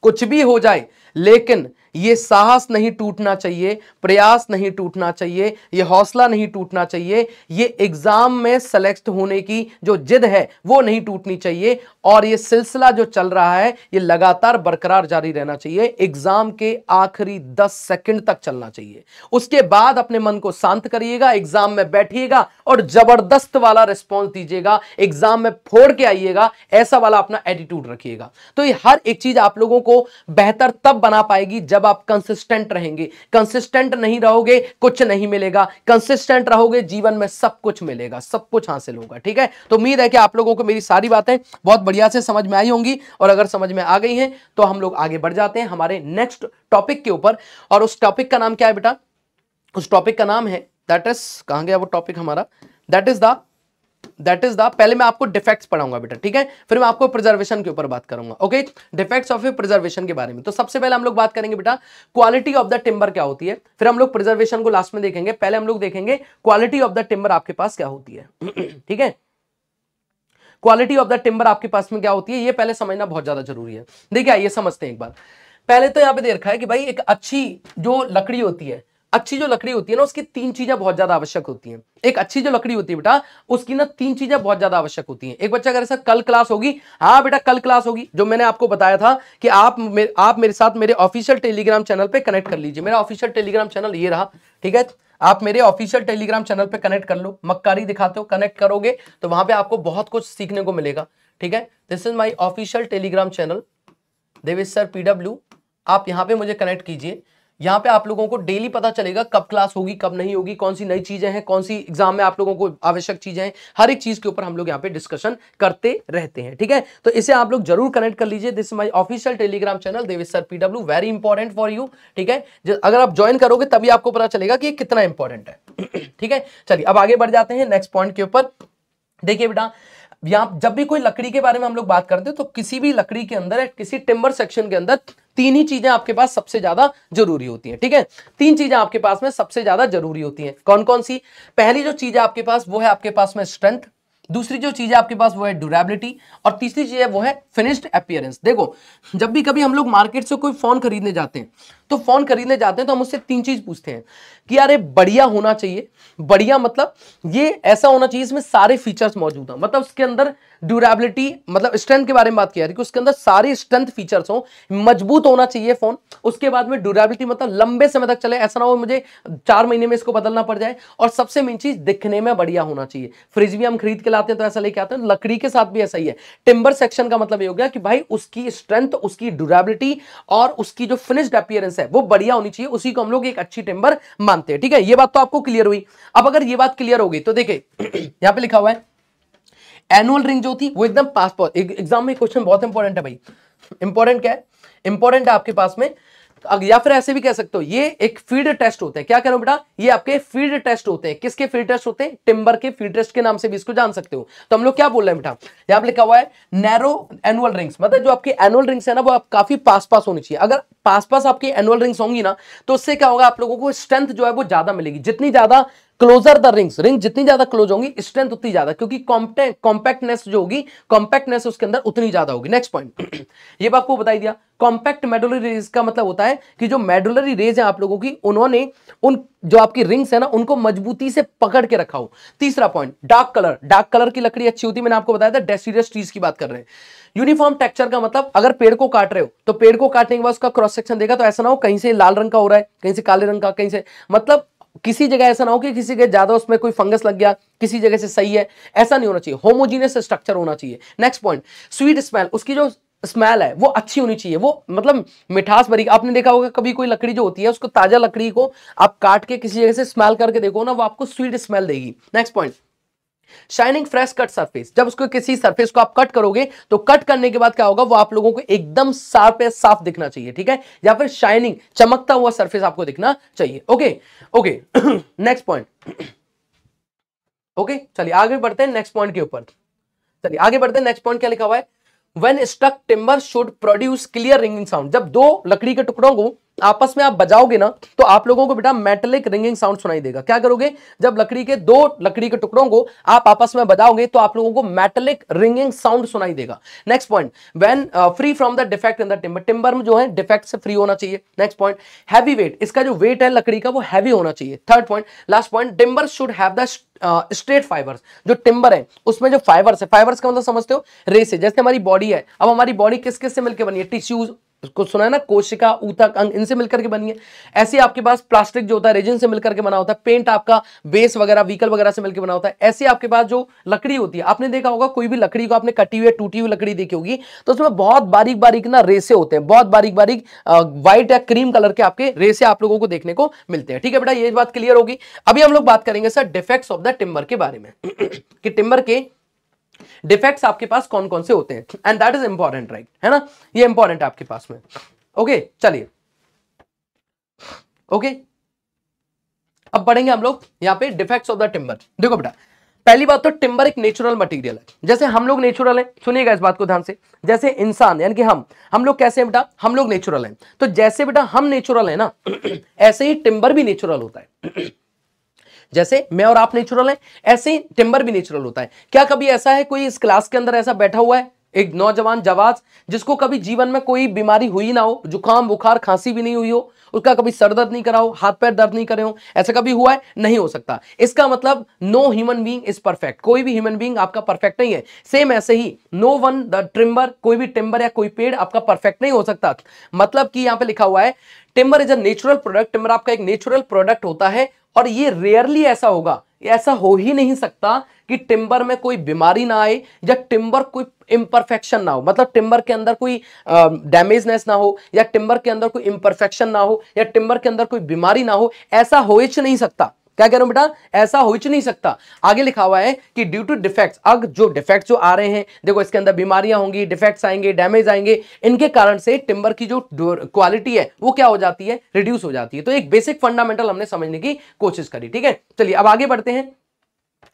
कुछ भी हो जाए लेकिन ये साहस नहीं टूटना चाहिए प्रयास नहीं टूटना चाहिए ये हौसला नहीं टूटना चाहिए ये एग्ज़ाम में सेलेक्ट होने की जो जिद है वो नहीं टूटनी चाहिए और ये सिलसिला जो चल रहा है ये लगातार बरकरार जारी रहना चाहिए एग्ज़ाम के आखिरी दस सेकेंड तक चलना चाहिए उसके बाद अपने मन को शांत करिएगा एग्ज़ाम में बैठिएगा और ज़बरदस्त वाला रिस्पॉन्स दीजिएगा एग्ज़ाम में फोड़ के आइएगा ऐसा वाला अपना एटीट्यूड रखिएगा तो ये हर एक चीज़ आप लोगों को बेहतर तब बना पाएगी जब जब आप कंसिस्टेंट रहेंगे कंसिस्टेंट नहीं रहोगे कुछ नहीं मिलेगा कंसिस्टेंट रहोगे जीवन में सब कुछ मिलेगा सब कुछ हासिल होगा ठीक है तो उम्मीद है कि आप लोगों को मेरी सारी बातें बहुत बढ़िया से समझ में आई होंगी और अगर समझ में आ गई हैं तो हम लोग आगे बढ़ जाते हैं हमारे नेक्स्ट टॉपिक के ऊपर और उस टॉपिक का नाम क्या है बेटा उस टॉपिक का नाम है दैट इज कहा गया वो टॉपिक हमारा that is the that is the पहले मैं आपको डिफेक्ट्स पढ़ाऊंगा बेटा ठीक है फिर मैं आपको प्रिजर्वेशन के ऊपर बात करूंगा ओके डिफेक्ट्स ऑफ प्रिजर्वेशन के बारे में तो सबसे पहले हम लोग बात करेंगे बेटा क्वालिटी ऑफ द टिम्बर क्या होती है फिर हम लोग प्रिजर्वेशन को लास्ट में देखेंगे पहले हम लोग देखेंगे क्वालिटी ऑफ द टिम्बर आपके पास क्या होती है ठीक है क्वालिटी ऑफ द टिम्बर आपके पास में क्या होती है ये पहले समझना बहुत ज्यादा जरूरी है देखिए आइए समझते हैं एक बार पहले तो यहाँ पे दे रखा है कि भाई एक अच्छी जो लकड़ी होती है अच्छी जो लकड़ी होती है ना उसकी तीन चीजें बहुत ज्यादा आवश्यक होती हैं एक अच्छी जो लकड़ी होती है बेटा उसकी ना तीन चीजें बहुत ज्यादा आवश्यक होती हैं एक बच्चा अगर ऐसा कल क्लास होगी हाँ बेटा कल क्लास होगी जो मैंने आपको बताया था कि आप मेरे आप मेरे साथ मेरे ऑफिशियल टेलीग्राम चैनल पर कनेक्ट कर लीजिए मेरा ऑफिशियल टेलीग्राम चैनल ये रहा ठीक है आप मेरे ऑफिशियल टेलीग्राम चैनल पर कनेक्ट कर लो मक्कारी दिखाते हो कनेक्ट करोगे तो वहां पर आपको बहुत कुछ सीखने को मिलेगा ठीक है this is my official Telegram channel Devesh sir PW आप यहां पे मुझे कनेक्ट कीजिए यहाँ पे आप लोगों को डेली पता चलेगा कब क्लास होगी कब नहीं होगी कौन सी नई चीजें हैं कौन सी एग्जाम में आप लोगों को आवश्यक चीजें हैं हर एक चीज के ऊपर हम लोग यहाँ पे डिस्कशन करते रहते हैं ठीक है तो इसे आप लोग जरूर कनेक्ट कर लीजिए this my official Telegram channel Devesh sir PW very important for you ठीक है अगर आप ज्वाइन करोगे तभी आपको पता चलेगा कि कितना इंपॉर्टेंट है ठीक है चलिए अब आगे बढ़ जाते हैं नेक्स्ट पॉइंट के ऊपर देखिए बेटा यहाँ जब भी कोई लकड़ी के बारे में हम लोग बात करते हैं तो किसी भी लकड़ी के अंदर किसी टिम्बर सेक्शन के अंदर तीन ही चीजें आपके पास सबसे ज्यादा जरूरी होती है ठीक है तीन चीजें आपके पास में सबसे ज्यादा जरूरी होती है कौन कौन सी पहली जो चीज है आपके पास वो है आपके पास में स्ट्रेंथ दूसरी जो चीज है आपके पास वो है ड्यूरेबिलिटी और तीसरी चीज है वो है फिनिश्ड अपियरेंस देखो जब भी कभी हम लोग मार्केट से कोई फोन खरीदने जाते हैं तो फ़ोन खरीदने जाते हैं तो हम उससे तीन चीज़ पूछते हैं कि यार ये बढ़िया होना चाहिए बढ़िया मतलब ये ऐसा होना चाहिए इसमें सारे फीचर्स मौजूद हैं मतलब उसके अंदर ड्यूरेबिलिटी मतलब स्ट्रेंथ के बारे में बात किया कि उसके अंदर सारे स्ट्रेंथ फीचर्स हो मजबूत होना चाहिए फ़ोन उसके बाद में ड्यूरेबिलिटी मतलब लंबे समय तक चले ऐसा ना हो मुझे चार महीने में इसको बदलना पड़ जाए और सबसे मेन चीज़ दिखने में बढ़िया होना चाहिए फ्रिज भी हम खरीद के लाते हैं तो ऐसा लेके आते हैं लकड़ी के साथ भी ऐसा ही है टिम्बर सेक्शन का मतलब ये हो गया कि भाई उसकी स्ट्रेंथ उसकी ड्यूरेबिलिटी और उसकी जो फिनिश्ड अपियरेंस रेफरेंस है वो बढ़िया होनी चाहिए उसी को हम लोग एक अच्छी टेम्बर मानते हैं ठीक है ये बात तो आपको क्लियर हुई अब अगर ये बात क्लियर हो गई तो देखिए यहां पर लिखा हुआ है एनुअल रिंग जो थी वो एकदम पास एग्जाम में क्वेश्चन बहुत इंपॉर्टेंट है भाई इंपॉर्टेंट क्या है इंपॉर्टेंट है आपके पास में अब या फिर ऐसे भी कह सकते हो ये एक फीड टेस्ट होते हैं क्या कह रहा हूं बेटा ये आपके फीड टेस्ट होते हैं किसके फीड टेस्ट होते हैं टिम्बर के फीड टेस्ट के नाम से भी इसको जान सकते हो तो हम लोग क्या बोल रहे हैं बेटा यहां पर लिखा हुआ है नैरो एनुअल रिंग्स मतलब जो आपकी एनुअल रिंग्स है ना वो आप काफी पास पास होनी चाहिए अगर पास पास आपकी एनुअल रिंग्स होंगी ना तो उससे क्या होगा आप लोगों को स्ट्रेंथ जो है वो ज्यादा मिलेगी जितनी ज्यादा क्लोजर द रिंग्स रिंग जितनी ज्यादा क्लोज होंगी स्ट्रेंथ उतनी ज्यादा क्योंकि कॉम्पैक्टनेस जो होगी कॉम्पैक्टनेस उसके अंदर उतनी ज्यादा होगी नेक्स्ट पॉइंट ये बात को बताई दिया कॉम्पैक्ट मेडुलरी रेज का मतलब होता है कि जो मेडुलरी रेज है आप लोगों की उन्होंने उन जो आपकी रिंग्स है ना उनको मजबूती से पकड़ के रखा हो तीसरा point dark colour dark colour की लकड़ी अच्छी होती है मैंने आपको बताया था डेसीरियस ट्रीज की बात कर रहे हैं यूनिफॉर्म टेक्चर का मतलब अगर पेड़ को काट रहे हो तो पेड़ को काटने के बाद उसका क्रॉस सेक्शन देगा तो ऐसा ना हो कहीं से लाल रंग का हो रहा है कहीं से काले रंग का कहीं से मतलब किसी जगह ऐसा ना हो कि किसी जगह ज्यादा उसमें कोई फंगस लग गया किसी जगह से सही है ऐसा नहीं होना चाहिए होमोजीनियस स्ट्रक्चर होना चाहिए नेक्स्ट पॉइंट स्वीट स्मेल उसकी जो स्मेल है वो अच्छी होनी चाहिए वो मतलब मिठास भरी आपने देखा होगा कभी कोई लकड़ी जो होती है उसको ताजा लकड़ी को आप काट के किसी जगह से स्मेल करके देखो ना वो आपको स्वीट स्मेल देगी next point shining fresh cut surface जब उसको किसी सरफेस को आप कट करोगे तो कट करने के बाद क्या होगा वो आप लोगों को एकदम साफ या साफ दिखना चाहिए ठीक है या फिर शाइनिंग चमकता हुआ सरफेस आपको दिखना चाहिए okay okay next point okay चलिए आगे बढ़ते हैं नेक्स्ट पॉइंट के ऊपर चलिए आगे बढ़ते हैं नेक्स्ट पॉइंट क्या लिखा हुआ है when stuck timber should produce clear ringing sound जब दो लकड़ी के टुकड़ों को आपस में आप बजाओगे ना तो आप लोगों को बेटा मेटलिक रिंगिंग साउंड सुनाई देगा क्या करोगे जब लकड़ी के दो लकड़ी के टुकड़ों को आप आपस में बजाओगे तो आप लोगों को मेटलिक रिंगिंग साउंड सुनाई देगा next point when free from the defect in the timber timber में जो है डिफेक्ट से फ्री होना चाहिए नेक्स्ट पॉइंट हैवी वेट इसका जो वेट है लकड़ी का वो हैवी होना चाहिए third point last point timber should have the straight fibres जो टिम्बर है उसमें जो फाइबर्स है फाइबर्स का मतलब समझते हो रेस है जैसे हमारी बॉडी है अब हमारी बॉडी किस किस से मिलकर बनी है टिश्यूज उसको सुना है ना कोशिका ऊतक अंग इनसे मिलकर के बनी है ऐसे आपके पास प्लास्टिक जो होता है रेजिन से मिलकर के बना होता है पेंट आपका बेस वगैरह व्हीकल वगैरह से मिलकर बना होता है ऐसे आपके पास जो लकड़ी होती है आपने देखा होगा कोई भी लकड़ी को आपने कटी हुई टूटी हुई लकड़ी देखी होगी तो उसमें बहुत बारीक बारीक ना रेसे होते हैं बहुत बारीक बारीक व्हाइट या क्रीम कलर के आपके रेसे आप लोगों को देखने को मिलते हैं ठीक है बेटा ये बात क्लियर होगी अभी हम लोग बात करेंगे sir defect of the timber के बारे में कि टिम्बर के डिफेक्ट्स आपके पास कौन कौन से होते हैं and that is important right है ना ये इंपॉर्टेंट आपके पास में ओके चलिए ओके अब पढ़ेंगे हम लोग यहाँ पे डिफेक्ट्स ऑफ द टिम्बर देखो बेटा पहली बात तो टिम्बर एक नेचुरल मटेरियल है जैसे हम लोग नेचुरल हैं सुनिएगा इस बात को ध्यान से जैसे इंसान यानी कि हम हम लोग कैसे हैं बेटा हम लोग नेचुरल हैं तो जैसे बेटा हम नेचुरल हैं ना ऐसे ही टिम्बर भी नेचुरल होता है जैसे मैं और आप नेचुरल हैं ऐसे ही टिम्बर भी नेचुरल होता है क्या कभी ऐसा है कोई इस क्लास के अंदर ऐसा बैठा हुआ है एक नौजवान जवाज जिसको कभी जीवन में कोई बीमारी हुई ना हो जुकाम बुखार खांसी भी नहीं हुई हो उसका कभी सर दर्द नहीं करा हो हाथ पैर दर्द नहीं करे हो ऐसा कभी हुआ है नहीं हो सकता इसका मतलब no human being is perfect कोई भी ह्यूमन बीइंग आपका परफेक्ट नहीं है सेम ऐसे ही नो वन द ट्रिम्बर कोई भी टिम्बर या कोई पेड़ आपका परफेक्ट नहीं हो सकता मतलब कि यहाँ पे लिखा हुआ है timber is a natural product timber आपका एक नेचुरल प्रोडक्ट होता है और ये रेयरली ऐसा होगा ऐसा हो ही नहीं सकता कि टिम्बर में कोई बीमारी ना आए या टिम्बर कोई इम्परफेक्शन ना हो मतलब टिम्बर के अंदर कोई डैमेजनेस ना हो या टिम्बर के अंदर कोई इम्परफेक्शन ना हो या टिम्बर के अंदर कोई बीमारी ना हो ऐसा हो ही नहीं सकता क्या कह रहा हूं बेटा ऐसा हो ही नहीं सकता आगे लिखा हुआ है कि ड्यू टू डिफेक्ट्स अब जो डिफेक्ट्स जो आ रहे हैं देखो इसके अंदर बीमारियां होंगी डिफेक्ट्स आएंगे डैमेज आएंगे इनके कारण से टिम्बर की जो क्वालिटी है वो क्या हो जाती है रिड्यूस हो जाती है तो एक बेसिक फंडामेंटल हमने समझने की कोशिश करी ठीक है चलिए अब आगे बढ़ते हैं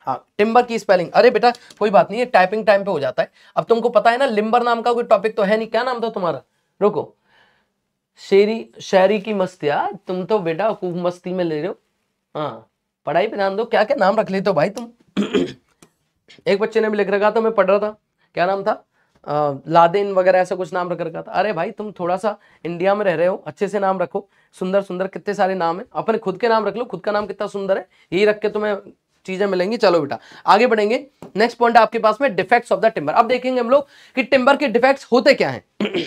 हाँ टिम्बर की स्पेलिंग अरे बेटा कोई बात नहीं है टाइपिंग टाइम पे हो जाता है अब तुमको पता है ना लिम्बर नाम का कोई टॉपिक तो है नहीं क्या नाम था तुम्हारा रुको शेरी शेरी की मस्तिया तुम तो बेटा खूब मस्ती में ले रहे हो हाँ, पढ़ाई पे ध्यान दो क्या क्या नाम रख लेते हो भाई तुम एक बच्चे ने भी लिख रखा था मैं पढ़ रहा था क्या नाम था आ, लादेन वगैरह ऐसा कुछ नाम रख रखा था अरे भाई तुम थोड़ा सा इंडिया में रह रहे हो अच्छे से नाम रखो सुंदर सुंदर कितने सारे नाम है अपने खुद के नाम रख लो खुद का नाम कितना सुंदर है यही रख के तुम्हें चीजें मिलेंगी चलो बेटा आगे बढ़ेंगे नेक्स्ट पॉइंट आपके पास में डिफेक्ट्स ऑफ द टिम्बर अब देखेंगे हम लोग कि टिम्बर के डिफेक्ट्स होते क्या हैं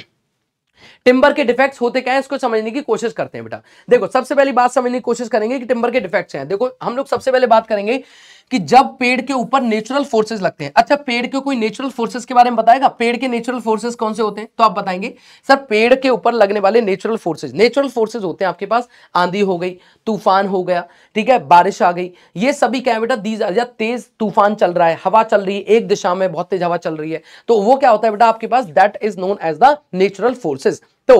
टिम्बर के डिफेक्ट्स होते क्या है इसको समझने की कोशिश करते हैं बेटा देखो सबसे पहली बात समझने की कोशिश करेंगे कि टिम्बर के डिफेक्ट्स हैं देखो हम लोग सबसे पहले बात करेंगे कि जब पेड़ के ऊपर नेचुरल फोर्सेस लगते हैं अच्छा पेड़ के कोई नेचुरल फोर्सेस के बारे में बताएगा पेड़ के नेचुरल फोर्सेस कौन से होते हैं तो आप बताएंगे सर पेड़ के ऊपर लगने वाले नेचुरल फोर्सेज नेचुरल फोर्सेज होते हैं आपके पास आंधी हो गई तूफान हो गया ठीक है बारिश आ गई ये सभी क्या बेटा दीज आर तेज तूफान चल रहा है हवा चल रही है एक दिशा में बहुत तेज हवा चल रही है तो वो क्या होता है बेटा आपके पास that is known as the natural forces तो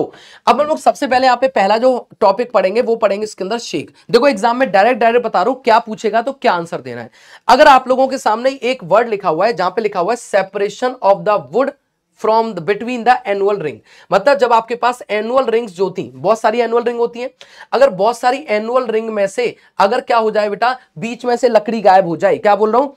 अब हम लोग सबसे पहले यहां पे पहला जो टॉपिक पढ़ेंगे वो पढ़ेंगे इसके अंदर शेख देखो एग्जाम में डायरेक्ट डायरेक्ट बता रहा हूं क्या पूछेगा तो क्या आंसर देना है अगर आप लोगों के सामने एक वर्ड लिखा हुआ है जहां पे लिखा हुआ है separation of the wood from between the annual ring मतलब जब आपके पास एनुअल रिंग्स जो थी बहुत सारी एनुअल रिंग होती है अगर बहुत सारी एनुअल रिंग में से अगर क्या हो जाए बेटा बीच में से लकड़ी गायब हो जाए क्या बोल रहा हूं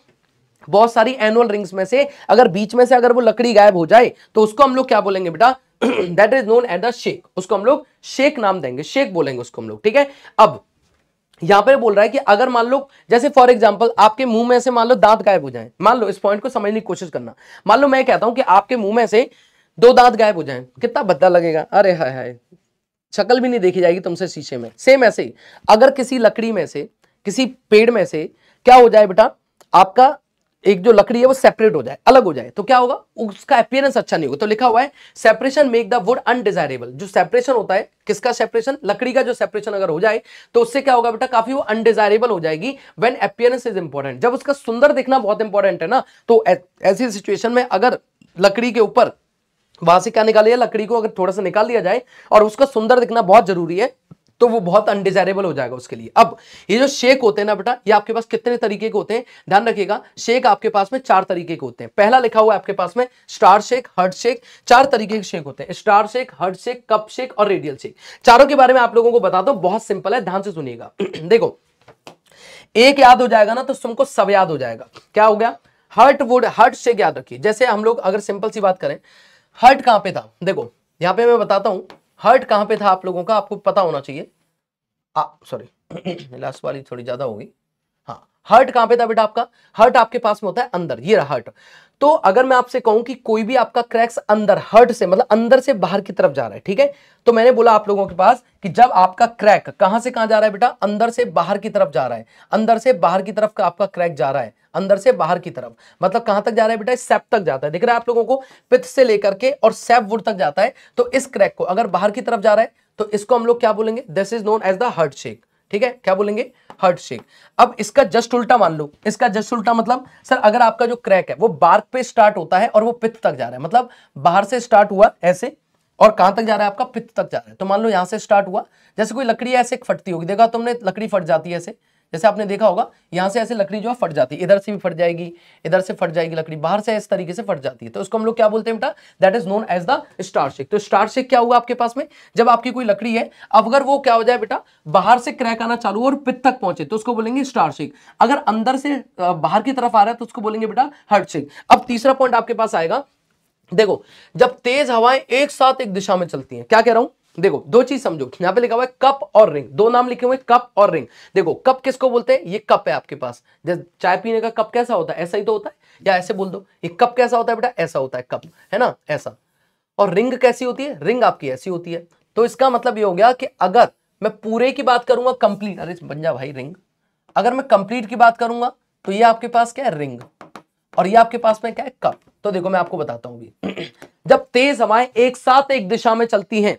बहुत सारी एनुअल रिंग्स में से अगर बीच में से अगर वो लकड़ी गायब हो जाए तो उसको हम लोग क्या बोलेंगे बेटा that is known at the shake उसको हम लोग शेक नाम देंगे शेक बोलेंगे उसको हम लोग ठीक है अब यहां पर बोल रहा है कि अगर मान लो जैसे फॉर एग्जांपल आपके मुंह में से मान लो दांत गायब हो जाए मान लो इस पॉइंट को समझने की कोशिश करना मान लो मैं कहता हूं कि आपके मुंह में से दो दांत गायब हो जाए कितना बद्दा लगेगा अरे हाय हाय शकल भी नहीं देखी जाएगी तुमसे शीशे में सेम ऐसे ही अगर किसी लकड़ी में से किसी पेड़ में से क्या हो जाए बेटा आपका एक जो लकड़ी है वो सेपरेट हो जाए अलग हो जाए तो क्या होगा उसका अपियरेंस अच्छा नहीं होगा तो लिखा हुआ है separation make the wood undesirable जो सेपरेशन होता है किसका सेपरेशन लकड़ी का जो सेपरेशन अगर हो जाए तो उससे क्या होगा बेटा काफी वो अनडिजायरेबल हो जाएगी वेन अपियरेंस इज इंपॉर्टेंट जब उसका सुंदर दिखना बहुत इंपॉर्टेंट है ना तो ऐसी सिचुएशन में अगर लकड़ी के ऊपर वहां से क्या निकालिए लकड़ी को अगर थोड़ा सा निकाल दिया जाए और उसका सुंदर दिखना बहुत जरूरी है तो वो बहुत अनडिजायरेबल हो जाएगा उसके लिए अब ये जो शेक होते हैं ना बेटा ये आपके पास कितने तरीके के होते हैं ध्यान रखिएगा शेक आपके पास में चार तरीके के होते हैं पहला लिखा हुआ है आपके पास में स्टार शेक हर्ट शेक चार तरीके के शेक होते हैं star shake heart shake cup shake और रेडियल शेक चारों के बारे में आप लोगों को बता दो बहुत सिंपल है ध्यान से सुनिएगा देखो एक याद हो जाएगा ना तो तुमको सब याद हो जाएगा क्या हो गया हर्ट वुड हर्ट शेक याद रखिए जैसे हम लोग अगर सिंपल सी बात करें हर्ट कहां पे था देखो यहां पे मैं बताता हूं हर्ट कहां पे था आप लोगों का आपको पता होना चाहिए सॉरी लास्ट वाली थोड़ी ज्यादा होगी हाँ हर्ट कहां पे था बेटा आपका हर्ट आपके पास में होता है अंदर ये रहा हर्ट तो अगर मैं आपसे कहूं कि कोई भी आपका क्रैक्स अंदर हर्ट से मतलब अंदर से बाहर की तरफ जा रहा है ठीक है तो मैंने बोला आप लोगों के पास कि जब आपका क्रैक कहां से कहां जा रहा है बेटा अंदर से बाहर की तरफ जा रहा है अंदर से बाहर की तरफ का आपका क्रैक जा रहा है अंदर से बाहर की तरफ मतलब कहां तक जा रहा है बेटा सेप तक जाता है दिख रहा है आप लोगों को पिथ से लेकर के और सेप वुड तक जाता है तो इस क्रैक को अगर बाहर की तरफ जा रहा है तो इसको हम लोग क्या बोलेंगे this is known as the heart shake ठीक है क्या बोलेंगे हर्ट शेक अब इसका जस्ट उल्टा मान लो इसका जस्ट उल्टा मतलब सर अगर आपका जो क्रैक है वो बार्क पे स्टार्ट होता है और वो पित्त तक जा रहा है मतलब बाहर से स्टार्ट हुआ ऐसे और कहां तक जा रहा है आपका पित्त तक जा रहा है तो मान लो यहां से स्टार्ट हुआ जैसे कोई लकड़ी ऐसे फटती होगी देखा तुमने लकड़ी फट जाती है ऐसे जैसे आपने देखा होगा यहाँ से ऐसे लकड़ी जो है फट जाती है इधर से भी फट जाएगी इधर से फट जाएगी लकड़ी बाहर से इस तरीके से फट जाती है तो उसको हम लोग क्या बोलते हैं बेटा that is known as the star shake तो स्टार शेक क्या हुआ आपके पास में जब आपकी कोई लकड़ी है अब अगर वो क्या हो जाए बेटा बाहर से क्रैक आना चालू और पित तक पहुंचे तो उसको बोलेंगे स्टार शेक अगर अंदर से बाहर की तरफ आ रहा है तो उसको बोलेंगे बेटा हर्ट शेक अब तीसरा पॉइंट आपके पास आएगा देखो जब तेज हवाएं एक साथ एक दिशा में चलती हैं क्या कह रहा हूं देखो दो चीज समझो यहां पे लिखा हुआ है कप और रिंग दो नाम लिखे हुए कप और रिंग देखो कप किसको बोलते हैं ये कप है आपके पास जैसे चाय पीने का कप कैसा होता है ऐसा ही तो होता है या ऐसे बोल दो ये कप कैसा होता है बेटा ऐसा होता है कप है ना ऐसा और रिंग कैसी होती है रिंग आपकी ऐसी होती है तो इसका मतलब ये हो गया कि अगर मैं पूरे की बात करूंगा कंप्लीट अरे बंजा भाई रिंग अगर मैं कंप्लीट की बात करूंगा तो ये आपके पास क्या है रिंग और ये आपके पास में क्या है कप तो देखो मैं आपको बताता हूँ जब तेज हवाएं एक साथ एक दिशा में चलती हैं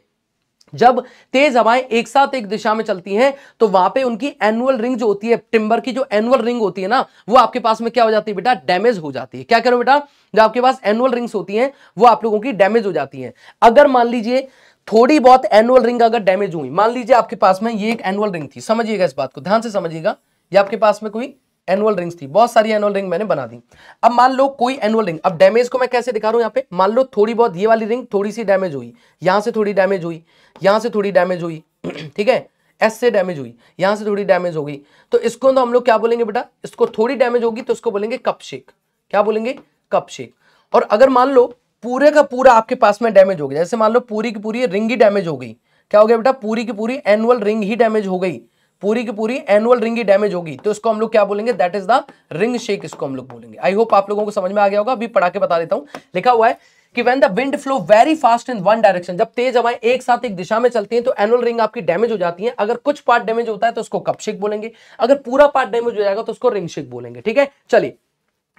जब तेज हवाएं एक साथ एक दिशा में चलती हैं तो वहां पे उनकी एनुअल रिंग जो होती है टिम्बर की जो एनुअल रिंग होती है ना वो आपके पास में क्या हो जाती है बेटा डैमेज हो जाती है क्या करो बेटा जो आपके पास एनुअल रिंग्स होती हैं वो आप लोगों की डैमेज हो जाती हैं अगर मान लीजिए थोड़ी बहुत एनुअल रिंग अगर डैमेज हुई मान लीजिए आपके पास में ये एक एनुअल रिंग थी समझिएगा इस बात को ध्यान से समझिएगा ये आपके पास में कोई एनुअल रिंग्स थी बहुत सारी एनुअल रिंग मैंने बना दी अब मान लो कोई एनुअल रिंग अब डैमेज को मैं कैसे दिखा रहा हूं यहाँ पे मान लो थोड़ी बहुत ये वाली रिंग थोड़ी सी डैमेज हुई यहाँ से थोड़ी डैमेज हुई यहां से थोड़ी डैमेज हुई ठीक है एस से डैमेज हुई यहां से थोड़ी डैमेज हो गई तो इसको तो हम लोग क्या बोलेंगे बेटा इसको थोड़ी डैमेज होगी तो इसको बोलेंगे कप शेक क्या बोलेंगे कप शेक और अगर मान लो पूरे का पूरा आपके पास में डैमेज हो गया जैसे मान लो पूरी की पूरी रिंग ही डैमेज हो गई क्या हो गया बेटा पूरी की पूरी एनुअल रिंग ही डैमेज हो गई पूरी की पूरी एनुअल रिंग ही डैमेज होगी तो इसको हम लोग क्या बोलेंगे that is the ring shake इसको हम लोग बोलेंगे आई होप आप लोगों को समझ में आ गया होगा अभी पढ़ा के बता देता हूं लिखा हुआ है कि when the wind flow very fast in one direction जब तेज हवाएं एक साथ एक दिशा में चलती हैं तो एनुअल रिंग आपकी डैमेज हो जाती है अगर कुछ पार्ट डैमेज होता है तो उसको कप शेक बोलेंगे अगर पूरा पार्ट डैमेज हो जाएगा तो उसको रिंग शेक बोलेंगे ठीक है चलिए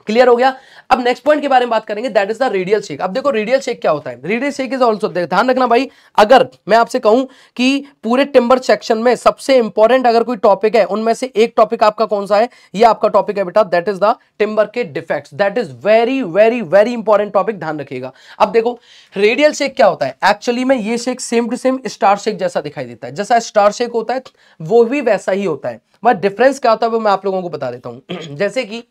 क्लियर हो गया अब नेक्स्ट पॉइंट के बारे में बात करेंगे that is the radial shake अब देखो रेडियल शेक क्या होता है रेडियल शेक इज ऑल्सो ध्यान रखना भाई अगर मैं आपसे कहूं कि पूरे टिम्बर सेक्शन में सबसे इंपॉर्टेंट अगर कोई टॉपिक है उनमें से एक टॉपिक आपका कौन सा है ये आपका टॉपिक है बेटा दैट इज द टिम्बर के defect that is very very very important topic ध्यान रखिएगा अब देखो रेडियल शेक क्या होता है एक्चुअली में ये shake same to same star shake जैसा दिखाई देता है जैसा स्टार शेक होता है वो भी वैसा ही होता है डिफरेंस क्या होता है वो मैं आप लोगों को बता देता हूं जैसे कि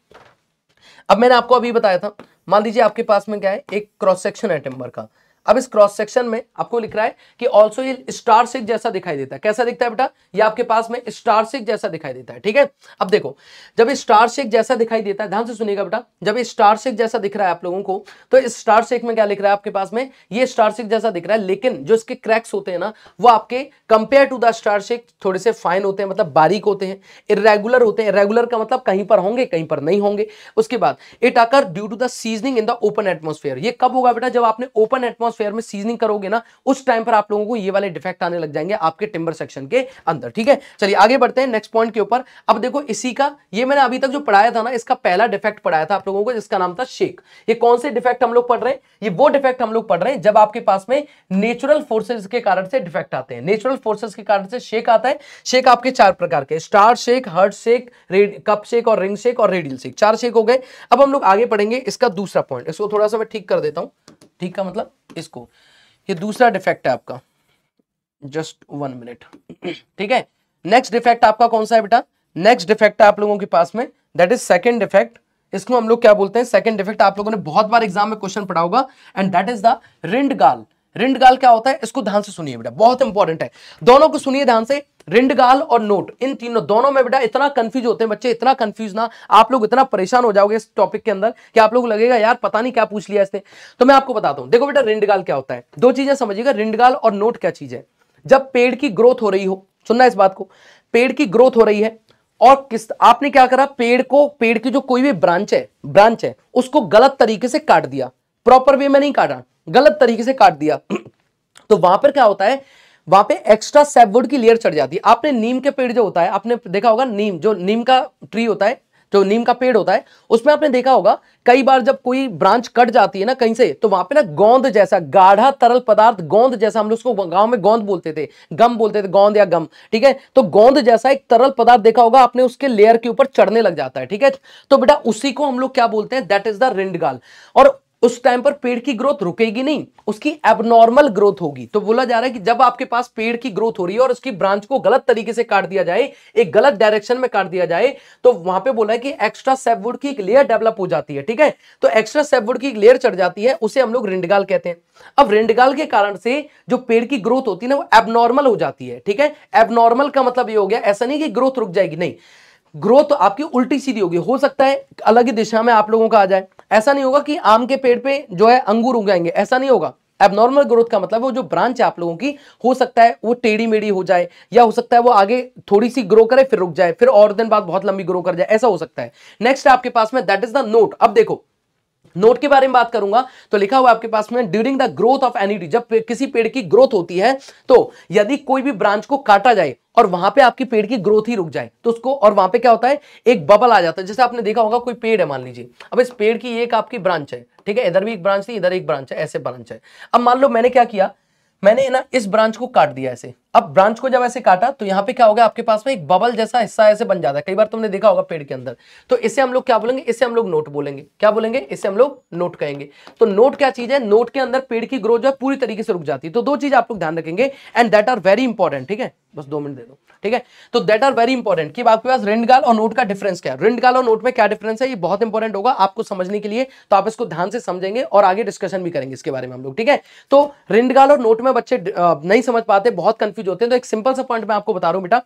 अब मैंने आपको अभी बताया था मान लीजिए आपके पास में क्या है एक क्रॉस सेक्शन है टिम्बर का अब इस क्रॉस सेक्शन में आपको लिख रहा है कि ऑल्सो ये स्टार सिक जैसा दिखाई देता है कैसा दिखता है बेटा ये आपके पास में स्टार सिक जैसा दिखाई देता है ठीक है अब देखो जब स्टार सिक जैसा दिखाई देता है ध्यान से सुनिएगा बेटा जब स्टार सिक जैसा दिख रहा है आप लोगों को तो स्टार सिक में क्या लिख रहा है आपके पास में ये स्टार सिक जैसा दिख रहा है लेकिन जो इसके क्रैक्स होते हैं ना वो आपके compare to the star shake थोड़े से फाइन होते हैं मतलब बारीक होते हैं इरेगुलर होते हैं इरेगुलर का मतलब कहीं पर होंगे कहीं पर नहीं होंगे उसके बाद it occur due to the seasoning in the open atmosphere ये कब होगा बेटा जब आपने ओपन एटमोस्फेयर एटमोस्फेयर में सीजनिंग करोगे ना उस टाइम पर आप लोगों को ये वाले डिफेक्ट आने लग जाएंगे आपके टिम्बर सेक्शन के अंदर ठीक है चलिए आगे बढ़ते हैं नेक्स्ट पॉइंट के ऊपर अब देखो इसी का ये मैंने अभी तक जो पढ़ाया था ना इसका पहला डिफेक्ट पढ़ाया था आप लोगों को जिसका नाम था शेक ये कौन से डिफेक्ट हम लोग पढ़ रहे हैं ये वो डिफेक्ट हम लोग पढ़ रहे हैं जब आपके पास में नेचुरल फोर्सेज के कारण से डिफेक्ट आते हैं नेचुरल फोर्सेज के कारण से शेक आता है शेक आपके चार प्रकार के star shake heart shake cup shake और रिंग शेक और रेडियल शेक चार शेक हो गए अब हम लोग आगे पढ़ेंगे इसका दूसरा पॉइंट इसको थोड़ा सा मैं ठीक कर देता हूं ठीक का मतलब इसको ये दूसरा डिफेक्ट है आपका जस्ट वन मिनट ठीक है नेक्स्ट डिफेक्ट आपका कौन सा है बेटा नेक्स्ट डिफेक्ट है आप लोगों के पास में दैट इज सेकेंड डिफेक्ट इसको हम लोग क्या बोलते हैं सेकंड डिफेक्ट आप लोगों ने बहुत बार एग्जाम में क्वेश्चन पढ़ा होगा and that is the rind gall rind gall क्या होता है इसको ध्यान से सुनिए बेटा बहुत इंपॉर्टेंट है दोनों को सुनिए ध्यान से रिंडगाल और नोट इन तीनों दोनों में बेटा इतना कंफ्यूज होते हैं बच्चे इतना कंफ्यूज ना आप लोग इतना परेशान हो जाओगे इस टॉपिक के अंदर कि आप लोग लगेगा यार पता नहीं क्या पूछ लिया इसने तो मैं आपको बताता हूं देखो बेटा रिंडगाल क्या होता है दो चीजें समझिएगा रिंडगाल और नोट क्या चीज है जब पेड़ की ग्रोथ हो रही हो सुनना इस बात को पेड़ की ग्रोथ हो रही है और किस आपने क्या करा पेड़ को पेड़ की जो कोई भी ब्रांच है ब्रांच है उसको गलत तरीके से काट दिया प्रॉपर वे में नहीं काटा गलत तरीके से काट दिया तो वहां पर क्या होता है वहां पे एक्स्ट्रा सेपवुड की लेयर चढ़ जाती है आपने नीम के पेड़ जो होता है आपने देखा होगा नीम जो नीम का ट्री होता है जो नीम का पेड़ होता है उसमें आपने देखा होगा कई बार जब कोई ब्रांच कट जाती है ना कहीं से तो वहां पे ना गोंद जैसा गाढ़ा तरल पदार्थ गोंद जैसा हम लोग उसको गांव में गोंद बोलते थे गम बोलते थे गोंद या गम ठीक है तो गोंद जैसा एक तरल पदार्थ देखा होगा आपने उसके लेयर के ऊपर चढ़ने लग जाता है ठीक है तो बेटा उसी को हम लोग क्या बोलते हैं दैट इज द रिंडगाल और उस टाइम पर पेड़ की ग्रोथ रुकेगी नहीं उसकी एबनॉर्मल ग्रोथ होगी तो बोला जा रहा है कि जब आपके पास पेड़ की ग्रोथ हो रही है और उसकी ब्रांच को गलत तरीके से काट दिया जाए एक गलत डायरेक्शन में काट दिया जाए तो वहां पे बोला है कि एक्स्ट्रा सेपवुड की एक लेयर डेवलप हो जाती है ठीक है तो एक्स्ट्रा सेपवुड की एक लेयर चढ़ जाती है उसे हम लोग रिंडगाल कहते हैं अब रिंडगाल के कारण से जो पेड़ की ग्रोथ होती है ना वो एबनॉर्मल हो जाती है ठीक है एबनॉर्मल का मतलब ये हो गया ऐसा नहीं कि ग्रोथ रुक जाएगी नहीं ग्रोथ आपकी उल्टी सीधी होगी हो सकता है अलग ही दिशा में आप लोगों का आ जाए ऐसा नहीं होगा कि आम के पेड़ पे जो है अंगूर उगाएंगे ऐसा नहीं होगा एबनॉर्मल ग्रोथ का मतलब वो जो ब्रांच है आप लोगों की हो सकता है वो टेढ़ी मेढ़ी हो जाए या हो सकता है वो आगे थोड़ी सी ग्रो करे फिर रुक जाए फिर और दिन बाद बहुत लंबी ग्रो कर जाए ऐसा हो सकता है नेक्स्ट आपके पास में दैट इज द नोट अब देखो नोट के बारे में बात करूंगा तो लिखा हुआ आपके पास में during the growth of tree जब किसी पेड़ की ग्रोथ होती है तो यदि कोई भी ब्रांच को काटा जाए और वहां पे आपकी पेड़ की ग्रोथ ही रुक जाए तो उसको और वहां पे क्या होता है एक बबल आ जाता है जैसे आपने देखा होगा कोई पेड़ है मान लीजिए अब इस पेड़ की एक आपकी ब्रांच है ठीक है इधर भी एक ब्रांच थी इधर एक ब्रांच है ऐसे ब्रांच है अब मान लो मैंने क्या किया मैंने ना इस ब्रांच को काट दिया ऐसे अब ब्रांच को जब ऐसे काटा तो यहाँ पे क्या होगा आपके पास में एक बबल जैसा हिस्सा ऐसे बन जाता है कई बार तुमने तो देखा होगा पेड़ के अंदर तो इसे हम लोग क्या बोलेंगे इसे हम लोग नोट बोलेंगे क्या बोलेंगे इसे हम लोग नोट कहेंगे तो नोट क्या चीज है नोट के अंदर पेड़ की ग्रोथ जो है पूरी तरीके से रुक जाती है तो दो चीज आप लोग ध्यान रखेंगे and that are very important ठीक है बस दो मिनट दे दो ठीक है तो दैट आर वेरी इंपॉर्टेंट कि आपके पास रिंडगाल और नोट का डिफरेंस क्या है रिंडगाल और नोट में क्या डिफरेंस है ये बहुत इंपॉर्टेंट होगा आपको समझने के लिए तो आप इसको ध्यान से समझेंगे और आगे डिस्कशन भी करेंगे इसके बारे में हम लोग ठीक है तो रिंडगाल और नोट में बच्चे नहीं समझ पाते बहुत कंफ्यूज होते हैं तो एक सिंपल सा पॉइंट मैं आपको बता रहा हूँ बेटा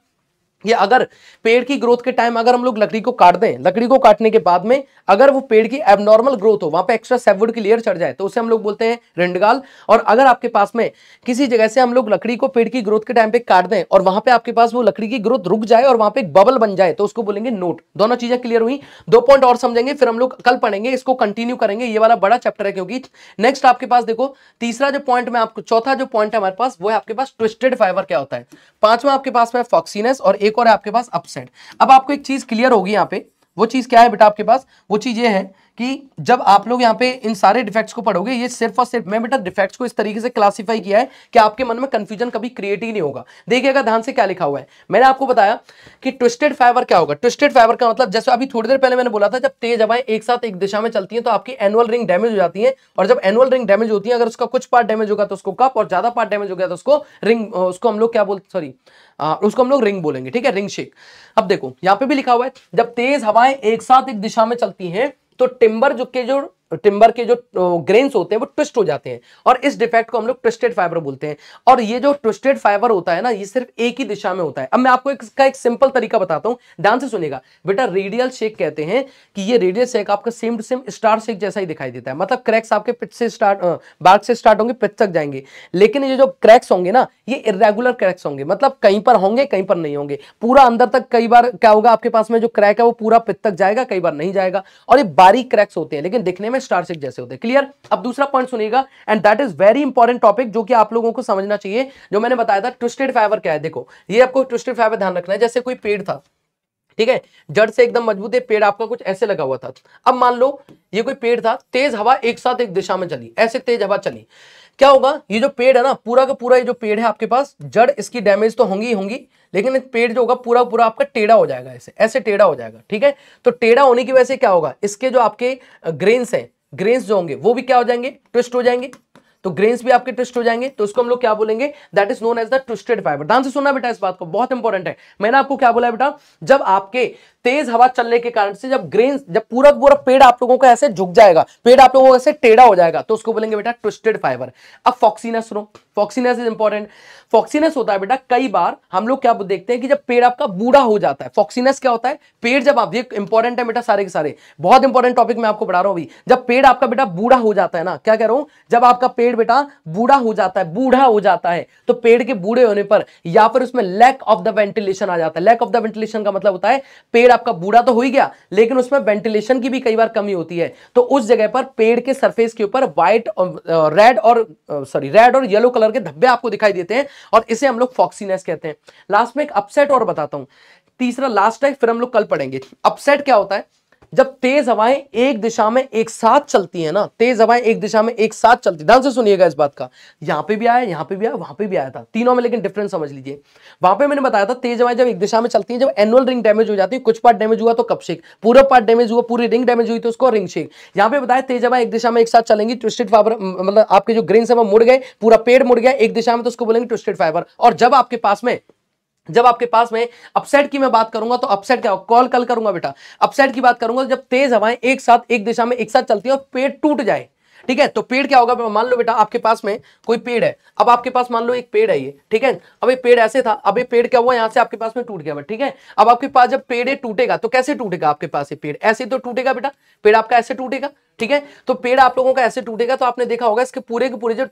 ये अगर पेड़ की ग्रोथ के टाइम अगर हम लोग लकड़ी को काट दें लकड़ी को काटने के बाद में अगर वो पेड़ की एबनॉर्मल ग्रोथ हो वहां पे एक्स्ट्रा सेववुड की लेयर चढ़ जाए तो उसे हम लोग बोलते हैं रिंडगाल और अगर आपके पास में किसी जगह से हम लोग लकड़ी को पेड़ की ग्रोथ के टाइम पे काट दें और वहां पे आपके पास वो लकड़ी की ग्रोथ रुक जाए और वहां पर एक बबल बन जाए तो उसको बोलेंगे नोट दोनों चीजें क्लियर हुई दो पॉइंट और समझेंगे फिर हम लोग कल पढ़ेंगे इसको कंटिन्यू करेंगे ये वाला बड़ा चैप्टर है क्योंकि नेक्स्ट आपके पास देखो तीसरा जो पॉइंट में आपको चौथा जो पॉइंट है हमारे पास वो है आपके पास ट्विस्टेड फाइबर क्या होता है पांचवा आपके पास में फॉक्सीनेस और एक एक और है आपके पास अपसेट अब आपको एक चीज क्लियर होगी यहाँ पे वो चीज क्या है बेटा आपके पास वो चीज ये है कि जब आप लोग यहाँ पे इन सारे डिफेक्ट्स को पढ़ोगे ये सिर्फ और सिर्फ मैं बेटा डिफेक्ट्स को इस तरीके से क्लासिफाई किया है कि आपके मन में कंफ्यूजन कभी क्रिएट ही नहीं होगा देखिएगा ध्यान से क्या लिखा हुआ है मैंने आपको बताया कि ट्विस्टेड फाइबर क्या होगा ट्विस्टेड फाइबर का मतलब जैसे अभी थोड़ी देर पहले मैंने बोला था जब तेज हवाएं एक साथ एक दिशा में चलती है तो आपकी एनुअल रिंग डैमेज हो जाती है और जब एनुअल रिंग डैमेज होती है अगर उसका कुछ पार्ट डैमेज होगा तो उसको कप और ज्यादा पार्ट डैमेज हो गया तो उसको रिंग उसको हम लोग क्या बोलते सॉरी उसको हम लोग रिंग बोलेंगे ठीक है रिंग शेक अब देखो यहाँ पे भी लिखा हुआ है जब तेज हवाएं एक साथ एक दिशा में चलती हैं तो टिम्बर जो के जो टिम्बर के जो ग्रेन्स होते हैं वो ट्विस्ट हो जाते हैं और इस डिफेक्ट को हम लोग ट्विस्टेड फाइबर बोलते हैं और ये जो ट्विस्टेड फाइबर होता है ना ये सिर्फ एक ही दिशा में होता है अब मैं आपको इसका एक सिंपल तरीका बताता हूँ ध्यान से सुनेगा बेटा रेडियल शेक कहते हैं कि ये रेडियल शेक आपका same to same star shake जैसा ही दिखाई देता है मतलब क्रैक्स आपके पिच से स्टार्ट बाग से स्टार्ट होंगे पिच तक जाएंगे लेकिन ये जो क्रैक्स होंगे ना ये इरेगुलर क्रैक्स होंगे मतलब कहीं पर होंगे कहीं पर नहीं होंगे पूरा अंदर तक कई बार क्या होगा आपके पास में जो क्रैक है वो पूरा पिच तक जाएगा कई बार नहीं जाएगा और ये बारीक क्रैक्स होते हैं लेकिन दिखने में में स्टार सिक्स जैसे होते हैं क्लियर अब दूसरा पॉइंट सुनिएगा and that is very important topic जो कि आप लोगों को समझना चाहिए जो मैंने बताया था ट्विस्टेड फाइबर क्या है देखो ये आपको ट्विस्टेड फाइबर ध्यान रखना है जैसे कोई पेड़ था ठीक है जड़ से एकदम मजबूत है पेड़ आपका कुछ ऐसे लगा हुआ था अब मान लो ये कोई पेड़ था तेज हवा एक साथ एक दिशा में चली ऐसे तेज हवा चली क्या होगा ये जो पेड़ है ना पूरा का पूरा ये जो पेड़ है आपके पास जड़ इसकी डैमेज तो होंगी होंगी लेकिन पेट जो होगा पूरा पूरा आपका टेढ़ा हो जाएगा ऐसे ऐसे टेढ़ा हो जाएगा ठीक है तो टेढ़ा होने की वजह से क्या होगा इसके जो आपके ग्रेन्स हैं ग्रेन्स जो होंगे वो भी क्या हो जाएंगे ट्विस्ट हो जाएंगे तो ग्रेन्स भी आपके ट्विस्ट हो जाएंगे तो उसको हम लोग क्या बोलेंगे that is known as the twisted fibre ध्यान से सुनना बेटा इस बात को बहुत इंपॉर्टेंट है मैंने आपको क्या बोला बेटा जब आपके तेज हवा चलने के कारण से जब ग्रेन जब पूरा पूरा पेड़ आप लोगों को ऐसे झुक जाएगा पेड़ आप लोगों को ऐसे टेढ़ा हो जाएगा तो उसको बोलेंगे बेटा ट्विस्टेड फाइबर अब फॉक्सीनस रो फॉक्सीनस इज इंपॉर्टेंट फॉक्सीनस होता है बेटा कई बार हम लोग क्या देखते हैं कि जब पेड़ आपका बूढ़ा हो जाता है फॉक्सीनस क्या होता है पेड़ जब आप ये इंपॉर्टेंट है बेटा सारे के सारे बहुत इंपॉर्टेंट टॉपिक मैं आपको पढ़ा रहा हूं अभी जब पेड़ आपका बेटा बूढ़ा हो जाता है ना क्या कह रहा हूं जब आपका पेड़ बेटा बूढ़ा हो जाता है बूढ़ा हो जाता है तो पेड़ के बूढ़े होने पर या फिर उसमें लैक ऑफ द वेंटिलेशन आ जाता है लैक ऑफ द वेंटिलेशन का मतलब होता है पेड़ पेड़ आपका बूढ़ा तो हो ही गया लेकिन उसमें वेंटिलेशन की भी कई बार कमी होती है तो उस जगह पर पेड़ के सरफेस के ऊपर व्हाइट रेड और सॉरी रेड और येलो कलर के धब्बे आपको दिखाई देते हैं और इसे हम लोग फॉक्सीनेस कहते हैं लास्ट में एक अपसेट और बताता हूं तीसरा लास्ट है फिर हम लोग कल पढ़ेंगे अपसेट क्या होता है जब तेज हवाएं एक दिशा में एक साथ चलती है ना तेज हवाएं एक दिशा में एक साथ चलती ध्यान से सुनिएगा इस बात का यहां पे भी आया यहां पे भी आया वहां पे भी आया था तीनों में लेकिन डिफरेंस समझ लीजिए वहां पे मैंने बताया था तेज हवाएं जब एक दिशा में चलती है जब एनुअल रिंग डैमेज हो जाती है कुछ पार्ट डैमेज हुआ तो कब शेक पूरा पार्ट डैमेज हुआ पूरी रिंग डैमेज हुई तो उसको रिंग शेक यहां पर बताया तेज हवाएं एक दिशा में एक साथ चलेंगी ट्विस्टेड फाइबर मतलब आपके जो ग्रेन से मुड़ गए पूरा पेड़ मुड़ गया एक दिशा में तो उसको बोलेंगे ट्विस्टेड फाइबर और जब आपके पास में जब आपके पास में अपसेट की मैं बात करूंगा तो अपसेट क्या कॉल कल करूंगा बेटा अपसेट की बात करूंगा जब तेज हवाएं एक साथ एक दिशा में एक साथ चलती है और पेड़ टूट जाए ठीक है तो पेड़ क्या होगा मान लो बेटा आपके पास में कोई पेड़ है अब आपके पास मान लो एक पेड़ है ये ठीक है अब ये पेड़ ऐसे था अब ये पेड़ क्या हुआ यहाँ से आपके पास में टूट गया ठीक है अब आपके पास जब पेड़ टूटेगा तो कैसे टूटेगा आपके पास ये पेड़ ऐसे तो टूटेगा बेटा पेड़ आपका ऐसे टूटेगा ठीक है तो पेड़ आप लोगों का ऐसे टूटेगा तो आपने देखा होगा इसके पूरे के पूरे जो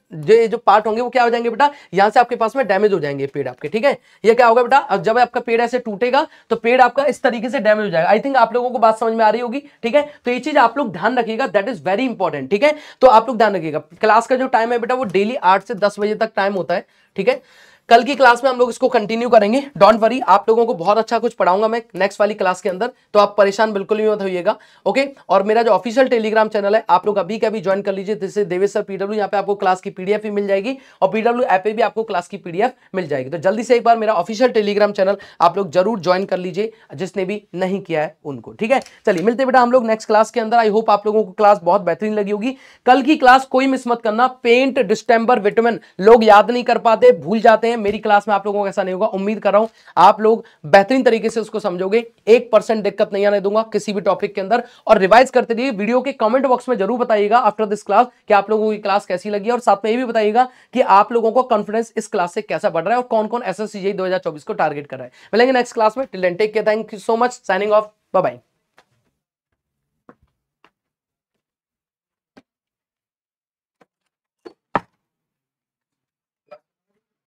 जो पार्ट होंगे वो क्या हो जाएंगे बेटा यहां से आपके पास में डैमेज हो जाएंगे पेड़ आपके ठीक है ये क्या होगा बेटा जब आपका पेड़ ऐसे टूटेगा तो पेड़ आपका इस तरीके से डैमेज हो जाएगा आई थिंक आप लोगों को बात समझ में आ रही होगी ठीक है तो ये चीज आप लोग ध्यान रखिएगा दैट इज वेरी इंपॉर्टेंट ठीक है तो आप लोग ध्यान रखिएगा क्लास का जो टाइम है बेटा वो डेली आठ से दस बजे तक टाइम होता है ठीक है कल की क्लास में हम लोग इसको कंटिन्यू करेंगे डोंट वरी आप लोगों को बहुत अच्छा कुछ पढ़ाऊंगा मैं नेक्स्ट वाली क्लास के अंदर तो आप परेशान बिल्कुल भी मत होइएगा ओके और मेरा जो ऑफिशियल टेलीग्राम चैनल है आप लोग अभी का भी ज्वाइन कर लीजिए जैसे देवेश सर पीडब्ल्यू यहाँ पे आपको क्लास की पीडीएफ भी मिल जाएगी और पीडब्ल्यू ऐप पे भी आपको क्लास की पीडीएफ मिल जाएगी तो जल्दी से एक बार मेरा ऑफिशियल टेलीग्राम चैनल आप लोग जरूर ज्वाइन कर लीजिए जिसने भी नहीं किया है उनको ठीक है चलिए मिलते बेटा हम लोग नेक्स्ट क्लास के अंदर आई होप आप लोगों को क्लास बहुत बेहतरीन लगी होगी कल की क्लास कोई मिस मत करना पेंट डिस्टेम्बर विटामिन लोग याद नहीं कर पाते भूल जाते हैं मेरी क्लास में आप लोगों का ऐसा नहीं होगा उम्मीद कर रहा हूं आप लोग बेहतरीन तरीके से उसको समझोगे एक परसेंट दिक्कत नहीं आने दूंगा किसी भी टॉपिक के अंदर और रिवाइज करते रहिए वीडियो के कमेंट बॉक्स में जरूर बताइएगा आफ्टर दिस क्लास कि आप लोगों की क्लास कैसी लगी और साथ में ये भी बताइएगा कि आप लोगों को कॉन्फिडेंस इस क्लास से कैसा बढ़ रहा है और कौन कौन एस एस को टारगेट कर रहा है मिलेंगे नेक्स्ट क्लास में टिलेंटेक के thank you so much signing off by